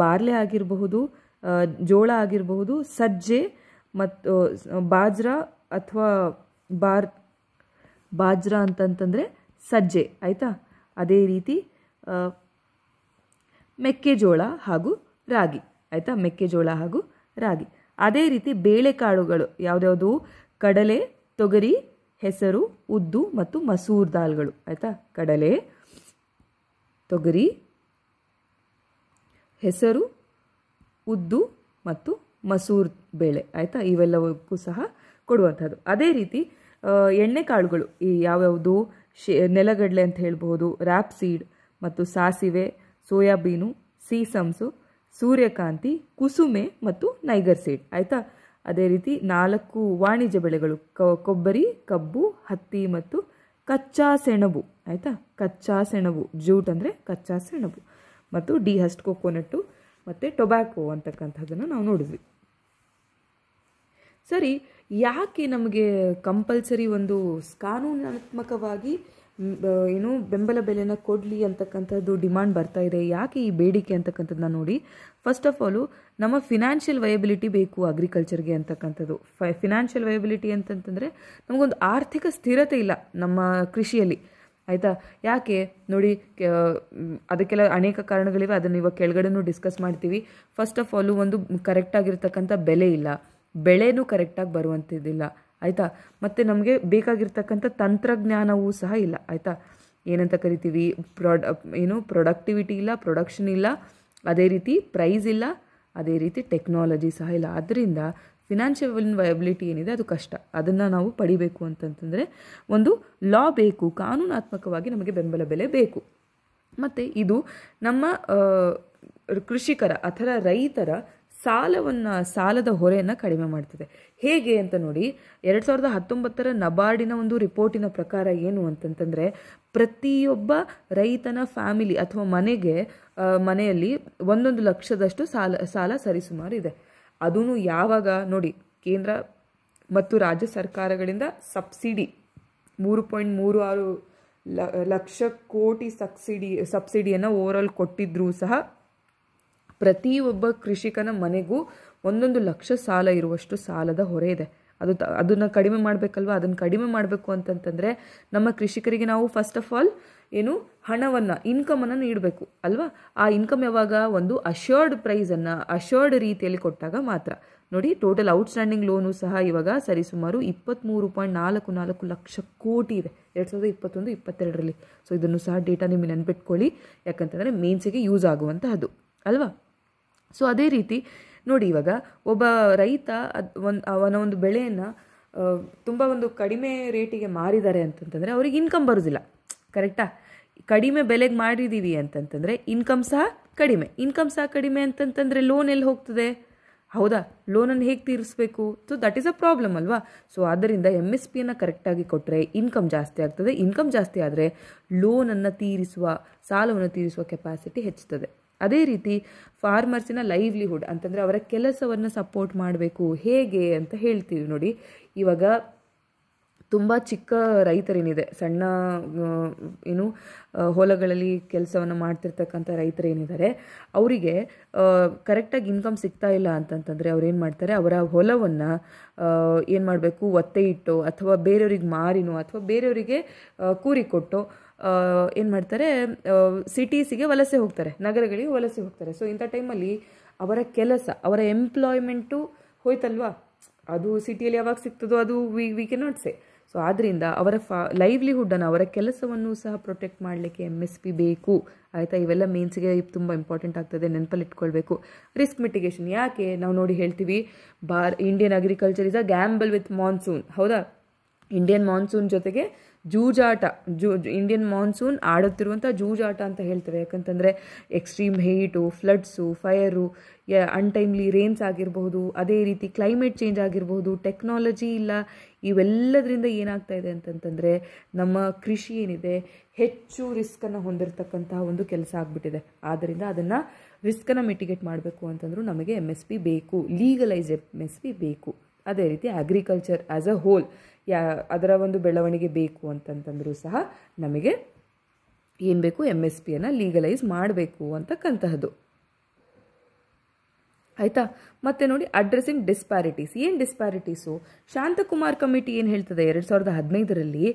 ಬಾರ್ಲೆ ಆಗಿರಬಹುದು ಜೋಳ ಆಗಿರಬಹುದು ಸಜ್ಜೆ ಮತ್ತು ಬಾಜ್ರಾ ಅಥವಾ ಬಾರ್ ಬಾಜ್ರಾ ಅಂತಂತಂದರೆ ಸಜ್ಜೆ ಆಯಿತಾ ಅದೇ ರೀತಿ ಮೆಕ್ಕೆಜೋಳ ಹಾಗೂ ರಾಗಿ ಆಯಿತಾ ಮೆಕ್ಕೆಜೋಳ ಹಾಗೂ ರಾಗಿ ಅದೇ ರೀತಿ ಬೇಳೆಕಾಳುಗಳು ಯಾವುದ್ಯಾವುದು ಕಡಲೆ ತೊಗರಿ ಹೆಸರು ಉದ್ದು ಮತ್ತು ಮಸೂರ್ ದಾಲ್ಗಳು ಆಯಿತಾ ಕಡಲೆ ತೊಗರಿ ಹೆಸರು ಉದ್ದು ಮತ್ತು ಮಸೂರ್ ಬೇಳೆ ಆಯಿತಾ ಇವೆಲ್ಲವಕ್ಕೂ ಸಹ ಕೊಡುವಂಥದ್ದು ಅದೇ ರೀತಿ ಎಣ್ಣೆ ಕಾಳುಗಳು ಈ ಯಾವ್ಯಾವುದು ಶೇ ನೆಲಗಡಲೆ ಅಂತ ಹೇಳ್ಬೋದು ರ್ಯಾಪ್ ಸೀಡ್ ಮತ್ತು ಸಾಸಿವೆ ಸೋಯಾಬೀನು ಸೀಸಮ್ಸು ಸೂರ್ಯಕಾಂತಿ ಕುಸುಮೆ ಮತ್ತು ನೈಗರ್ ಸೀಡ್ ಆಯಿತಾ ಅದೇ ರೀತಿ ನಾಲ್ಕು ವಾಣಿಜ್ಯ ಬೆಳೆಗಳು ಕೊಬ್ಬರಿ ಕಬ್ಬು ಹತ್ತಿ ಮತ್ತು ಕಚ್ಚಾ ಸೆಣಬು ಆಯಿತಾ ಕಚ್ಚಾ ಸೆಣಬು ಜ್ಯೂಟ್ ಅಂದರೆ ಕಚ್ಚಾ ಸೆಣಬು ಮತ್ತು ಡಿಹಸ್ಟ್ ಕೊಕೊನಟ್ಟು ಮತ್ತು ಟೊಬ್ಯಾಕೋ ಅಂತಕ್ಕಂಥದ್ದನ್ನು ನಾವು ನೋಡಿದ್ವಿ ಸರಿ ಯಾಕೆ ನಮಗೆ ಕಂಪಲ್ಸರಿ ಒಂದು ಕಾನೂನಾತ್ಮಕವಾಗಿ ಏನು ಬೆಂಬಲ ಬೆಲೆನ ಕೊಡಲಿ ಅಂತಕ್ಕಂಥದ್ದು ಡಿಮಾಂಡ್ ಬರ್ತಾ ಇದೆ ಯಾಕೆ ಈ ಬೇಡಿಕೆ ಅಂತಕ್ಕಂಥದ್ದನ್ನ ನೋಡಿ ಫಸ್ಟ್ ಆಫ್ ಆಲು ನಮ್ಮ ಫಿನಾನ್ಷಿಯಲ್ ವಯಬಿಲಿಟಿ ಬೇಕು ಅಗ್ರಿಕಲ್ಚರ್ಗೆ ಅಂತಕ್ಕಂಥದ್ದು ಫೈ ಫಿನಾನ್ಷಿಯಲ್ ವಯಬಿಲಿಟಿ ಅಂತಂತಂದರೆ ನಮಗೊಂದು ಆರ್ಥಿಕ ಸ್ಥಿರತೆ ಇಲ್ಲ ನಮ್ಮ ಕೃಷಿಯಲ್ಲಿ ಆಯಿತಾ ಯಾಕೆ ನೋಡಿ ಅದಕ್ಕೆಲ್ಲ ಅನೇಕ ಕಾರಣಗಳಿವೆ ಅದನ್ನು ಇವಾಗ ಕೆಳಗಡೆನೂ ಡಿಸ್ಕಸ್ ಮಾಡ್ತೀವಿ ಫಸ್ಟ್ ಆಫ್ ಆಲು ಒಂದು ಕರೆಕ್ಟಾಗಿರ್ತಕ್ಕಂಥ ಬೆಲೆ ಇಲ್ಲ ಬೆಳೆನೂ ಕರೆಕ್ಟಾಗಿ ಬರುವಂಥದ್ದಿಲ್ಲ ಆಯಿತಾ ಮತ್ತು ನಮಗೆ ಬೇಕಾಗಿರ್ತಕ್ಕಂಥ ತಂತ್ರಜ್ಞಾನವೂ ಸಹ ಇಲ್ಲ ಆಯಿತಾ ಏನಂತ ಕರಿತೀವಿ ಪ್ರೊಡ ಏನು ಪ್ರೊಡಕ್ಟಿವಿಟಿ ಇಲ್ಲ ಪ್ರೊಡಕ್ಷನ್ ಇಲ್ಲ ಅದೇ ರೀತಿ ಪ್ರೈಸ್ ಇಲ್ಲ ಅದೇ ರೀತಿ ಟೆಕ್ನಾಲಜಿ ಸಹ ಇಲ್ಲ ಆದ್ದರಿಂದ ಫಿನಾನ್ಷಿಯಲ್ ವಯಬಿಲಿಟಿ ಏನಿದೆ ಅದು ಕಷ್ಟ ಅದನ್ನು ನಾವು ಪಡಿಬೇಕು ಅಂತಂತಂದರೆ ಒಂದು ಲಾ ಬೇಕು ಕಾನೂನಾತ್ಮಕವಾಗಿ ನಮಗೆ ಬೆಂಬಲ ಬೆಲೆ ಬೇಕು ಮತ್ತು ಇದು ನಮ್ಮ ಕೃಷಿಕರ ಅಥವಾ ರೈತರ ಸಾಲವನ್ನು ಸಾಲದ ಹೊರೆಯನ್ನು ಕಡಿಮೆ ಮಾಡ್ತದೆ ಹೇಗೆ ಅಂತ ನೋಡಿ ಎರಡು ಸಾವಿರದ ಹತ್ತೊಂಬತ್ತರ ನಬಾರ್ಡಿನ ಒಂದು ರಿಪೋರ್ಟಿನ ಪ್ರಕಾರ ಏನು ಅಂತಂತಂದರೆ ಪ್ರತಿಯೊಬ್ಬ ರೈತನ ಫ್ಯಾಮಿಲಿ ಅಥವಾ ಮನೆಗೆ ಮನೆಯಲ್ಲಿ ಒಂದೊಂದು ಲಕ್ಷದಷ್ಟು ಸಾಲ ಸಾಲ ಸರಿಸುಮಾರು ಇದೆ ಅದೂ ಯಾವಾಗ ನೋಡಿ ಕೇಂದ್ರ ಮತ್ತು ರಾಜ್ಯ ಸರ್ಕಾರಗಳಿಂದ ಸಬ್ಸಿಡಿ ಮೂರು ಪಾಯಿಂಟ್ ಮೂರು ಆರು ಲಕ್ಷ ಕೋಟಿ ಸಬ್ಸಿಡಿ ಸಬ್ಸಿಡಿಯನ್ನು ಆಲ್ ಕೊಟ್ಟಿದ್ದರೂ ಸಹ ಪ್ರತಿಯೊಬ್ಬ ಕೃಷಿಕನ ಮನೆಗೂ ಒಂದೊಂದು ಲಕ್ಷ ಸಾಲ ಇರುವಷ್ಟು ಸಾಲದ ಹೊರೆ ಇದೆ ಅದು ಅದನ್ನು ಕಡಿಮೆ ಮಾಡಬೇಕಲ್ವ ಅದನ್ನು ಕಡಿಮೆ ಮಾಡಬೇಕು ಅಂತಂತಂದರೆ ನಮ್ಮ ಕೃಷಿಕರಿಗೆ ನಾವು ಫಸ್ಟ್ ಆಫ್ ಆಲ್ ಏನು ಹಣವನ್ನು ಇನ್ಕಮನ್ನು ನೀಡಬೇಕು ಅಲ್ವಾ ಆ ಇನ್ಕಮ್ ಯಾವಾಗ ಒಂದು ಅಶ್ಯೋರ್ಡ್ ಪ್ರೈಸನ್ನು ಅಶೋರ್ಡ್ ರೀತಿಯಲ್ಲಿ ಕೊಟ್ಟಾಗ ಮಾತ್ರ ನೋಡಿ ಟೋಟಲ್ ಔಟ್ಸ್ಟ್ಯಾಂಡಿಂಗ್ ಲೋನು ಸಹ ಇವಾಗ ಸರಿಸುಮಾರು ಇಪ್ಪತ್ತ್ಮೂರು ಪಾಯಿಂಟ್ ನಾಲ್ಕು ನಾಲ್ಕು ಲಕ್ಷ ಕೋಟಿ ಇದೆ ಎರಡು ಸಾವಿರದ ಇಪ್ಪತ್ತೊಂದು ಇಪ್ಪತ್ತೆರಡರಲ್ಲಿ ಸೊ ಇದನ್ನು ಸಹ ಡೇಟಾ ನಿಮಗೆ ನೆನ್ಪಿಟ್ಕೊಳ್ಳಿ ಯಾಕಂತಂದರೆ ಮೇನ್ಸಿಗೆ ಯೂಸ್ ಆಗುವಂತಹದ್ದು ಅಲ್ವಾ ಸೊ ಅದೇ ರೀತಿ ನೋಡಿ ಇವಾಗ ಒಬ್ಬ ರೈತ ಅದು ಒಂದು ಅವನ ಒಂದು ಬೆಳೆಯನ್ನು ತುಂಬ ಒಂದು ಕಡಿಮೆ ರೇಟಿಗೆ ಮಾರಿದ್ದಾರೆ ಅಂತಂತಂದರೆ ಅವ್ರಿಗೆ ಇನ್ಕಮ್ ಬರೋದಿಲ್ಲ ಕರೆಕ್ಟಾ ಕಡಿಮೆ ಬೆಲೆಗೆ ಮಾಡಿದ್ದೀವಿ ಅಂತಂತಂದರೆ ಇನ್ಕಮ್ ಸಹ ಕಡಿಮೆ ಇನ್ಕಮ್ ಸಹ ಕಡಿಮೆ ಅಂತಂತಂದರೆ ಲೋನ್ ಎಲ್ಲಿ ಹೋಗ್ತದೆ ಹೌದಾ ಲೋನನ್ನು ಹೇಗೆ ತೀರಿಸಬೇಕು so that is a problem ಅಲ್ವಾ ಸೊ ಆದ್ದರಿಂದ ಎಮ್ ಎಸ್ ಪಿಯನ್ನು ಕರೆಕ್ಟಾಗಿ ಕೊಟ್ಟರೆ ಇನ್ಕಮ್ ಜಾಸ್ತಿ ಆಗ್ತದೆ ಇನ್ಕಮ್ ಜಾಸ್ತಿ ಆದರೆ ಲೋನನ್ನು ತೀರಿಸುವ ಸಾಲವನ್ನು ತೀರಿಸುವ ಕೆಪಾಸಿಟಿ ಹೆಚ್ಚುತ್ತದೆ ಅದೇ ರೀತಿ ಫಾರ್ಮರ್ಸಿನ ಲೈವ್ಲಿಹುಡ್ ಅಂತಂದರೆ ಅವರ ಕೆಲಸವನ್ನು ಸಪೋರ್ಟ್ ಮಾಡಬೇಕು ಹೇಗೆ ಅಂತ ಹೇಳ್ತೀವಿ ನೋಡಿ ಇವಾಗ ತುಂಬ ಚಿಕ್ಕ ರೈತರೇನಿದೆ ಸಣ್ಣ ಏನು ಹೊಲಗಳಲ್ಲಿ ಕೆಲಸವನ್ನು ಮಾಡ್ತಿರ್ತಕ್ಕಂಥ ರೈತರೇನಿದ್ದಾರೆ ಅವರಿಗೆ ಕರೆಕ್ಟಾಗಿ ಇನ್ಕಮ್ ಸಿಗ್ತಾ ಇಲ್ಲ ಅಂತಂತಂದರೆ ಅವ್ರೇನು ಮಾಡ್ತಾರೆ ಅವರ ಹೊಲವನ್ನು ಏನು ಮಾಡಬೇಕು ಒತ್ತೆ ಇಟ್ಟು ಅಥವಾ ಬೇರೆಯವ್ರಿಗೆ ಮಾರಿನೋ ಅಥವಾ ಬೇರೆಯವರಿಗೆ ಕೂರಿ ಕೊಟ್ಟು ಏನು ಮಾಡ್ತಾರೆ ಸಿಟೀಸಿಗೆ ವಲಸೆ ಹೋಗ್ತಾರೆ ನಗರಗಳಿಗೆ ವಲಸೆ ಹೋಗ್ತಾರೆ ಸೊ ಇಂಥ ಟೈಮಲ್ಲಿ ಅವರ ಕೆಲಸ ಅವರ ಎಂಪ್ಲಾಯ್ಮೆಂಟು ಹೋಯ್ತಲ್ವಾ ಅದು ಸಿಟಿಯಲ್ಲಿ ಯಾವಾಗ ಸಿಗ್ತದೋ ಅದು we we can not say so ಆದ್ದರಿಂದ ಅವರ ಫ ಲೈವ್ಲಿಹುಡ್ಡನ್ನು ಅವರ ಕೆಲಸವನ್ನು ಸಹ ಪ್ರೊಟೆಕ್ಟ್ ಮಾಡಲಿಕ್ಕೆ ಎಮ್ ಎಸ್ ಪಿ ಬೇಕು ಆಯಿತಾ ಇವೆಲ್ಲ ಮೇನ್ಸ್ಗೆ ತುಂಬ ಇಂಪಾರ್ಟೆಂಟ್ ಆಗ್ತದೆ ನೆನಪಲ್ಲಿ ಇಟ್ಕೊಳ್ಬೇಕು ರಿಸ್ಕ್ ಮಿಟಿಗೇಷನ್ ಯಾಕೆ ನಾವು ನೋಡಿ ಹೇಳ್ತೀವಿ ಬಾರ್ Indian agriculture is a gamble with monsoon ಹೌದಾ ಇಂಡಿಯನ್ ಮಾನ್ಸೂನ್ ಜೊತೆಗೆ ಜೂಜಾಟ ಜೂ ಇಂಡಿಯನ್ ಮಾನ್ಸೂನ್ ಆಡುತ್ತಿರುವಂಥ ಜೂಜಾಟ ಅಂತ ಹೇಳ್ತೇವೆ ಯಾಕಂತಂದರೆ extreme heat floods fire untimely rains ಆಗಿರಬಹುದು ಅದೇ ರೀತಿ ಕ್ಲೈಮೇಟ್ ಚೇಂಜ್ ಆಗಿರಬಹುದು ಟೆಕ್ನಾಲಜಿ ಇಲ್ಲ ಇವೆಲ್ಲದರಿಂದ ಏನಾಗ್ತಾ ಇದೆ ಅಂತಂತಂದರೆ ನಮ್ಮ ಕೃಷಿ ಏನಿದೆ ಹೆಚ್ಚು ರಿಸ್ಕನ್ನು ಹೊಂದಿರತಕ್ಕಂತಹ ಒಂದು ಕೆಲಸ ಆಗಿಬಿಟ್ಟಿದೆ ಆದ್ದರಿಂದ ಅದನ್ನು ರಿಸ್ಕನ್ನು ಮಿಟಿಗೇಟ್ ಮಾಡಬೇಕು ಅಂತಂದರೂ ನಮಗೆ ಎಮ್ ಎಸ್ ಪಿ ಬೇಕು ಲೀಗಲೈಸ್ ಎಮ್ ಎಸ್ ಪಿ ಬೇಕು ಅದೇ ರೀತಿ ಅಗ್ರಿಕಲ್ಚರ್ ಆ್ಯಸ್ ಅ ಹೋಲ್ ಯಾ ಅದರ ಒಂದು ಬೆಳವಣಿಗೆ ಬೇಕು ಅಂತಂತಂದರೂ ಸಹ ನಮಗೆ ಏನು ಬೇಕು ಎಮ್ ಎಸ್ ಪಿಯನ್ನು ಲೀಗಲೈಸ್ ಮಾಡಬೇಕು ಅಂತಕ್ಕಂತಹದ್ದು ಆಯಿತಾ ಮತ್ತೆ ನೋಡಿ ಅಡ್ರೆಸ್ಸಿಂಗ್ ಡಿಸ್ಪ್ಯಾರಿಟೀಸ್ ಏನು ಡಿಸ್ಪ್ಯಾರಿಟೀಸು ಶಾಂತಕುಮಾರ್ ಕಮಿಟಿ ಏನು ಹೇಳ್ತದೆ ಎರಡು ಸಾವಿರದ ಹದಿನೈದರಲ್ಲಿ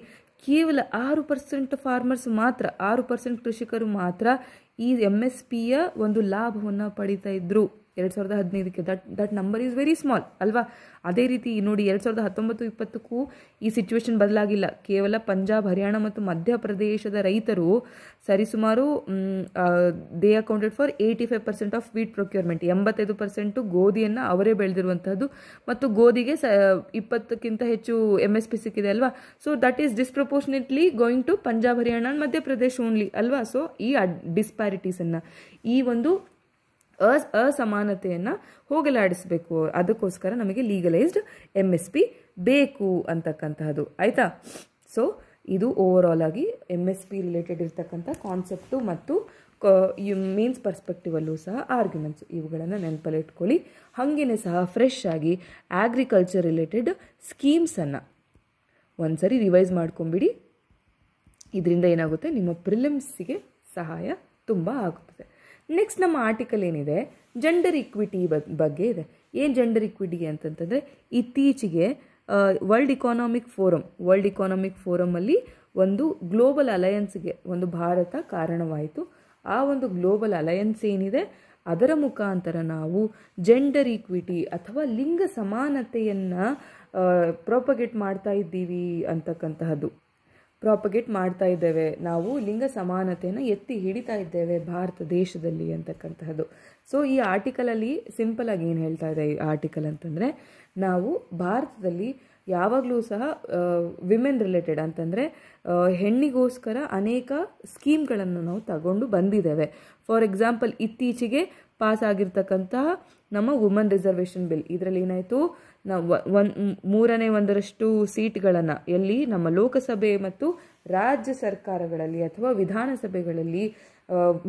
ಕೇವಲ ಆರು ಪರ್ಸೆಂಟ್ ಫಾರ್ಮರ್ಸ್ ಮಾತ್ರ ಆರು ಪರ್ಸೆಂಟ್ ಕೃಷಿಕರು ಮಾತ್ರ ಈ ಎಮ್ ಎಸ್ ಪಿಯ ಒಂದು ಲಾಭವನ್ನು ಪಡಿತಾ ಇದ್ರು ಎರಡು ಸಾವಿರದ ಹದಿನೈದಕ್ಕೆ that that number is very small ಅಲ್ವಾ ಅದೇ ರೀತಿ ನೋಡಿ ಎರಡು ಸಾವಿರದ ಹತ್ತೊಂಬತ್ತು ಇಪ್ಪತ್ತಕ್ಕೂ ಈ ಸಿಚುವೇಶನ್ ಬದಲಾಗಿಲ್ಲ ಕೇವಲ ಪಂಜಾಬ್ ಹರಿಯಾಣ ಮತ್ತು ಮಧ್ಯಪ್ರದೇಶದ ರೈತರು ಸರಿಸುಮಾರು they accounted for eighty five percent of wheat procurement ಎಂಬತ್ತೈದು ಪರ್ಸೆಂಟು ಗೋಧಿಯನ್ನು ಅವರೇ ಬೆಳೆದಿರುವಂತಹದ್ದು ಮತ್ತು ಗೋಧಿಗೆ ಸ ಇಪ್ಪತ್ತಕ್ಕಿಂತ ಹೆಚ್ಚು ಎಮ್ ಎಸ್ ಪಿ ಸಿಕ್ಕಿದೆ ಅಲ್ವಾ so that is disproportionately going to Punjab Haryana Madhya Pradesh only ಅಲ್ವಾ ಸೊ ಈ ಡಿಸ್ಪ್ಯಾರಿಟೀಸನ್ನು ಈ ಒಂದು ಅಸ್ ಅಸಮಾನತೆಯನ್ನು ಹೋಗಲಾಡಿಸಬೇಕು ಅದಕ್ಕೋಸ್ಕರ ನಮಗೆ ಲೀಗಲೈಸ್ಡ್ ಎಮ್ ಎಸ್ ಪಿ ಬೇಕು ಅಂತಕ್ಕಂತಹದ್ದು ಆಯಿತಾ ಸೊ ಇದು ಓವರ್ ಆಲ್ ಆಗಿ ಎಮ್ ಎಸ್ ಪಿ ರಿಲೇಟೆಡ್ ಇರ್ತಕ್ಕಂಥ ಕಾನ್ಸೆಪ್ಟು ಮತ್ತು ಮೀನ್ಸ್ ಪರ್ಸ್ಪೆಕ್ಟಿವಲ್ಲೂ ಸಹ ಆರ್ಗ್ಯುಮೆಂಟ್ಸ್ ಇವುಗಳನ್ನು ನೆನಪಲ್ಲಿ ಇಟ್ಕೊಳ್ಳಿ ಹಾಗೇನೆ ಸಹ ಫ್ರೆಶ್ ಆಗಿ ಆಗ್ರಿಕಲ್ಚರ್ ರಿಲೇಟೆಡ್ ಸ್ಕೀಮ್ಸನ್ನು ಒಂದ್ಸರಿ ರಿವೈಸ್ ಮಾಡ್ಕೊಂಬಿಡಿ ಇದರಿಂದ ಏನಾಗುತ್ತೆ ನಿಮ್ಮ ಪ್ರಿಲಿಮ್ಸಿಗೆ ಸಹಾಯ ತುಂಬ ಆಗುತ್ತದೆ ನೆಕ್ಸ್ಟ್ ನಮ್ಮ ಆರ್ಟಿಕಲ್ ಏನಿದೆ ಜೆಂಡರ್ ಇಕ್ವಿಟಿ ಬಗ್ಗೆ ಇದೆ ಏನು ಜೆಂಡರ್ ಇಕ್ವಿಟಿ ಅಂತಂತಂದರೆ ಇತ್ತೀಚೆಗೆ world economic forum world economic ಫೋರಮಲ್ಲಿ ಒಂದು ಗ್ಲೋಬಲ್ ಅಲಯನ್ಸ್ಗೆ ಒಂದು ಭಾರತ ಕಾರಣವಾಯಿತು ಆ ಒಂದು ಗ್ಲೋಬಲ್ ಅಲಯನ್ಸ್ ಏನಿದೆ ಅದರ ಮುಖಾಂತರ ನಾವು ಜೆಂಡರ್ ಈಕ್ವಿಟಿ ಅಥವಾ ಲಿಂಗ ಸಮಾನತೆಯನ್ನು ಪ್ರೊಪಗೇಟ್ ಮಾಡ್ತಾ ಇದ್ದೀವಿ ಅಂತಕ್ಕಂತಹದ್ದು ಪ್ರಾಪಗೇಟ್ ಮಾಡ್ತಾ ಇದ್ದೇವೆ ನಾವು ಲಿಂಗ ಸಮಾನತೆಯನ್ನು ಎತ್ತಿ ಹಿಡಿತಾ ಇದ್ದೇವೆ ಭಾರತ ದೇಶದಲ್ಲಿ ಅಂತಕ್ಕಂತಹದ್ದು ಸೊ ಈ ಆರ್ಟಿಕಲಲ್ಲಿ ಸಿಂಪಲ್ ಆಗಿ ಏನು ಹೇಳ್ತಾ ಇದೆ ಈ ಆರ್ಟಿಕಲ್ ಅಂತಂದರೆ ನಾವು ಭಾರತದಲ್ಲಿ ಯಾವಾಗಲೂ ಸಹ ವಿಮೆನ್ ರಿಲೇಟೆಡ್ ಅಂತಂದರೆ ಹೆಣ್ಣಿಗೋಸ್ಕರ ಅನೇಕ ಸ್ಕೀಮ್ಗಳನ್ನು ನಾವು ತಗೊಂಡು ಬಂದಿದ್ದೇವೆ ಫಾರ್ ಎಕ್ಸಾಂಪಲ್ ಇತ್ತೀಚೆಗೆ ಪಾಸ್ ಆಗಿರ್ತಕ್ಕಂತಹ ನಮ್ಮ ವುಮನ್ ರಿಸರ್ವೇಷನ್ ಬಿಲ್ ಇದರಲ್ಲಿ ಏನಾಯಿತು ನಾವು ಮೂರನೇ ಒಂದರಷ್ಟು ಸೀಟ್ಗಳನ್ನು ಎಲ್ಲಿ ನಮ್ಮ ಲೋಕಸಭೆ ಮತ್ತು ರಾಜ್ಯ ಸರ್ಕಾರಗಳಲ್ಲಿ ಅಥವಾ ವಿಧಾನಸಭೆಗಳಲ್ಲಿ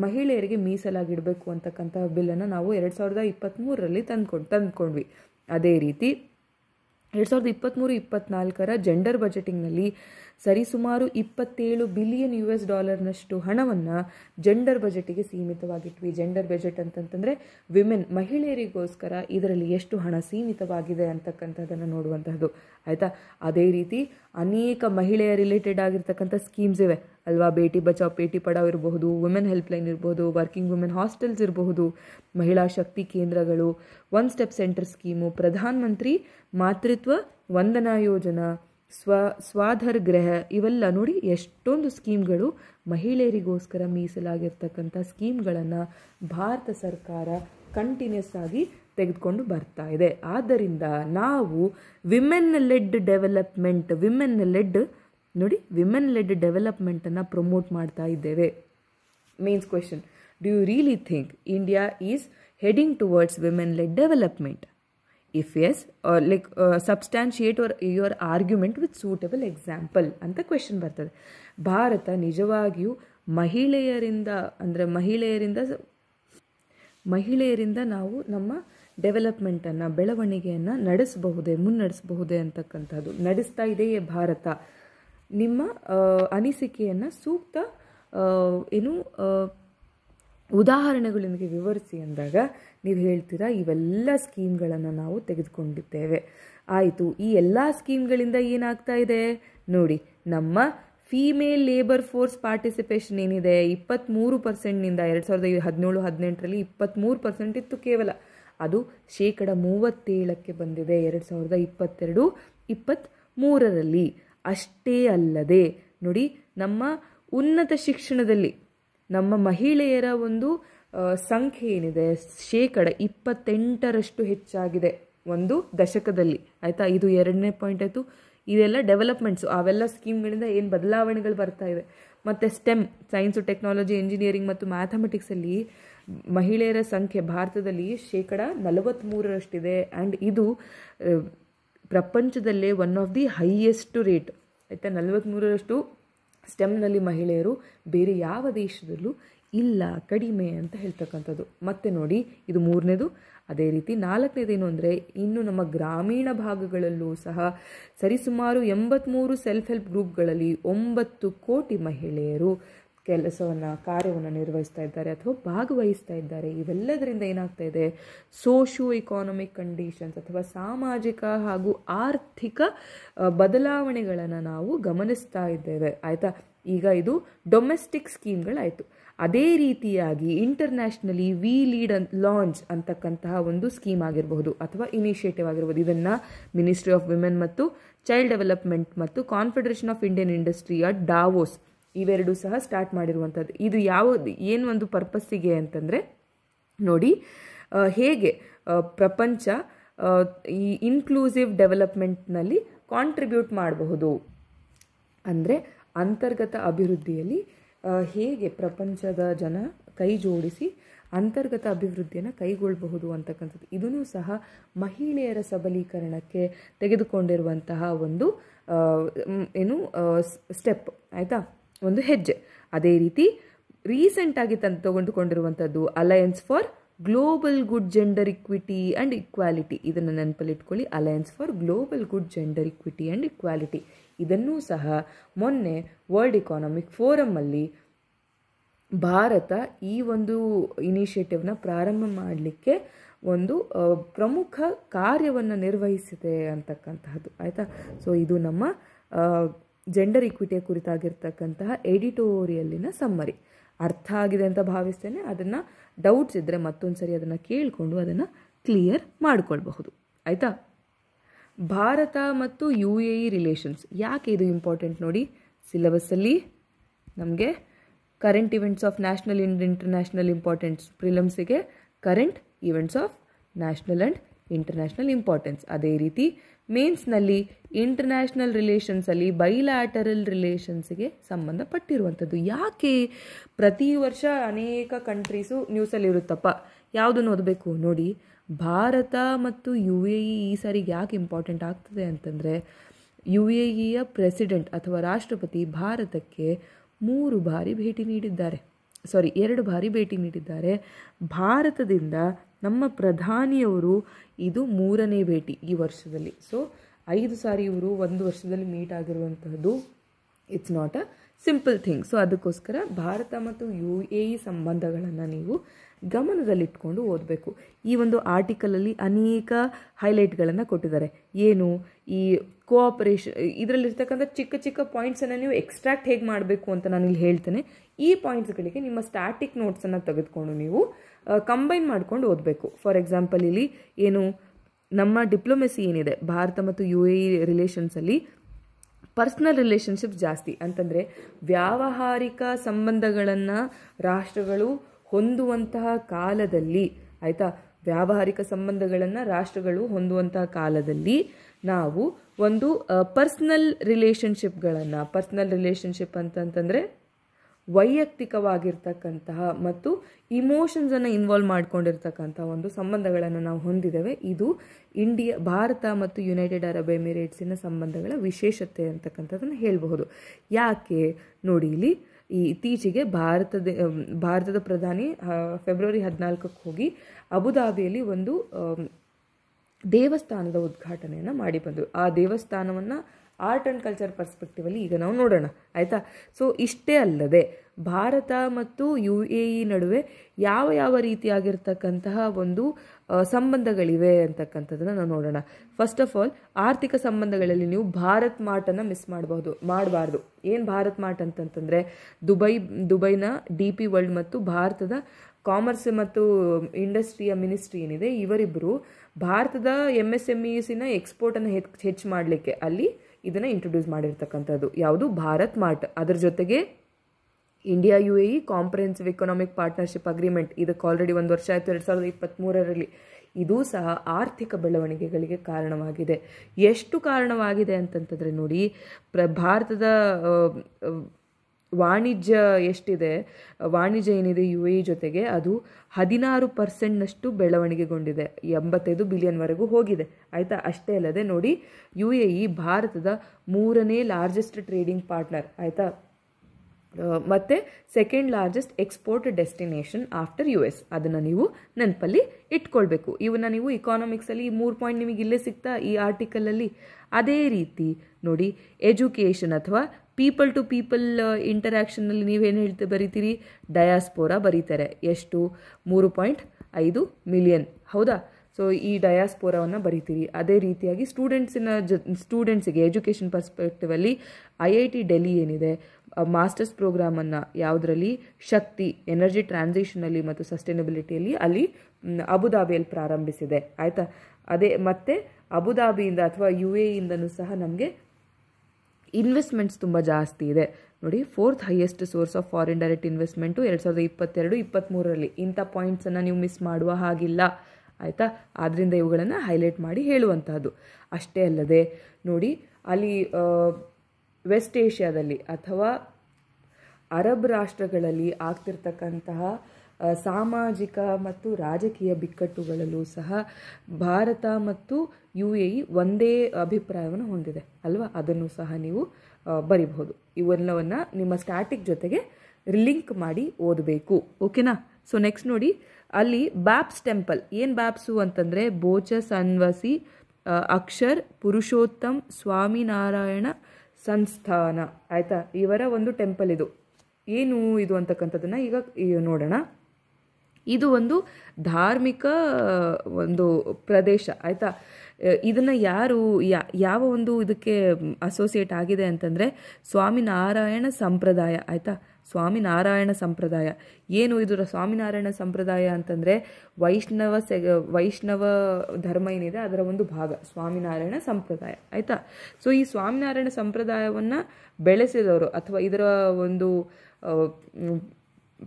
ಮಹಿಳೆಯರಿಗೆ ಮೀಸಲಾಗಿಡಬೇಕು ಅಂತಕ್ಕಂತಹ ಬಿಲ್ಲನ್ನು ನಾವು ಎರಡು ಸಾವಿರದ ಇಪ್ಪತ್ತ್ಮೂರರಲ್ಲಿ ತಂದ್ಕೊಂಡು ತಂದ್ಕೊಂಡ್ವಿ ಅದೇ ರೀತಿ ಎರಡು ಸಾವಿರದ ಇಪ್ಪತ್ತ್ಮೂರು ಇಪ್ಪತ್ತ್ನಾಲ್ಕರ ಜೆಂಡರ್ ಬಜೆಟಿಂಗ್ನಲ್ಲಿ ಸರಿಸುಮಾರು ಇಪ್ಪತ್ತೇಳು ಬಿಲಿಯನ್ ಯು ಎಸ್ ಡಾಲರ್ನಷ್ಟು ಹಣವನ್ನು ಜೆಂಡರ್ ಬಜೆಟಿಗೆ ಸೀಮಿತವಾಗಿಟ್ವಿ ಜೆಂಡರ್ ಬಜೆಟ್ ಅಂತಂತಂದರೆ ವಿಮೆನ್ ಮಹಿಳೆಯರಿಗೋಸ್ಕರ ಇದರಲ್ಲಿ ಎಷ್ಟು ಹಣ ಸೀಮಿತವಾಗಿದೆ ಅಂತಕ್ಕಂಥದ್ದನ್ನು ನೋಡುವಂತಹದ್ದು ಆಯಿತಾ ಅದೇ ರೀತಿ ಅನೇಕ ಮಹಿಳೆಯ ರಿಲೇಟೆಡ್ ಆಗಿರ್ತಕ್ಕಂಥ ಸ್ಕೀಮ್ಸ್ ಇವೆ ಅಲ್ವಾ ಬೇಟಿ ಬಚಾವ್ ಬೇಟಿ ಪಡಾವ್ ಇರಬಹುದು ವುಮೆನ್ ಹೆಲ್ಪ್ಲೈನ್ ಇರಬಹುದು ವರ್ಕಿಂಗ್ ವುಮೆನ್ ಹಾಸ್ಟೆಲ್ಸ್ ಇರಬಹುದು ಮಹಿಳಾ ಶಕ್ತಿ ಕೇಂದ್ರಗಳು ಒನ್ ಸ್ಟೆಪ್ ಸೆಂಟರ್ ಸ್ಕೀಮು ಪ್ರಧಾನಮಂತ್ರಿ ಮಂತ್ರಿ ಮಾತೃತ್ವ ವಂದನಾ ಯೋಜನಾ ಸ್ವ ಸ್ವಾಧರ್ ಗೃಹ ಇವೆಲ್ಲ ನೋಡಿ ಎಷ್ಟೊಂದು ಸ್ಕೀಮ್ಗಳು ಮಹಿಳೆಯರಿಗೋಸ್ಕರ ಮೀಸಲಾಗಿರ್ತಕ್ಕಂಥ ಸ್ಕೀಮ್ಗಳನ್ನು ಭಾರತ ಸರ್ಕಾರ ಕಂಟಿನ್ಯೂಸ್ ಆಗಿ ತೆಗೆದುಕೊಂಡು ಬರ್ತಾ ಇದೆ ಆದ್ದರಿಂದ ನಾವು women led development women led ನೋಡಿ ವಿಮೆನ್ ಲೆಡ್ ಡೆವಲಪ್ಮೆಂಟನ್ನು ಪ್ರಮೋಟ್ ಮಾಡ್ತಾ ಇದ್ದೇವೆ mains question do you really think India is heading towards women led development if yes like substantiate our your argument with suitable example ಅಂತ question ಬರ್ತದೆ ಭಾರತ ನಿಜವಾಗಿಯೂ ಮಹಿಳೆಯರಿಂದ ಅಂದರೆ ಮಹಿಳೆಯರಿಂದ ಮಹಿಳೆಯರಿಂದ ನಾವು ನಮ್ಮ ಡೆವಲಪ್ಮೆಂಟನ್ನು ಬೆಳವಣಿಗೆಯನ್ನು ನಡೆಸಬಹುದೇ ಮುನ್ನಡೆಸಬಹುದೇ ಅಂತಕ್ಕಂಥದ್ದು ನಡೆಸ್ತಾ ಇದೆಯೇ ಭಾರತ ನಿಮ್ಮ ಅನಿಸಿಕೆಯನ್ನು ಸೂಕ್ತ ಏನು ಉದಾಹರಣೆಗಳೊಂದಿಗೆ ವಿವರಿಸಿ ಅಂದಾಗ ನೀವು ಹೇಳ್ತೀರಾ ಇವೆಲ್ಲ ಸ್ಕೀಮ್ಗಳನ್ನು ನಾವು ತೆಗೆದುಕೊಂಡಿದ್ದೇವೆ ಆಯಿತು ಈ ಎಲ್ಲ ಸ್ಕೀಮ್ಗಳಿಂದ ಏನಾಗ್ತಾ ಇದೆ ನೋಡಿ ನಮ್ಮ ಫೀಮೇಲ್ ಲೇಬರ್ ಫೋರ್ಸ್ ಪಾರ್ಟಿಸಿಪೇಷನ್ ಏನಿದೆ ಇಪ್ಪತ್ತ್ಮೂರು ಪರ್ಸೆಂಟ್ನಿಂದ ಎರಡು ಸಾವಿರದ ಹದಿನೇಳು ಹದಿನೆಂಟರಲ್ಲಿ ಇಪ್ಪತ್ತ್ಮೂರು ಪರ್ಸೆಂಟ್ ಇತ್ತು ಕೇವಲ ಅದು ಶೇಕಡ ಮೂವತ್ತೇಳಕ್ಕೆ ಬಂದಿದೆ ಎರಡು ಸಾವಿರದ ಇಪ್ಪತ್ತೆರಡು ಇಪ್ಪತ್ತ್ಮೂರರಲ್ಲಿ ಅಷ್ಟೇ ಅಲ್ಲದೆ ನೋಡಿ ನಮ್ಮ ಉನ್ನತ ಶಿಕ್ಷಣದಲ್ಲಿ ನಮ್ಮ ಮಹಿಳೆಯರ ಒಂದು ಸಂಖ್ಯೆ ಏನಿದೆ ಶೇಕಡ ಇಪ್ಪತ್ತೆಂಟರಷ್ಟು ಹೆಚ್ಚಾಗಿದೆ ಒಂದು ದಶಕದಲ್ಲಿ ಆಯಿತಾ ಇದು ಎರಡನೇ ಪಾಯಿಂಟ್ ಆಯಿತು ಇದೆಲ್ಲ ಡೆವಲಪ್ಮೆಂಟ್ಸು ಅವೆಲ್ಲ ಸ್ಕೀಮ್ಗಳಿಂದ ಏನು ಬದಲಾವಣೆಗಳು ಬರ್ತಾ ಇವೆ ಮತ್ತು ಸ್ಟೆಮ್ ಸೈನ್ಸ್ ಟೆಕ್ನಾಲಜಿ ಇಂಜಿನಿಯರಿಂಗ್ ಮತ್ತು ಮ್ಯಾಥಮೆಟಿಕ್ಸಲ್ಲಿ ಮಹಿಳೆಯರ ಸಂಖ್ಯೆ ಭಾರತದಲ್ಲಿ ಶೇಕಡ ನಲವತ್ತ್ಮೂರರಷ್ಟಿದೆ ಆ್ಯಂಡ್ ಇದು ಪ್ರಪಂಚದಲ್ಲೇ one of the highest rate ಆಯಿತಾ ನಲವತ್ತ್ಮೂರರಷ್ಟು ಸ್ಟೆಮ್ನಲ್ಲಿ ಮಹಿಳೆಯರು ಬೇರೆ ಯಾವ ದೇಶದಲ್ಲೂ ಇಲ್ಲ ಕಡಿಮೆ ಅಂತ ಹೇಳ್ತಕ್ಕಂಥದ್ದು ಮತ್ತೆ ನೋಡಿ ಇದು ಮೂರನೇದು ಅದೇ ರೀತಿ ನಾಲ್ಕನೇದೇನು ಅಂದರೆ ಇನ್ನು ನಮ್ಮ ಗ್ರಾಮೀಣ ಭಾಗಗಳಲ್ಲೂ ಸಹ ಸರಿಸುಮಾರು ಎಂಬತ್ತ್ಮೂರು ಸೆಲ್ಫ್ ಹೆಲ್ಪ್ ಗ್ರೂಪ್ಗಳಲ್ಲಿ ಒಂಬತ್ತು ಕೋಟಿ ಮಹಿಳೆಯರು ಕೆಲಸವನ್ನು ಕಾರ್ಯವನ್ನು ನಿರ್ವಹಿಸ್ತಾ ಇದ್ದಾರೆ ಅಥವಾ ಭಾಗವಹಿಸ್ತಾ ಇದ್ದಾರೆ ಇವೆಲ್ಲದರಿಂದ ಏನಾಗ್ತಾ ಇದೆ ಸೋಷಿಯೋ ಇಕಾನಮಿಕ್ ಕಂಡೀಷನ್ಸ್ ಅಥವಾ ಸಾಮಾಜಿಕ ಹಾಗೂ ಆರ್ಥಿಕ ಬದಲಾವಣೆಗಳನ್ನು ನಾವು ಗಮನಿಸ್ತಾ ಇದ್ದೇವೆ ಆಯಿತಾ ಈಗ ಇದು ಡೊಮೆಸ್ಟಿಕ್ ಸ್ಕೀಮ್ಗಳಾಯಿತು ಅದೇ ರೀತಿಯಾಗಿ ಇಂಟರ್ನ್ಯಾಷನಲಿ ವಿ ಲೀಡ್ ಲಾಂಚ್ ಅಂತಕ್ಕಂತಹ ಒಂದು ಸ್ಕೀಮ್ ಆಗಿರಬಹುದು ಅಥವಾ ಇನಿಷಿಯೇಟಿವ್ ಆಗಿರ್ಬೋದು ಇದನ್ನು ಮಿನಿಸ್ಟ್ರಿ ಆಫ್ ವಿಮೆನ್ ಮತ್ತು ಚೈಲ್ಡ್ ಡೆವಲಪ್ಮೆಂಟ್ ಮತ್ತು ಕಾನ್ಫೆಡರೇಷನ್ ಆಫ್ ಇಂಡಿಯನ್ ಇಂಡಸ್ಟ್ರಿಯ ಡಾವೋಸ್ ಇವೆರಡೂ ಸಹ ಸ್ಟಾರ್ಟ್ ಮಾಡಿರುವಂಥದ್ದು ಇದು ಯಾವ ಏನು ಒಂದು ಪರ್ಪಸ್ಸಿಗೆ ಅಂತಂದರೆ ನೋಡಿ ಹೇಗೆ ಪ್ರಪಂಚ ಈ ಇನ್ಕ್ಲೂಸಿವ್ ಡೆವಲಪ್ಮೆಂಟ್ನಲ್ಲಿ ಕಾಂಟ್ರಿಬ್ಯೂಟ್ ಮಾಡಬಹುದು ಅಂದರೆ ಅಂತರ್ಗತ ಅಭಿವೃದ್ಧಿಯಲ್ಲಿ ಹೇಗೆ ಪ್ರಪಂಚದ ಜನ ಕೈ ಜೋಡಿಸಿ ಅಂತರ್ಗತ ಅಭಿವೃದ್ಧಿಯನ್ನು ಕೈಗೊಳ್ಳಬಹುದು ಅಂತಕ್ಕಂಥದ್ದು ಇದೂ ಸಹ ಮಹಿಳೆಯರ ಸಬಲೀಕರಣಕ್ಕೆ ತೆಗೆದುಕೊಂಡಿರುವಂತಹ ಒಂದು ಏನು ಸ್ಟೆಪ್ ಆಯಿತಾ ಒಂದು ಹೆಜ್ಜೆ ಅದೇ ರೀತಿ ರೀಸೆಂಟಾಗಿ ತಂದು ತಗೊಂಡುಕೊಂಡಿರುವಂಥದ್ದು alliance for global good gender equity and equality ಇದನ್ನು ನೆನಪಲ್ಲಿಟ್ಕೊಳ್ಳಿ alliance for global good gender equity and equality ಇದನ್ನೂ ಸಹ ಮೊನ್ನೆ ವರ್ಲ್ಡ್ ಇಕಾನಮಿಕ್ ಫೋರಮ್ಮಲ್ಲಿ ಭಾರತ ಈ ಒಂದು ಇನಿಷಿಯೇಟಿವ್ನ ಪ್ರಾರಂಭ ಮಾಡಲಿಕ್ಕೆ ಒಂದು ಪ್ರಮುಖ ಕಾರ್ಯವನ್ನು ನಿರ್ವಹಿಸಿದೆ ಅಂತಕ್ಕಂತಹದ್ದು ಆಯಿತಾ ಸೊ ಇದು ನಮ್ಮ ಜೆಂಡರ್ ಈಕ್ವಿಟಿಯ ಕುರಿತಾಗಿರ್ತಕ್ಕಂತಹ ಎಡಿಟೋರಿಯಲ್ಲಿನ ಸಮ್ಮರಿ ಅರ್ಥ ಆಗಿದೆ ಅಂತ ಭಾವಿಸ್ತೇನೆ ಅದನ್ನು ಡೌಟ್ಸ್ ಇದ್ದರೆ ಮತ್ತೊಂದು ಸರಿ ಅದನ್ನು ಕೇಳಿಕೊಂಡು ಅದನ್ನು ಕ್ಲಿಯರ್ ಮಾಡಿಕೊಳ್ಬಹುದು ಆಯಿತಾ ಭಾರತ ಮತ್ತು ಯು ಎ ಇ ರಿಲೇಷನ್ಸ್ ಯಾಕೆ ಇದು ಇಂಪಾರ್ಟೆಂಟ್ ನೋಡಿ ಸಿಲೆಬಸ್ಸಲ್ಲಿ ನಮಗೆ current events of national and international importance ಪ್ರಿಲಮ್ಸಿಗೆ current events of national and international importance ಅದೇ ರೀತಿ ಮೇನ್ಸ್ನಲ್ಲಿ ಇಂಟರ್ನ್ಯಾಷನಲ್ ರಿಲೇಷನ್ಸಲ್ಲಿ ಬೈಲ್ಯಾಟರಲ್ ರಿಲೇಷನ್ಸ್ಗೆ ಸಂಬಂಧಪಟ್ಟಿರುವಂಥದ್ದು ಯಾಕೆ ಪ್ರತಿ ವರ್ಷ ಅನೇಕ ಕಂಟ್ರೀಸು ಇರುತ್ತಪ್ಪ ಯಾವುದನ್ನು ಓದಬೇಕು ನೋಡಿ ಭಾರತ ಮತ್ತು ಯು ಎ ಇ ಈ ಸಾರಿಗೆ ಯಾಕೆ ಇಂಪಾರ್ಟೆಂಟ್ ಆಗ್ತದೆ ಅಂತಂದರೆ ಯು ಎ ಇಯ ಪ್ರೆಸಿಡೆಂಟ್ ಅಥವಾ ರಾಷ್ಟ್ರಪತಿ ಭಾರತಕ್ಕೆ ಮೂರು ಬಾರಿ ಭೇಟಿ ನೀಡಿದ್ದಾರೆ ಸಾರಿ ಎರಡು ಬಾರಿ ಭೇಟಿ ನೀಡಿದ್ದಾರೆ ಭಾರತದಿಂದ ನಮ್ಮ ಪ್ರಧಾನಿಯವರು ಇದು ಮೂರನೇ ಭೇಟಿ ಈ ವರ್ಷದಲ್ಲಿ ಸೊ ಐದು ಸಾರಿ ಇವರು ಒಂದು ವರ್ಷದಲ್ಲಿ ಮೀಟ್ ಆಗಿರುವಂತಹದ್ದು it's not a simple thing so ಅದಕ್ಕೋಸ್ಕರ ಭಾರತ ಮತ್ತು ಯು ಎ ಇ e ಸಂಬಂಧಗಳನ್ನು ನೀವು ಗಮನದಲ್ಲಿಟ್ಕೊಂಡು ಓದಬೇಕು ಈ ಒಂದು ಆರ್ಟಿಕಲಲ್ಲಿ ಅನೇಕ ಹೈಲೈಟ್ಗಳನ್ನು ಕೊಟ್ಟಿದ್ದಾರೆ ಏನು ಈ ಕೋಆಪರೇಷನ್ ಇದರಲ್ಲಿರ್ತಕ್ಕಂಥ ಚಿಕ್ಕ ಚಿಕ್ಕ ಪಾಯಿಂಟ್ಸನ್ನು ನೀವು ಎಕ್ಸ್ಟ್ರಾಕ್ಟ್ ಹೇಗೆ ಮಾಡಬೇಕು ಅಂತ ನಾನು ಇಲ್ಲಿ ಹೇಳ್ತೇನೆ ಈ ಪಾಯಿಂಟ್ಸ್ಗಳಿಗೆ ನಿಮ್ಮ ಸ್ಟ್ಯಾಟಿಕ್ ನೋಟ್ಸನ್ನು ತೆಗೆದುಕೊಂಡು ನೀವು ಕಂಬೈನ್ ಮಾಡ್ಕೊಂಡು ಓದಬೇಕು ಫಾರ್ ಎಕ್ಸಾಂಪಲ್ ಇಲ್ಲಿ ಏನು ನಮ್ಮ ಡಿಪ್ಲೊಮೆಸಿ ಏನಿದೆ ಭಾರತ ಮತ್ತು ಯು ಎ ಇ ರಿಲೇಷನ್ಸಲ್ಲಿ ಪರ್ಸ್ನಲ್ ರಿಲೇಷನ್ಶಿಪ್ ಜಾಸ್ತಿ ಅಂತಂದರೆ ವ್ಯಾವಹಾರಿಕ ಸಂಬಂಧಗಳನ್ನು ರಾಷ್ಟ್ರಗಳು ಹೊಂದುವಂತಹ ಕಾಲದಲ್ಲಿ ಆಯಿತಾ ವ್ಯಾವಹಾರಿಕ ಸಂಬಂಧಗಳನ್ನು ರಾಷ್ಟ್ರಗಳು ಹೊಂದುವಂತಹ ಕಾಲದಲ್ಲಿ ನಾವು ಒಂದು ಪರ್ಸ್ನಲ್ ರಿಲೇಷನ್ಶಿಪ್ಗಳನ್ನು ಪರ್ಸ್ನಲ್ ರಿಲೇಷನ್ಶಿಪ್ ಅಂತಂತಂದರೆ ವೈಯಕ್ತಿಕವಾಗಿರ್ತಕ್ಕಂತಹ ಮತ್ತು ಇಮೋಷನ್ಸನ್ನು ಇನ್ವಾಲ್ವ್ ಮಾಡಿಕೊಂಡಿರ್ತಕ್ಕಂಥ ಒಂದು ಸಂಬಂಧಗಳನ್ನು ನಾವು ಹೊಂದಿದ್ದೇವೆ ಇದು ಇಂಡಿಯಾ ಭಾರತ ಮತ್ತು ಯುನೈಟೆಡ್ ಅರಬ್ ಎಮಿರೇಟ್ಸಿನ ಸಂಬಂಧಗಳ ವಿಶೇಷತೆ ಅಂತಕ್ಕಂಥದ್ದನ್ನು ಹೇಳಬಹುದು ಯಾಕೆ ನೋಡಿ ಇಲ್ಲಿ ಈ ಇತ್ತೀಚೆಗೆ ಭಾರತದ ಭಾರತದ ಪ್ರಧಾನಿ ಫೆಬ್ರವರಿ ಹದಿನಾಲ್ಕಕ್ಕೆ ಹೋಗಿ ಅಬುದಾಬಿಯಲ್ಲಿ ಒಂದು ದೇವಸ್ಥಾನದ ಉದ್ಘಾಟನೆಯನ್ನು ಮಾಡಿ ಬಂದರು ಆ ದೇವಸ್ಥಾನವನ್ನು ಆರ್ಟ್ ಆ್ಯಂಡ್ ಕಲ್ಚರ್ ಪರ್ಸ್ಪೆಕ್ಟಿವಲ್ಲಿ ಈಗ ನಾವು ನೋಡೋಣ ಆಯಿತಾ ಸೊ ಇಷ್ಟೇ ಅಲ್ಲದೆ ಭಾರತ ಮತ್ತು ಯು ಎ ಇ ನಡುವೆ ಯಾವ ಯಾವ ರೀತಿಯಾಗಿರ್ತಕ್ಕಂತಹ ಒಂದು ಸಂಬಂಧಗಳಿವೆ ಅಂತಕ್ಕಂಥದ್ದನ್ನು ನಾವು ನೋಡೋಣ ಫಸ್ಟ್ ಆಫ್ ಆಲ್ ಆರ್ಥಿಕ ಸಂಬಂಧಗಳಲ್ಲಿ ನೀವು ಭಾರತ್ ಮಾರ್ಟನ್ನು ಮಿಸ್ ಮಾಡಬಹುದು ಮಾಡಬಾರ್ದು ಏನು ಭಾರತ್ ಮಾರ್ಟ್ ಅಂತಂತಂದರೆ ದುಬೈ ದುಬೈನ ಡಿ ಪಿ ವರ್ಲ್ಡ್ ಮತ್ತು ಭಾರತದ ಕಾಮರ್ಸ್ ಮತ್ತು ಇಂಡಸ್ಟ್ರಿಯ ಮಿನಿಸ್ಟ್ರಿ ಏನಿದೆ ಇವರಿಬ್ಬರು ಭಾರತದ ಎಮ್ ಎಸ್ ಎಮ್ ಇಸಿನ e ಎಕ್ಸ್ಪೋರ್ಟನ್ನು ಹೆಚ್ಚು ಮಾಡಲಿಕ್ಕೆ ಅಲ್ಲಿ ಇದನ್ನು ಇಂಟ್ರೊಡ್ಯೂಸ್ ಮಾಡಿರ್ತಕ್ಕಂಥದ್ದು ಯಾವುದು ಭಾರತ್ ಮಾರ್ಟ್ ಅದರ ಜೊತೆಗೆ India U A E comprehensive economic partnership agreement ಇದಕ್ಕೆ ಆಲ್ರೆಡಿ ಒಂದು ವರ್ಷ ಆಯಿತು ಎರಡು ಸಾವಿರದ ಇಪ್ಪತ್ತ್ಮೂರರಲ್ಲಿ ಇದು ಸಹ ಆರ್ಥಿಕ ಬೆಳವಣಿಗೆಗಳಿಗೆ ಕಾರಣವಾಗಿದೆ ಎಷ್ಟು ಕಾರಣವಾಗಿದೆ ಅಂತಂತಂದರೆ ನೋಡಿ ಪ್ರ ಭಾರತದ ವಾಣಿಜ್ಯ ಎಷ್ಟಿದೆ ವಾಣಿಜ್ಯ ಏನಿದೆ ಯು ಎ ಜೊತೆಗೆ ಅದು ಹದಿನಾರು ಪರ್ಸೆಂಟ್ನಷ್ಟು ಬೆಳವಣಿಗೆಗೊಂಡಿದೆ ಎಂಬತ್ತೈದು ಬಿಲಿಯನ್ವರೆಗೂ ಹೋಗಿದೆ ಆಯಿತಾ ಅಷ್ಟೇ ಅಲ್ಲದೆ ನೋಡಿ ಯು ಎ ಇ ಭಾರತದ ಮೂರನೇ ಲಾರ್ಜೆಸ್ಟ್ ಟ್ರೇಡಿಂಗ್ ಪಾರ್ಟ್ನರ್ ಆಯಿತಾ ಮತ್ತು second largest export destination after U S ಅದನ್ನು ನೀವು ನೆನಪಲ್ಲಿ ಇಟ್ಕೊಳ್ಬೇಕು ಇವನ್ನ ನೀವು ಇಕಾನಮಿಕ್ಸಲ್ಲಿ ಈ ಮೂರು ಪಾಯಿಂಟ್ ನಿಮಗೆ ಇಲ್ಲೇ ಸಿಗ್ತಾ ಈ ಆರ್ಟಿಕಲಲ್ಲಿ ಅದೇ ರೀತಿ ನೋಡಿ ಎಜುಕೇಷನ್ ಅಥವಾ ಪೀಪಲ್ ಟು ಪೀಪಲ್ ಇಂಟರ್ಯಾಕ್ಷನ್ನಲ್ಲಿ ನೀವೇನು ಹೇಳ್ತಾ ಬರೀತೀರಿ ಡಯಾಸ್ಪೋರಾ ಬರೀತಾರೆ ಎಷ್ಟು ಮೂರು ಪಾಯಿಂಟ್ ಐದು ಮಿಲಿಯನ್ ಹೌದಾ ಸೊ ಈ ಡಯಾಸ್ಪೋರಾವನ್ನು ಬರೀತೀರಿ ಅದೇ ರೀತಿಯಾಗಿ ಸ್ಟೂಡೆಂಟ್ಸಿನ ಜ ಸ್ಟೂಡೆಂಟ್ಸಿಗೆ ಎಜುಕೇಷನ್ ಪರ್ಸ್ಪೆಕ್ಟಿವಲ್ಲಿ ಐ ಐ ಟಿ ಡೆಲ್ಲಿ ಏನಿದೆ ಮಾಸ್ಟರ್ಸ್ ಪ್ರೋಗ್ರಾಮನ್ನು ಯಾವುದರಲ್ಲಿ ಶಕ್ತಿ ಎನರ್ಜಿ ಟ್ರಾನ್ಸಿಷನಲ್ಲಿ ಮತ್ತು ಸಸ್ಟೈನಬಿಲಿಟಿಯಲ್ಲಿ ಅಲ್ಲಿ ಅಬುದಾಬಿಯಲ್ಲಿ ಪ್ರಾರಂಭಿಸಿದೆ ಆಯಿತಾ ಅದೇ ಮತ್ತೆ ಅಬುದಾಬಿಯಿಂದ ಅಥವಾ ಯು ಎ ಇಂದನೂ ಸಹ ನಮಗೆ ಇನ್ವೆಸ್ಟ್ಮೆಂಟ್ಸ್ ತುಂಬ ಜಾಸ್ತಿ ಇದೆ ನೋಡಿ fourth highest source of foreign direct investment ಎರಡು ಸಾವಿರದ ಇಪ್ಪತ್ತೆರಡು ಇಪ್ಪತ್ತ್ಮೂರರಲ್ಲಿ ಇಂಥ ಪಾಯಿಂಟ್ಸನ್ನು ನೀವು ಮಿಸ್ ಮಾಡುವ ಹಾಗಿಲ್ಲ ಆಯಿತಾ ಆದ್ದರಿಂದ ಇವುಗಳನ್ನು ಹೈಲೈಟ್ ಮಾಡಿ ಹೇಳುವಂತಹದ್ದು ಅಷ್ಟೇ ಅಲ್ಲದೆ ನೋಡಿ ಅಲ್ಲಿ ವೆಸ್ಟ್ ಏಷ್ಯಾದಲ್ಲಿ ಅಥವಾ ಅರಬ್ ರಾಷ್ಟ್ರಗಳಲ್ಲಿ ಆಗ್ತಿರ್ತಕ್ಕಂತಹ ಸಾಮಾಜಿಕ ಮತ್ತು ರಾಜಕೀಯ ಬಿಕ್ಕಟ್ಟುಗಳಲ್ಲೂ ಸಹ ಭಾರತ ಮತ್ತು ಯು ಎ ಇ ಒಂದೇ ಅಭಿಪ್ರಾಯವನ್ನು ಹೊಂದಿದೆ ಅಲ್ವಾ ಅದನ್ನು ಸಹ ನೀವು ಬರಿಬಹುದು ಇವೆಲ್ಲವನ್ನು ನಿಮ್ಮ ಸ್ಟ್ಯಾಟಿಕ್ ಜೊತೆಗೆ ಲಿಂಕ್ ಮಾಡಿ ಓದಬೇಕು ಓಕೆನಾ ಸೊ ನೆಕ್ಸ್ಟ್ ನೋಡಿ ಅಲ್ಲಿ ಬ್ಯಾಪ್ಸ್ ಟೆಂಪಲ್ ಏನು ಬ್ಯಾಪ್ಸು ಅಂತಂದರೆ ಬೋಚ ಸನ್ವಸಿ ಅಕ್ಷರ್ ಪುರುಷೋತ್ತಮ್ ಸ್ವಾಮಿನಾರಾಯಣ ಸಂಸ್ಥಾನ ಆಯಿತಾ ಇವರ ಒಂದು ಟೆಂಪಲ್ ಇದು ಏನು ಇದು ಅಂತಕ್ಕಂಥದ್ದನ್ನು ಈಗ ನೋಡೋಣ ಇದು ಒಂದು ಧಾರ್ಮಿಕ ಒಂದು ಪ್ರದೇಶ ಆಯಿತಾ ಇದನ್ನು ಯಾರು ಯಾವ ಒಂದು ಇದಕ್ಕೆ ಅಸೋಸಿಯೇಟ್ ಆಗಿದೆ ಅಂತಂದರೆ ಸ್ವಾಮಿನಾರಾಯಣ ಸಂಪ್ರದಾಯ ಆಯಿತಾ ಸ್ವಾಮಿನಾರಾಯಣ ಸಂಪ್ರದಾಯ ಏನು ಇದರ ಸ್ವಾಮಿನಾರಾಯಣ ಸಂಪ್ರದಾಯ ಅಂತಂದರೆ ವೈಷ್ಣವ ಸೆ ವೈಷ್ಣವ ಧರ್ಮ ಏನಿದೆ ಅದರ ಒಂದು ಭಾಗ ಸ್ವಾಮಿನಾರಾಯಣ ಸಂಪ್ರದಾಯ ಆಯಿತಾ ಸೊ ಈ ಸ್ವಾಮಿನಾರಾಯಣ ಸಂಪ್ರದಾಯವನ್ನು ಬೆಳೆಸಿದವರು ಅಥವಾ ಇದರ ಒಂದು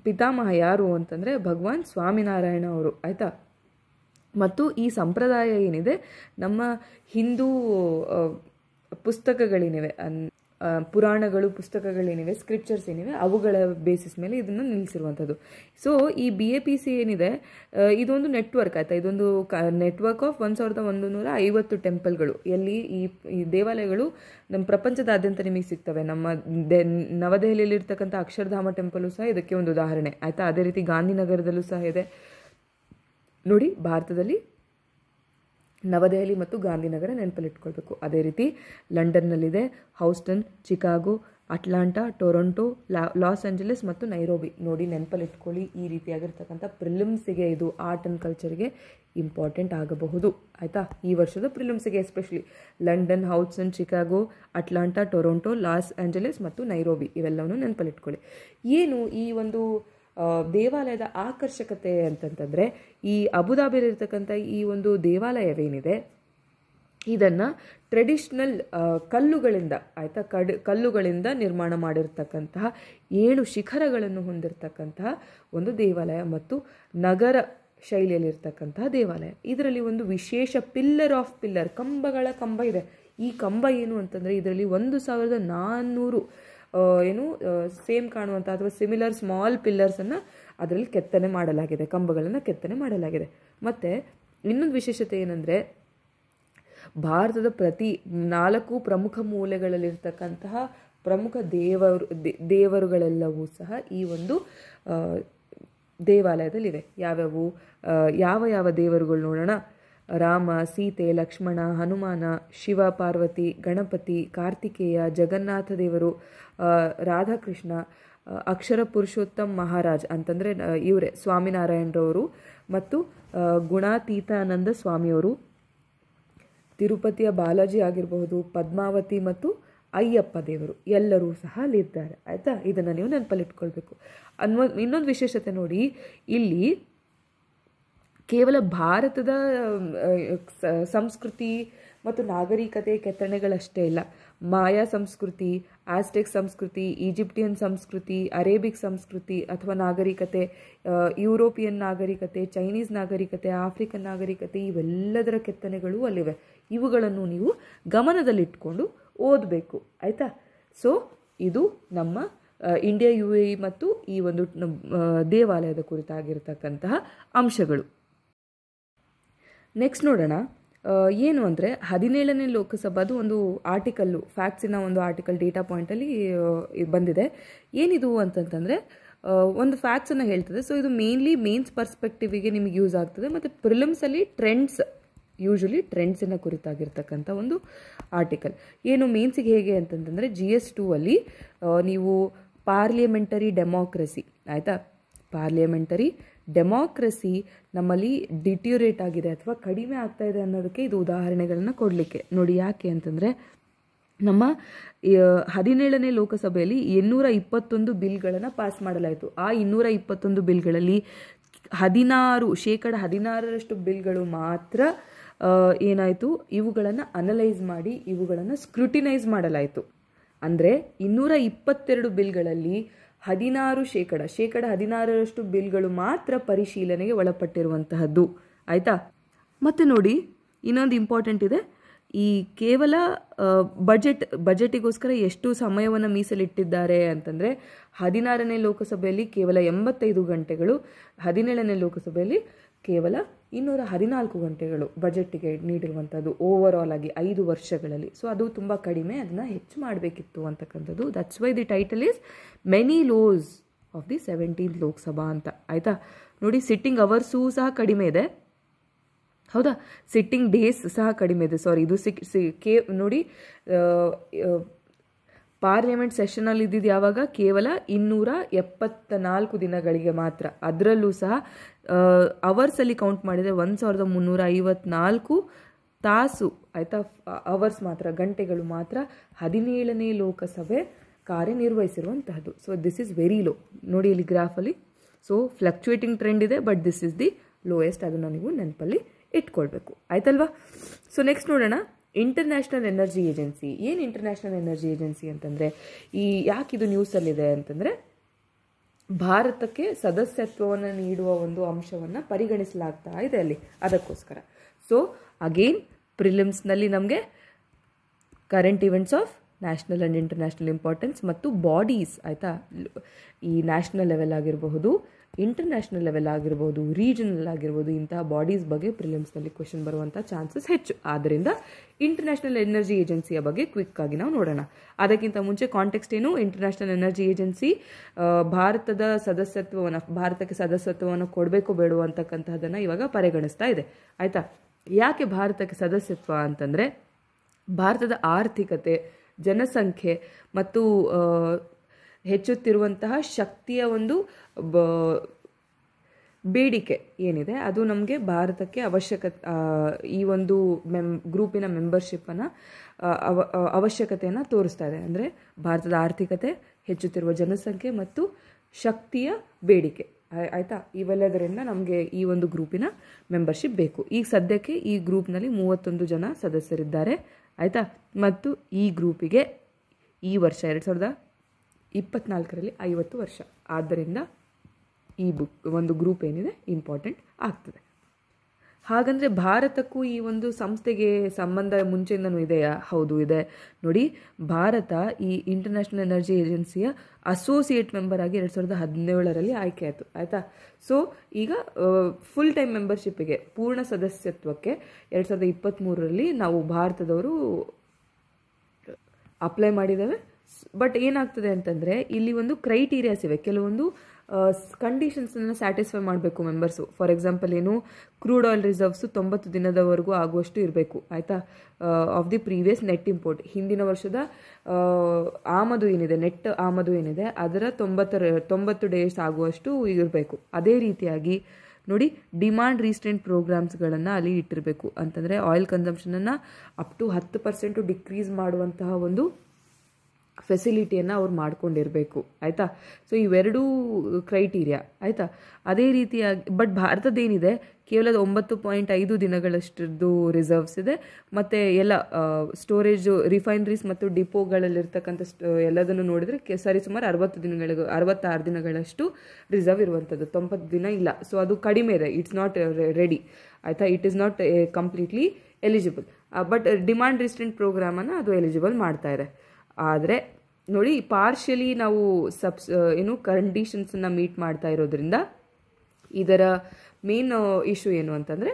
ಪಿತಾಮಹ ಯಾರು ಅಂತಂದರೆ ಭಗವಾನ್ ಸ್ವಾಮಿನಾರಾಯಣ ಅವರು ಆಯಿತಾ ಮತ್ತು ಈ ಸಂಪ್ರದಾಯ ಏನಿದೆ ನಮ್ಮ ಹಿಂದೂ ಪುಸ್ತಕಗಳೇನಿವೆ ಅನ್ ಪುರಾಣಗಳು ಪುಸ್ತಕಗಳೇನಿವೆ ಸ್ಕ್ರಿಪ್ಚರ್ಸ್ ಏನಿವೆ ಅವುಗಳ ಬೇಸಿಸ್ ಮೇಲೆ ಇದನ್ನು ನಿಲ್ಲಿಸಿರುವಂಥದ್ದು ಸೊ ಈ ಬಿ ಎ ಪಿ ಸಿ ಏನಿದೆ ಇದೊಂದು ನೆಟ್ವರ್ಕ್ ಆಯಿತಾ ಇದೊಂದು ನೆಟ್ವರ್ಕ್ ಆಫ್ ಒಂದು ಸಾವಿರದ ಒಂದು ನೂರ ಐವತ್ತು ಟೆಂಪಲ್ಗಳು ಎಲ್ಲಿ ಈ ದೇವಾಲಯಗಳು ನಮ್ಮ ಪ್ರಪಂಚದಾದ್ಯಂತ ನಿಮಗೆ ಸಿಗ್ತವೆ ನಮ್ಮ ದೆ ನವದೆಹಲಿಯಲ್ಲಿ ಅಕ್ಷರಧಾಮ ಟೆಂಪಲು ಸಹ ಇದಕ್ಕೆ ಒಂದು ಉದಾಹರಣೆ ಆಯಿತಾ ಅದೇ ರೀತಿ ಗಾಂಧಿನಗರದಲ್ಲೂ ಸಹ ಇದೆ ನೋಡಿ ಭಾರತದಲ್ಲಿ ನವದೆಹಲಿ ಮತ್ತು ಗಾಂಧಿನಗರ ನೆನಪಲ್ಲಿಟ್ಕೊಳ್ಬೇಕು ಅದೇ ರೀತಿ ಲಂಡನ್ನಲ್ಲಿದೆ ಹೌಸ್ಟನ್ ಚಿಕಾಗೋ ಅಟ್ಲಾಂಟಾ ಟೊರೊಂಟೊ ಲಾ ಲಾಸ್ ಏಂಜಲೀಸ್ ಮತ್ತು ನೈರೋಬಿ ನೋಡಿ ನೆನಪಲ್ಲಿಟ್ಕೊಳ್ಳಿ ಈ ರೀತಿಯಾಗಿರ್ತಕ್ಕಂಥ ಪ್ರಿಲಿಮ್ಸಿಗೆ ಇದು ಆರ್ಟ್ ಆ್ಯಂಡ್ ಕಲ್ಚರ್ಗೆ ಇಂಪಾರ್ಟೆಂಟ್ ಆಗಬಹುದು ಆಯಿತಾ ಈ ವರ್ಷದ ಪ್ರಿಲಿಮ್ಸಿಗೆ especially London Houston Chicago Atlanta Toronto Los Angeles ಮತ್ತು ನೈರೋಬಿ ಇವೆಲ್ಲವನ್ನು ನೆನಪಲ್ಲಿಟ್ಕೊಳ್ಳಿ ಏನು ಈ ಒಂದು ದೇವಾಲಯದ ಆಕರ್ಷಕತೆ ಅಂತಂತಂದರೆ ಈ ಇರ್ತಕ್ಕಂಥ ಈ ಒಂದು ದೇವಾಲಯವೇನಿದೆ ಇದನ್ನು ಟ್ರೆಡಿಷ್ನಲ್ ಕಲ್ಲುಗಳಿಂದ ಆಯಿತಾ ಕಡ್ ಕಲ್ಲುಗಳಿಂದ ನಿರ್ಮಾಣ ಮಾಡಿರ್ತಕ್ಕಂತಹ ಏಳು ಶಿಖರಗಳನ್ನು ಹೊಂದಿರತಕ್ಕಂತಹ ಒಂದು ದೇವಾಲಯ ಮತ್ತು ನಗರ ಶೈಲಿಯಲ್ಲಿರ್ತಕ್ಕಂತಹ ದೇವಾಲಯ ಇದರಲ್ಲಿ ಒಂದು ವಿಶೇಷ ಪಿಲ್ಲರ್ ಆಫ್ ಪಿಲ್ಲರ್ ಕಂಬಗಳ ಕಂಬ ಇದೆ ಈ ಕಂಬ ಏನು ಅಂತಂದರೆ ಇದರಲ್ಲಿ ಒಂದು ಸಾವಿರದ ನಾನ್ನೂರು ಏನು ಸೇಮ್ ಕಾಣುವಂಥ ಅಥವಾ ಸಿಮಿಲರ್ ಸ್ಮಾಲ್ ಪಿಲ್ಲರ್ಸನ್ನು ಅದರಲ್ಲಿ ಕೆತ್ತನೆ ಮಾಡಲಾಗಿದೆ ಕಂಬಗಳನ್ನು ಕೆತ್ತನೆ ಮಾಡಲಾಗಿದೆ ಮತ್ತು ಇನ್ನೊಂದು ವಿಶೇಷತೆ ಏನಂದರೆ ಭಾರತದ ಪ್ರತಿ ನಾಲ್ಕು ಪ್ರಮುಖ ಮೂಲೆಗಳಲ್ಲಿರ್ತಕ್ಕಂತಹ ಪ್ರಮುಖ ದೇವರು ದೇವರುಗಳೆಲ್ಲವೂ ಸಹ ಈ ಒಂದು ದೇವಾಲಯದಲ್ಲಿವೆ ಯಾವ್ಯಾವು ಯಾವ ಯಾವ ದೇವರುಗಳು ನೋಡೋಣ ರಾಮ ಸೀತೆ ಲಕ್ಷ್ಮಣ ಹನುಮಾನ ಶಿವ ಪಾರ್ವತಿ ಗಣಪತಿ ಕಾರ್ತಿಕೇಯ ಜಗನ್ನಾಥ ದೇವರು ರಾಧಾಕೃಷ್ಣ ಅಕ್ಷರ ಪುರುಷೋತ್ತಮ್ ಮಹಾರಾಜ್ ಅಂತಂದರೆ ಇವರೇ ಸ್ವಾಮಿನಾರಾಯಣರವರು ಮತ್ತು ಗುಣಾತೀತಾನಂದ ಸ್ವಾಮಿಯವರು ತಿರುಪತಿಯ ಬಾಲಾಜಿ ಆಗಿರಬಹುದು ಪದ್ಮಾವತಿ ಮತ್ತು ಅಯ್ಯಪ್ಪ ದೇವರು ಎಲ್ಲರೂ ಸಹ ಅಲ್ಲಿದ್ದಾರೆ ಆಯಿತಾ ಇದನ್ನು ನೀವು ನೆನಪಲ್ಲಿಟ್ಕೊಳ್ಬೇಕು ಅನ್ವ ಇನ್ನೊಂದು ವಿಶೇಷತೆ ನೋಡಿ ಇಲ್ಲಿ ಕೇವಲ ಭಾರತದ ಸಂಸ್ಕೃತಿ ಮತ್ತು ನಾಗರಿಕತೆ ಕೆತ್ತನೆಗಳಷ್ಟೇ ಇಲ್ಲ ಮಾಯಾ ಸಂಸ್ಕೃತಿ ಆಸ್ಟೆಕ್ ಸಂಸ್ಕೃತಿ ಈಜಿಪ್ಟಿಯನ್ ಸಂಸ್ಕೃತಿ ಅರೇಬಿಕ್ ಸಂಸ್ಕೃತಿ ಅಥವಾ ನಾಗರಿಕತೆ ಯುರೋಪಿಯನ್ ನಾಗರಿಕತೆ ಚೈನೀಸ್ ನಾಗರಿಕತೆ ಆಫ್ರಿಕನ್ ನಾಗರಿಕತೆ ಇವೆಲ್ಲದರ ಕೆತ್ತನೆಗಳು ಅಲ್ಲಿವೆ ಇವುಗಳನ್ನು ನೀವು ಗಮನದಲ್ಲಿಟ್ಕೊಂಡು ಓದಬೇಕು ಆಯಿತಾ ಸೊ ಇದು ನಮ್ಮ ಇಂಡಿಯಾ ಯು ಎ ಮತ್ತು ಈ ಒಂದು ದೇವಾಲಯದ ಕುರಿತಾಗಿರ್ತಕ್ಕಂತಹ ಅಂಶಗಳು ನೆಕ್ಸ್ಟ್ ನೋಡೋಣ ಏನು ಅಂದರೆ ಹದಿನೇಳನೇ ಲೋಕಸಭಾದು ಒಂದು ಆರ್ಟಿಕಲ್ಲು ಫ್ಯಾಕ್ಸಿನ ಒಂದು ಆರ್ಟಿಕಲ್ ಡೇಟಾ ಪಾಯಿಂಟಲ್ಲಿ ಬಂದಿದೆ ಏನಿದು ಅಂತಂತಂದರೆ ಒಂದು ಫ್ಯಾಕ್ಟ್ಸನ್ನು ಹೇಳ್ತದೆ ಸೊ ಇದು ಮೇನ್ಲಿ ಮೇನ್ಸ್ ಪರ್ಸ್ಪೆಕ್ಟಿವಿಗೆ ನಿಮಗೆ ಯೂಸ್ ಆಗ್ತದೆ ಮತ್ತು ಪ್ರಿಲಮ್ಸಲ್ಲಿ ಟ್ರೆಂಡ್ಸ್ ಯೂಶ್ವಲಿ ಟ್ರೆಂಡ್ಸಿನ ಕುರಿತಾಗಿರ್ತಕ್ಕಂಥ ಒಂದು ಆರ್ಟಿಕಲ್ ಏನು ಮೇನ್ಸಿಗೆ ಹೇಗೆ ಅಂತಂತಂದರೆ ಜಿ ಎಸ್ ಟೂವಲ್ಲಿ ಅಲ್ಲಿ ನೀವು ಪಾರ್ಲಿಮೆಂಟರಿ ಡೆಮೋಕ್ರಸಿ ಆಯಿತಾ ಪಾರ್ಲಿಮೆಂಟರಿ ಡೆಮಾಕ್ರಸಿ ನಮ್ಮಲ್ಲಿ ಡಿಟ್ಯೂರೇಟ್ ಆಗಿದೆ ಅಥವಾ ಕಡಿಮೆ ಆಗ್ತಾ ಇದೆ ಅನ್ನೋದಕ್ಕೆ ಇದು ಉದಾಹರಣೆಗಳನ್ನು ಕೊಡಲಿಕ್ಕೆ ನೋಡಿ ಯಾಕೆ ಅಂತಂದರೆ ನಮ್ಮ ಹದಿನೇಳನೇ ಲೋಕಸಭೆಯಲ್ಲಿ ಇನ್ನೂರ ಇಪ್ಪತ್ತೊಂದು ಬಿಲ್ಗಳನ್ನು ಪಾಸ್ ಮಾಡಲಾಯಿತು ಆ ಇನ್ನೂರ ಇಪ್ಪತ್ತೊಂದು ಬಿಲ್ಗಳಲ್ಲಿ ಹದಿನಾರು ಶೇಕಡ ಹದಿನಾರರಷ್ಟು ಬಿಲ್ಗಳು ಮಾತ್ರ ಏನಾಯಿತು ಇವುಗಳನ್ನು ಅನಲೈಸ್ ಮಾಡಿ ಇವುಗಳನ್ನು ಸ್ಕ್ರೂಟಿನೈಸ್ ಮಾಡಲಾಯಿತು ಅಂದರೆ ಇನ್ನೂರ ಇಪ್ಪತ್ತೆರಡು ಬಿಲ್ಗಳಲ್ಲಿ ಹದಿನಾರು ಶೇಕಡ ಶೇಕಡ ಹದಿನಾರರಷ್ಟು ಬಿಲ್ಗಳು ಮಾತ್ರ ಪರಿಶೀಲನೆಗೆ ಒಳಪಟ್ಟಿರುವಂತಹದ್ದು ಆಯಿತಾ ಮತ್ತೆ ನೋಡಿ ಇನ್ನೊಂದು ಇಂಪಾರ್ಟೆಂಟ್ ಇದೆ ಈ ಕೇವಲ ಬಜೆಟ್ ಬಜೆಟಿಗೋಸ್ಕರ ಎಷ್ಟು ಸಮಯವನ್ನು ಮೀಸಲಿಟ್ಟಿದ್ದಾರೆ ಅಂತಂದರೆ ಹದಿನಾರನೇ ಲೋಕಸಭೆಯಲ್ಲಿ ಕೇವಲ ಎಂಬತ್ತೈದು ಗಂಟೆಗಳು ಹದಿನೇಳನೇ ಲೋಕಸಭೆಯಲ್ಲಿ ಕೇವಲ ಇನ್ನೂರ ಹದಿನಾಲ್ಕು ಗಂಟೆಗಳು ಬಜೆಟ್ಗೆ ನೀಡಿರುವಂಥದ್ದು ಓವರ್ ಆಲ್ ಆಗಿ ಐದು ವರ್ಷಗಳಲ್ಲಿ ಸೊ ಅದು ತುಂಬ ಕಡಿಮೆ ಅದನ್ನು ಹೆಚ್ಚು ಮಾಡಬೇಕಿತ್ತು ಅಂತಕ್ಕಂಥದ್ದು that's why the title is many lows of the seventeenth Lok Sabha ಅಂತ ಆಯಿತಾ ನೋಡಿ ಸಿಟ್ಟಿಂಗ್ ಅವರ್ಸೂ ಸಹ ಕಡಿಮೆ ಇದೆ ಹೌದಾ ಸಿಟ್ಟಿಂಗ್ ಡೇಸ್ ಸಹ ಕಡಿಮೆ ಇದೆ ಸಾರಿ ಇದು ಸಿಕ್ ಸಿ ಕೇ ನೋಡಿ ಪಾರ್ಲಿಮೆಂಟ್ ಸೆಷನಲ್ಲಿ ಇದ್ದಿದ್ದು ಯಾವಾಗ ಕೇವಲ ಇನ್ನೂರ ಎಪ್ಪತ್ತ ನಾಲ್ಕು ದಿನಗಳಿಗೆ ಮಾತ್ರ ಅದರಲ್ಲೂ ಸಹ ಅವರ್ಸಲ್ಲಿ ಕೌಂಟ್ ಮಾಡಿದರೆ ಒಂದು ಸಾವಿರದ ಮುನ್ನೂರ ಐವತ್ನಾಲ್ಕು ತಾಸು ಆಯಿತಾ ಅವರ್ಸ್ ಮಾತ್ರ ಗಂಟೆಗಳು ಮಾತ್ರ ಹದಿನೇಳನೇ ಲೋಕಸಭೆ ಕಾರ್ಯನಿರ್ವಹಿಸಿರುವಂತಹದ್ದು so this is very low ನೋಡಿ ಇಲ್ಲಿ ಗ್ರಾಫಲ್ಲಿ ಸೊ ಫ್ಲಕ್ಚುಯೇಟಿಂಗ್ ಟ್ರೆಂಡ್ ಇದೆ but this is the lowest ಅದನ್ನು ನೀವು ನೆನಪಲ್ಲಿ ಇಟ್ಕೊಳ್ಬೇಕು ಆಯ್ತಲ್ವಾ ಸೊ ನೆಕ್ಸ್ಟ್ ನೋಡೋಣ ಇಂಟರ್ನ್ಯಾಷನಲ್ ಎನರ್ಜಿ ಏಜೆನ್ಸಿ ಏನು ಇಂಟರ್ನ್ಯಾಷನಲ್ ಎನರ್ಜಿ ಏಜೆನ್ಸಿ ಅಂತಂದರೆ ಈ ಯಾಕಿದು ನ್ಯೂಸಲ್ಲಿದೆ ಅಂತಂದರೆ ಭಾರತಕ್ಕೆ ಸದಸ್ಯತ್ವವನ್ನು ನೀಡುವ ಒಂದು ಅಂಶವನ್ನು ಪರಿಗಣಿಸಲಾಗ್ತಾ ಇದೆ ಅಲ್ಲಿ ಅದಕ್ಕೋಸ್ಕರ ಸೊ ಅಗೇನ್ ಪ್ರಿಲಿಮ್ಸ್ನಲ್ಲಿ ನಮಗೆ current events of national and international importance ಮತ್ತು ಬಾಡೀಸ್ ಆಯಿತಾ ಈ ನ್ಯಾಷನಲ್ ಲೆವೆಲ್ ಆಗಿರಬಹುದು ಇಂಟರ್ನ್ಯಾಷನಲ್ ಲೆವೆಲ್ ಆಗಿರ್ಬೋದು ರೀಜನಲ್ ಆಗಿರ್ಬೋದು ಇಂತಹ ಬಾಡೀಸ್ ಬಗ್ಗೆ ಪ್ರಿಲಿಮ್ಸ್ನಲ್ಲಿ ಕ್ವೆಶನ್ ಬರುವಂಥ ಚಾನ್ಸಸ್ ಹೆಚ್ಚು ಆದ್ದರಿಂದ ಇಂಟರ್ನ್ಯಾಷನಲ್ ಎನರ್ಜಿ ಏಜೆನ್ಸಿಯ ಬಗ್ಗೆ ಕ್ವಿಕ್ ಆಗಿ ನಾವು ನೋಡೋಣ ಅದಕ್ಕಿಂತ ಮುಂಚೆ ಕಾಂಟೆಕ್ಸ್ಟ್ ಏನು ಇಂಟರ್ನ್ಯಾಷನಲ್ ಎನರ್ಜಿ ಏಜೆನ್ಸಿ ಭಾರತದ ಸದಸ್ಯತ್ವವನ್ನು ಭಾರತಕ್ಕೆ ಸದಸ್ಯತ್ವವನ್ನು ಕೊಡಬೇಕು ಬೇಡುವಂತಕ್ಕಂತಹದನ್ನು ಇವಾಗ ಪರಿಗಣಿಸ್ತಾ ಇದೆ ಆಯಿತಾ ಯಾಕೆ ಭಾರತಕ್ಕೆ ಸದಸ್ಯತ್ವ ಅಂತಂದರೆ ಭಾರತದ ಆರ್ಥಿಕತೆ ಜನಸಂಖ್ಯೆ ಮತ್ತು ಹೆಚ್ಚುತ್ತಿರುವಂತಹ ಶಕ್ತಿಯ ಒಂದು ಬ ಬೇಡಿಕೆ ಏನಿದೆ ಅದು ನಮಗೆ ಭಾರತಕ್ಕೆ ಅವಶ್ಯಕ ಈ ಒಂದು ಮೆಮ್ ಗ್ರೂಪಿನ ಮೆಂಬರ್ಶಿಪ್ಪನ್ನು ಅವ ಅವಶ್ಯಕತೆಯನ್ನು ತೋರಿಸ್ತಾ ಇದೆ ಅಂದರೆ ಭಾರತದ ಆರ್ಥಿಕತೆ ಹೆಚ್ಚುತ್ತಿರುವ ಜನಸಂಖ್ಯೆ ಮತ್ತು ಶಕ್ತಿಯ ಬೇಡಿಕೆ ಆಯಿತಾ ಇವೆಲ್ಲದರಿಂದ ನಮಗೆ ಈ ಒಂದು ಗ್ರೂಪಿನ ಮೆಂಬರ್ಶಿಪ್ ಬೇಕು ಈಗ ಸದ್ಯಕ್ಕೆ ಈ ಗ್ರೂಪ್ನಲ್ಲಿ ಮೂವತ್ತೊಂದು ಜನ ಸದಸ್ಯರಿದ್ದಾರೆ ಆಯಿತಾ ಮತ್ತು ಈ ಗ್ರೂಪಿಗೆ ಈ ವರ್ಷ ಎರಡು ಸಾವಿರದ ಇಪ್ಪತ್ನಾಲ್ಕರಲ್ಲಿ ಐವತ್ತು ವರ್ಷ ಆದ್ದರಿಂದ ಈ ಬುಕ್ ಒಂದು ಗ್ರೂಪ್ ಏನಿದೆ ಇಂಪಾರ್ಟೆಂಟ್ ಆಗ್ತದೆ ಹಾಗಂದರೆ ಭಾರತಕ್ಕೂ ಈ ಒಂದು ಸಂಸ್ಥೆಗೆ ಸಂಬಂಧ ಮುಂಚೆಯಿಂದನೂ ಇದೆಯಾ ಹೌದು ಇದೆ ನೋಡಿ ಭಾರತ ಈ ಇಂಟರ್ನ್ಯಾಷನಲ್ ಎನರ್ಜಿ ಏಜೆನ್ಸಿಯ ಅಸೋಸಿಯೇಟ್ ಮೆಂಬರ್ ಆಗಿ ಎರಡು ಸಾವಿರದ ಹದಿನೇಳರಲ್ಲಿ ಆಯ್ಕೆ ಆಯಿತು ಆಯಿತಾ ಸೊ ಈಗ ಫುಲ್ ಟೈಮ್ ಮೆಂಬರ್ಶಿಪ್ಗೆ ಪೂರ್ಣ ಸದಸ್ಯತ್ವಕ್ಕೆ ಎರಡು ಸಾವಿರದ ಇಪ್ಪತ್ತ್ಮೂರರಲ್ಲಿ ನಾವು ಭಾರತದವರು ಅಪ್ಲೈ ಮಾಡಿದ್ದೇವೆ ಬಟ್ ಏನಾಗ್ತದೆ ಅಂತಂದರೆ ಇಲ್ಲಿ ಒಂದು ಕ್ರೈಟೀರಿಯಾಸ್ ಇವೆ ಕೆಲವೊಂದು ಕಂಡೀಷನ್ಸನ್ನು ಸ್ಯಾಟಿಸ್ಫೈ ಮಾಡಬೇಕು ಮೆಂಬರ್ಸು ಫಾರ್ ಎಕ್ಸಾಂಪಲ್ ಏನು ಕ್ರೂಡ್ ಆಯಿಲ್ ರಿಸರ್ವ್ಸು ತೊಂಬತ್ತು ದಿನದವರೆಗೂ ಆಗುವಷ್ಟು ಇರಬೇಕು ಆಯಿತಾ of the previous net import ಹಿಂದಿನ ವರ್ಷದ ಆಮದು ಏನಿದೆ ನೆಟ್ ಆಮದು ಏನಿದೆ ಅದರ ತೊಂಬತ್ತರ ತೊಂಬತ್ತು ಡೇಸ್ ಆಗುವಷ್ಟು ಇರಬೇಕು ಅದೇ ರೀತಿಯಾಗಿ ನೋಡಿ ಡಿಮಾಂಡ್ ರೀಸ್ಟೆಂಟ್ ಪ್ರೋಗ್ರಾಮ್ಸ್ಗಳನ್ನು ಅಲ್ಲಿ ಇಟ್ಟಿರಬೇಕು ಅಂತಂದರೆ ಆಯಿಲ್ ಕನ್ಸಂಪ್ಷನನ್ನು ಅಪ್ ಟು ಹತ್ತು ಪರ್ಸೆಂಟು ಡಿಕ್ರೀಸ್ ಮಾಡುವಂತಹ ಒಂದು ಫೆಸಿಲಿಟಿಯನ್ನು ಅವ್ರು ಮಾಡ್ಕೊಂಡಿರಬೇಕು ಆಯಿತಾ ಸೊ ಇವೆರಡೂ ಕ್ರೈಟೀರಿಯಾ ಆಯಿತಾ ಅದೇ ರೀತಿಯಾಗಿ ಬಟ್ ಭಾರತದೇನಿದೆ ಕೇವಲ ಒಂಬತ್ತು ಪಾಯಿಂಟ್ ಐದು ದಿನಗಳಷ್ಟರದ್ದು ರಿಸರ್ವ್ಸ್ ಇದೆ ಮತ್ತು ಎಲ್ಲ ಸ್ಟೋರೇಜು ರಿಫೈನರೀಸ್ ಮತ್ತು ಡಿಪೋಗಳಲ್ಲಿರ್ತಕ್ಕಂಥ ಸ್ಟೋ ಎಲ್ಲದನ್ನು ನೋಡಿದರೆ ಕೆ ಸರಿ ಸುಮಾರು ಅರವತ್ತು ದಿನಗಳ ಅರವತ್ತಾರು ದಿನಗಳಷ್ಟು ರಿಸರ್ವ್ ಇರುವಂಥದ್ದು ತೊಂಬತ್ತು ದಿನ ಇಲ್ಲ ಸೊ ಅದು ಕಡಿಮೆ ಇದೆ ಇಟ್ಸ್ ನಾಟ್ ರೆಡಿ ಆಯಿತಾ it is not completely eligible but demand restraint ಪ್ರೋಗ್ರಾಮನ್ನು ಅದು ಎಲಿಜಿಬಲ್ ಮಾಡ್ತಾ ಇದೆ ಆದರೆ ನೋಡಿ ಪಾರ್ಷಿಯಲಿ ನಾವು ಸಬ್ಸ್ ಏನು ಕಂಡೀಷನ್ಸನ್ನು ಮೀಟ್ ಮಾಡ್ತಾ ಇರೋದ್ರಿಂದ ಇದರ ಮೇನ್ ಇಶ್ಯೂ ಏನು ಅಂತಂದರೆ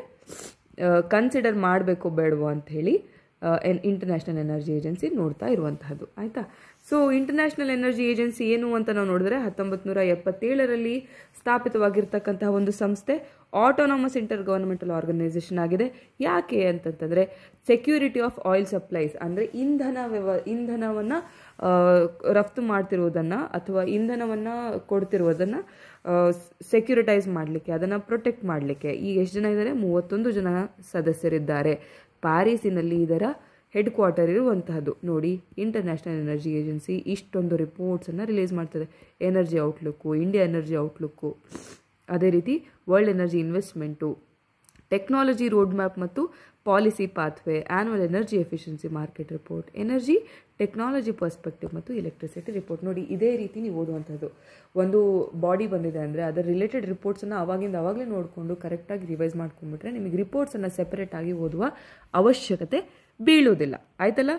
ಕನ್ಸಿಡರ್ ಮಾಡಬೇಕು ಬೇಡವೋ ಅಂತ ಹೇಳಿ ಇಂಟರ್ನ್ಯಾಷನಲ್ ಎನರ್ಜಿ ಏಜೆನ್ಸಿ ನೋಡ್ತಾ ಇರುವಂತಹದ್ದು ಆಯಿತಾ ಸೊ ಇಂಟರ್ನ್ಯಾಷನಲ್ ಎನರ್ಜಿ ಏಜೆನ್ಸಿ ಏನು ಅಂತ ನಾವು ನೋಡಿದ್ರೆ ಹತ್ತೊಂಬತ್ತು ನೂರ ಎಪ್ಪತ್ತೇಳರಲ್ಲಿ ಸ್ಥಾಪಿತವಾಗಿರ್ತಕ್ಕಂತಹ ಒಂದು ಸಂಸ್ಥೆ ಆಟೋನಮಸ್ ಇಂಟರ್ ಗವರ್ನಮೆಂಟಲ್ ಆರ್ಗನೈಸೇಷನ್ ಆಗಿದೆ ಯಾಕೆ ಅಂತಂತಂದರೆ ಸೆಕ್ಯೂರಿಟಿ ಆಫ್ ಆಯಿಲ್ ಸಪ್ಲೈಸ್ ಅಂದರೆ ಇಂಧನ ವ್ಯವ ಇಂಧನವನ್ನು ರಫ್ತು ಮಾಡ್ತಿರುವುದನ್ನು ಅಥವಾ ಇಂಧನವನ್ನು ಕೊಡ್ತಿರುವುದನ್ನು ಸೆಕ್ಯೂರಿಟೈಸ್ ಮಾಡಲಿಕ್ಕೆ ಅದನ್ನು ಪ್ರೊಟೆಕ್ಟ್ ಮಾಡಲಿಕ್ಕೆ ಈಗ ಎಷ್ಟು ಜನ ಇದ್ದಾರೆ ಮೂವತ್ತೊಂದು ಜನ ಸದಸ್ಯರಿದ್ದಾರೆ ಪ್ಯಾರೀಸಿನಲ್ಲಿ ಇದರ ಹೆಡ್ ಕ್ವಾರ್ಟರ್ ಇರುವಂತಹದ್ದು ನೋಡಿ ಇಂಟರ್ನ್ಯಾಷನಲ್ ಎನರ್ಜಿ ಏಜೆನ್ಸಿ ಇಷ್ಟೊಂದು ರಿಪೋರ್ಟ್ಸನ್ನು ರಿಲೀಸ್ ಮಾಡ್ತದೆ energy outlook India energy outlook ಅದೇ ರೀತಿ world energy investment technology road map ಮತ್ತು policy pathway annual energy efficiency market report energy technology perspective ಮತ್ತು ಎಲೆಕ್ಟ್ರಿಸಿಟಿ ರಿಪೋರ್ಟ್ ನೋಡಿ ಇದೇ ರೀತಿ ನೀವು ಓದುವಂಥದ್ದು ಒಂದು ಬಾಡಿ ಬಂದಿದೆ ಅಂದರೆ ಅದರ ರಿಲೇಟೆಡ್ ರಿಪೋರ್ಟ್ಸನ್ನು ಅವಾಗಿಂದ ಆವಾಗಲೇ ನೋಡಿಕೊಂಡು ಕರೆಕ್ಟಾಗಿ ರಿವೈಸ್ ಮಾಡ್ಕೊಂಡ್ಬಿಟ್ರೆ ನಿಮಗೆ ರಿಪೋರ್ಟ್ಸನ್ನು ಸೆಪರೇಟಾಗಿ ಓದುವ ಅವಶ್ಯಕತೆ ಬೀಳುವುದಿಲ್ಲ ಆಯ್ತಲ್ಲ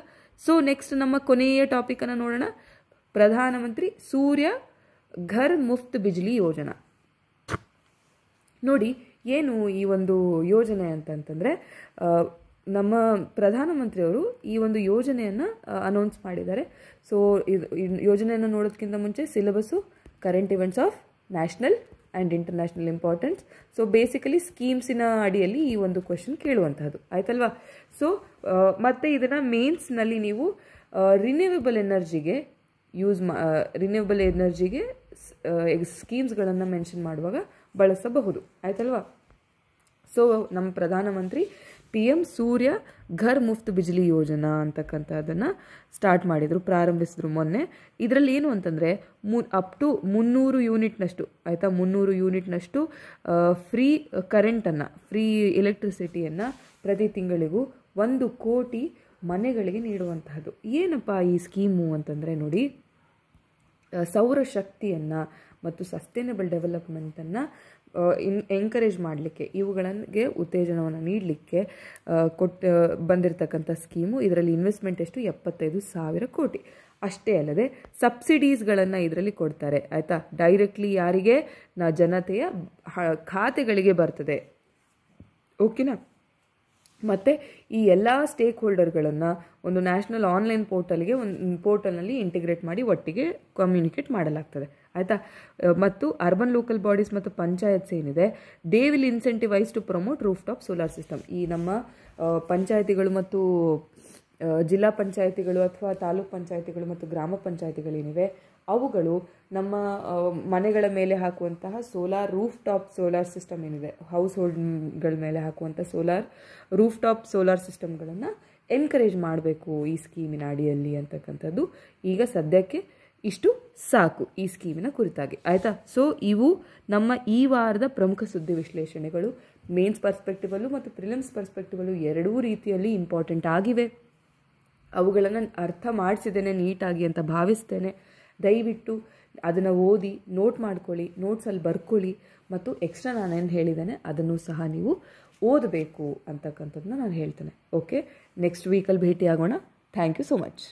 ಸೊ ನೆಕ್ಸ್ಟ್ ನಮ್ಮ ಕೊನೆಯ ಟಾಪಿಕನ್ನು ನೋಡೋಣ ಪ್ರಧಾನಮಂತ್ರಿ ಸೂರ್ಯ ಘರ್ ಮುಫ್ತ್ ಬಿಜ್ಲಿ ಯೋಜನಾ ನೋಡಿ ಏನು ಈ ಒಂದು ಯೋಜನೆ ಅಂತಂತಂದರೆ ನಮ್ಮ ಪ್ರಧಾನಮಂತ್ರಿಯವರು ಈ ಒಂದು ಯೋಜನೆಯನ್ನು ಅನೌನ್ಸ್ ಮಾಡಿದ್ದಾರೆ ಸೊ ಇದು ಯೋಜನೆಯನ್ನು ನೋಡೋದಕ್ಕಿಂತ ಮುಂಚೆ syllabus current events of national and international importance so basically ಸ್ಕೀಮ್ಸಿನ ಅಡಿಯಲ್ಲಿ ಈ ಒಂದು ಕ್ವಶನ್ ಕೇಳುವಂತಹದ್ದು ಆಯ್ತಲ್ವಾ ಸೊ ಮತ್ತು ಇದನ್ನು ಮೇನ್ಸ್ನಲ್ಲಿ ನೀವು ರಿನ್ಯೂವೇಬಲ್ ಎನರ್ಜಿಗೆ ಯೂಸ್ ಮಾ ಎನರ್ಜಿಗೆ ಸ್ಕೀಮ್ಸ್ಗಳನ್ನು ಮೆನ್ಷನ್ ಮಾಡುವಾಗ ಬಳಸಬಹುದು ಆಯ್ತಲ್ವಾ ಸೊ ನಮ್ಮ ಪ್ರಧಾನಮಂತ್ರಿ ಪಿ ಎಂ ಸೂರ್ಯ ಘರ್ ಮುಫ್ತ್ ಬಿಜ್ಲಿ ಯೋಜನಾ ಅಂತಕ್ಕಂಥದ್ದನ್ನು ಸ್ಟಾರ್ಟ್ ಮಾಡಿದರು ಪ್ರಾರಂಭಿಸಿದ್ರು ಮೊನ್ನೆ ಇದರಲ್ಲಿ ಏನು ಅಂತಂದರೆ ಮು ಅಪ್ ಟು ಮುನ್ನೂರು ಯೂನಿಟ್ನಷ್ಟು ಆಯಿತಾ ಮುನ್ನೂರು ಯೂನಿಟ್ನಷ್ಟು ಫ್ರೀ ಕರೆಂಟನ್ನು ಫ್ರೀ ಎಲೆಕ್ಟ್ರಿಸಿಟಿಯನ್ನು ಪ್ರತಿ ತಿಂಗಳಿಗೂ ಒಂದು ಕೋಟಿ ಮನೆಗಳಿಗೆ ನೀಡುವಂತಹದ್ದು ಏನಪ್ಪ ಈ ಸ್ಕೀಮು ಅಂತಂದರೆ ನೋಡಿ ಸೌರಶಕ್ತಿಯನ್ನು ಮತ್ತು ಸಸ್ಟೈನಬಲ್ ಡೆವಲಪ್ಮೆಂಟನ್ನು ಇನ್ ಎಂಕರೇಜ್ ಮಾಡಲಿಕ್ಕೆ ಇವುಗಳಿಗೆ ಉತ್ತೇಜನವನ್ನು ನೀಡಲಿಕ್ಕೆ ಕೊಟ್ಟು ಬಂದಿರತಕ್ಕಂಥ ಸ್ಕೀಮು ಇದರಲ್ಲಿ ಇನ್ವೆಸ್ಟ್ಮೆಂಟ್ ಎಷ್ಟು ಎಪ್ಪತ್ತೈದು ಸಾವಿರ ಕೋಟಿ ಅಷ್ಟೇ ಅಲ್ಲದೆ ಸಬ್ಸಿಡೀಸ್ಗಳನ್ನು ಇದರಲ್ಲಿ ಕೊಡ್ತಾರೆ ಆಯಿತಾ ಡೈರೆಕ್ಟ್ಲಿ ಯಾರಿಗೆ ನಾ ಜನತೆಯ ಖಾತೆಗಳಿಗೆ ಬರ್ತದೆ ಓಕೆನಾ ಮತ್ತು ಈ ಎಲ್ಲ ಸ್ಟೇಕ್ ಹೋಲ್ಡರ್ಗಳನ್ನು ಒಂದು ನ್ಯಾಷನಲ್ ಆನ್ಲೈನ್ ಪೋರ್ಟಲ್ಗೆ ಒಂದು ಪೋರ್ಟಲ್ನಲ್ಲಿ ಇಂಟಿಗ್ರೇಟ್ ಮಾಡಿ ಒಟ್ಟಿಗೆ ಕಮ್ಯುನಿಕೇಟ್ ಮಾಡಲಾಗ್ತದೆ ಆಯಿತಾ ಮತ್ತು ಅರ್ಬನ್ ಲೋಕಲ್ ಬಾಡೀಸ್ ಮತ್ತು ಪಂಚಾಯತ್ಸ್ ಏನಿದೆ they will incentivise to promote rooftop solar system ಈ ನಮ್ಮ ಪಂಚಾಯತಿಗಳು ಮತ್ತು ಜಿಲ್ಲಾ ಪಂಚಾಯತಿಗಳು ಅಥವಾ ತಾಲೂಕ್ ಪಂಚಾಯತಿಗಳು ಮತ್ತು ಗ್ರಾಮ ಪಂಚಾಯತಿಗಳೇನಿವೆ ಅವುಗಳು ನಮ್ಮ ಮನೆಗಳ ಮೇಲೆ ಹಾಕುವಂತಹ solar rooftop solar system ಏನಿದೆ ಹೌಸ್ ಹೋಲ್ಡ್ಗಳ ಮೇಲೆ ಹಾಕುವಂಥ ಸೋಲಾರ್ ರೂಫ್ ಟಾಪ್ ಸೋಲಾರ್ ಸಿಸ್ಟಮ್ಗಳನ್ನು ಎನ್ಕರೇಜ್ ಮಾಡಬೇಕು ಈ ಸ್ಕೀಮಿನ ಅಡಿಯಲ್ಲಿ ಅಂತಕ್ಕಂಥದ್ದು ಈಗ ಸದ್ಯಕ್ಕೆ ಇಷ್ಟು ಸಾಕು ಈ ಸ್ಕೀಮಿನ ಕುರಿತಾಗಿ ಆಯಿತಾ ಸೊ ಇವು ನಮ್ಮ ಈ ವಾರದ ಪ್ರಮುಖ ಸುದ್ದಿ ವಿಶ್ಲೇಷಣೆಗಳು ಮೇನ್ಸ್ ಪರ್ಸ್ಪೆಕ್ಟಿವಲ್ಲು ಮತ್ತು ಪ್ರಿಲಿಮ್ಸ್ ಪರ್ಸ್ಪೆಕ್ಟಿವಲ್ಲು ಎರಡೂ ರೀತಿಯಲ್ಲಿ ಇಂಪಾರ್ಟೆಂಟ್ ಆಗಿವೆ ಅವುಗಳನ್ನು ಅರ್ಥ ಮಾಡಿಸಿದ್ದೇನೆ ನೀಟಾಗಿ ಅಂತ ಭಾವಿಸ್ತೇನೆ ದಯವಿಟ್ಟು ಅದನ್ನು ಓದಿ ನೋಟ್ ಮಾಡ್ಕೊಳ್ಳಿ ನೋಟ್ಸಲ್ಲಿ ಬರ್ಕೊಳ್ಳಿ ಮತ್ತು ಎಕ್ಸ್ಟ್ರಾ ನಾನೇನು ಹೇಳಿದ್ದೇನೆ ಅದನ್ನು ಸಹ ನೀವು ಓದಬೇಕು ಅಂತಕ್ಕಂಥದ್ದನ್ನ ನಾನು ಹೇಳ್ತೇನೆ ಓಕೆ ನೆಕ್ಸ್ಟ್ ವೀಕಲ್ಲಿ ಭೇಟಿಯಾಗೋಣ ಥ್ಯಾಂಕ್ ಯು ಸೊ ಮಚ್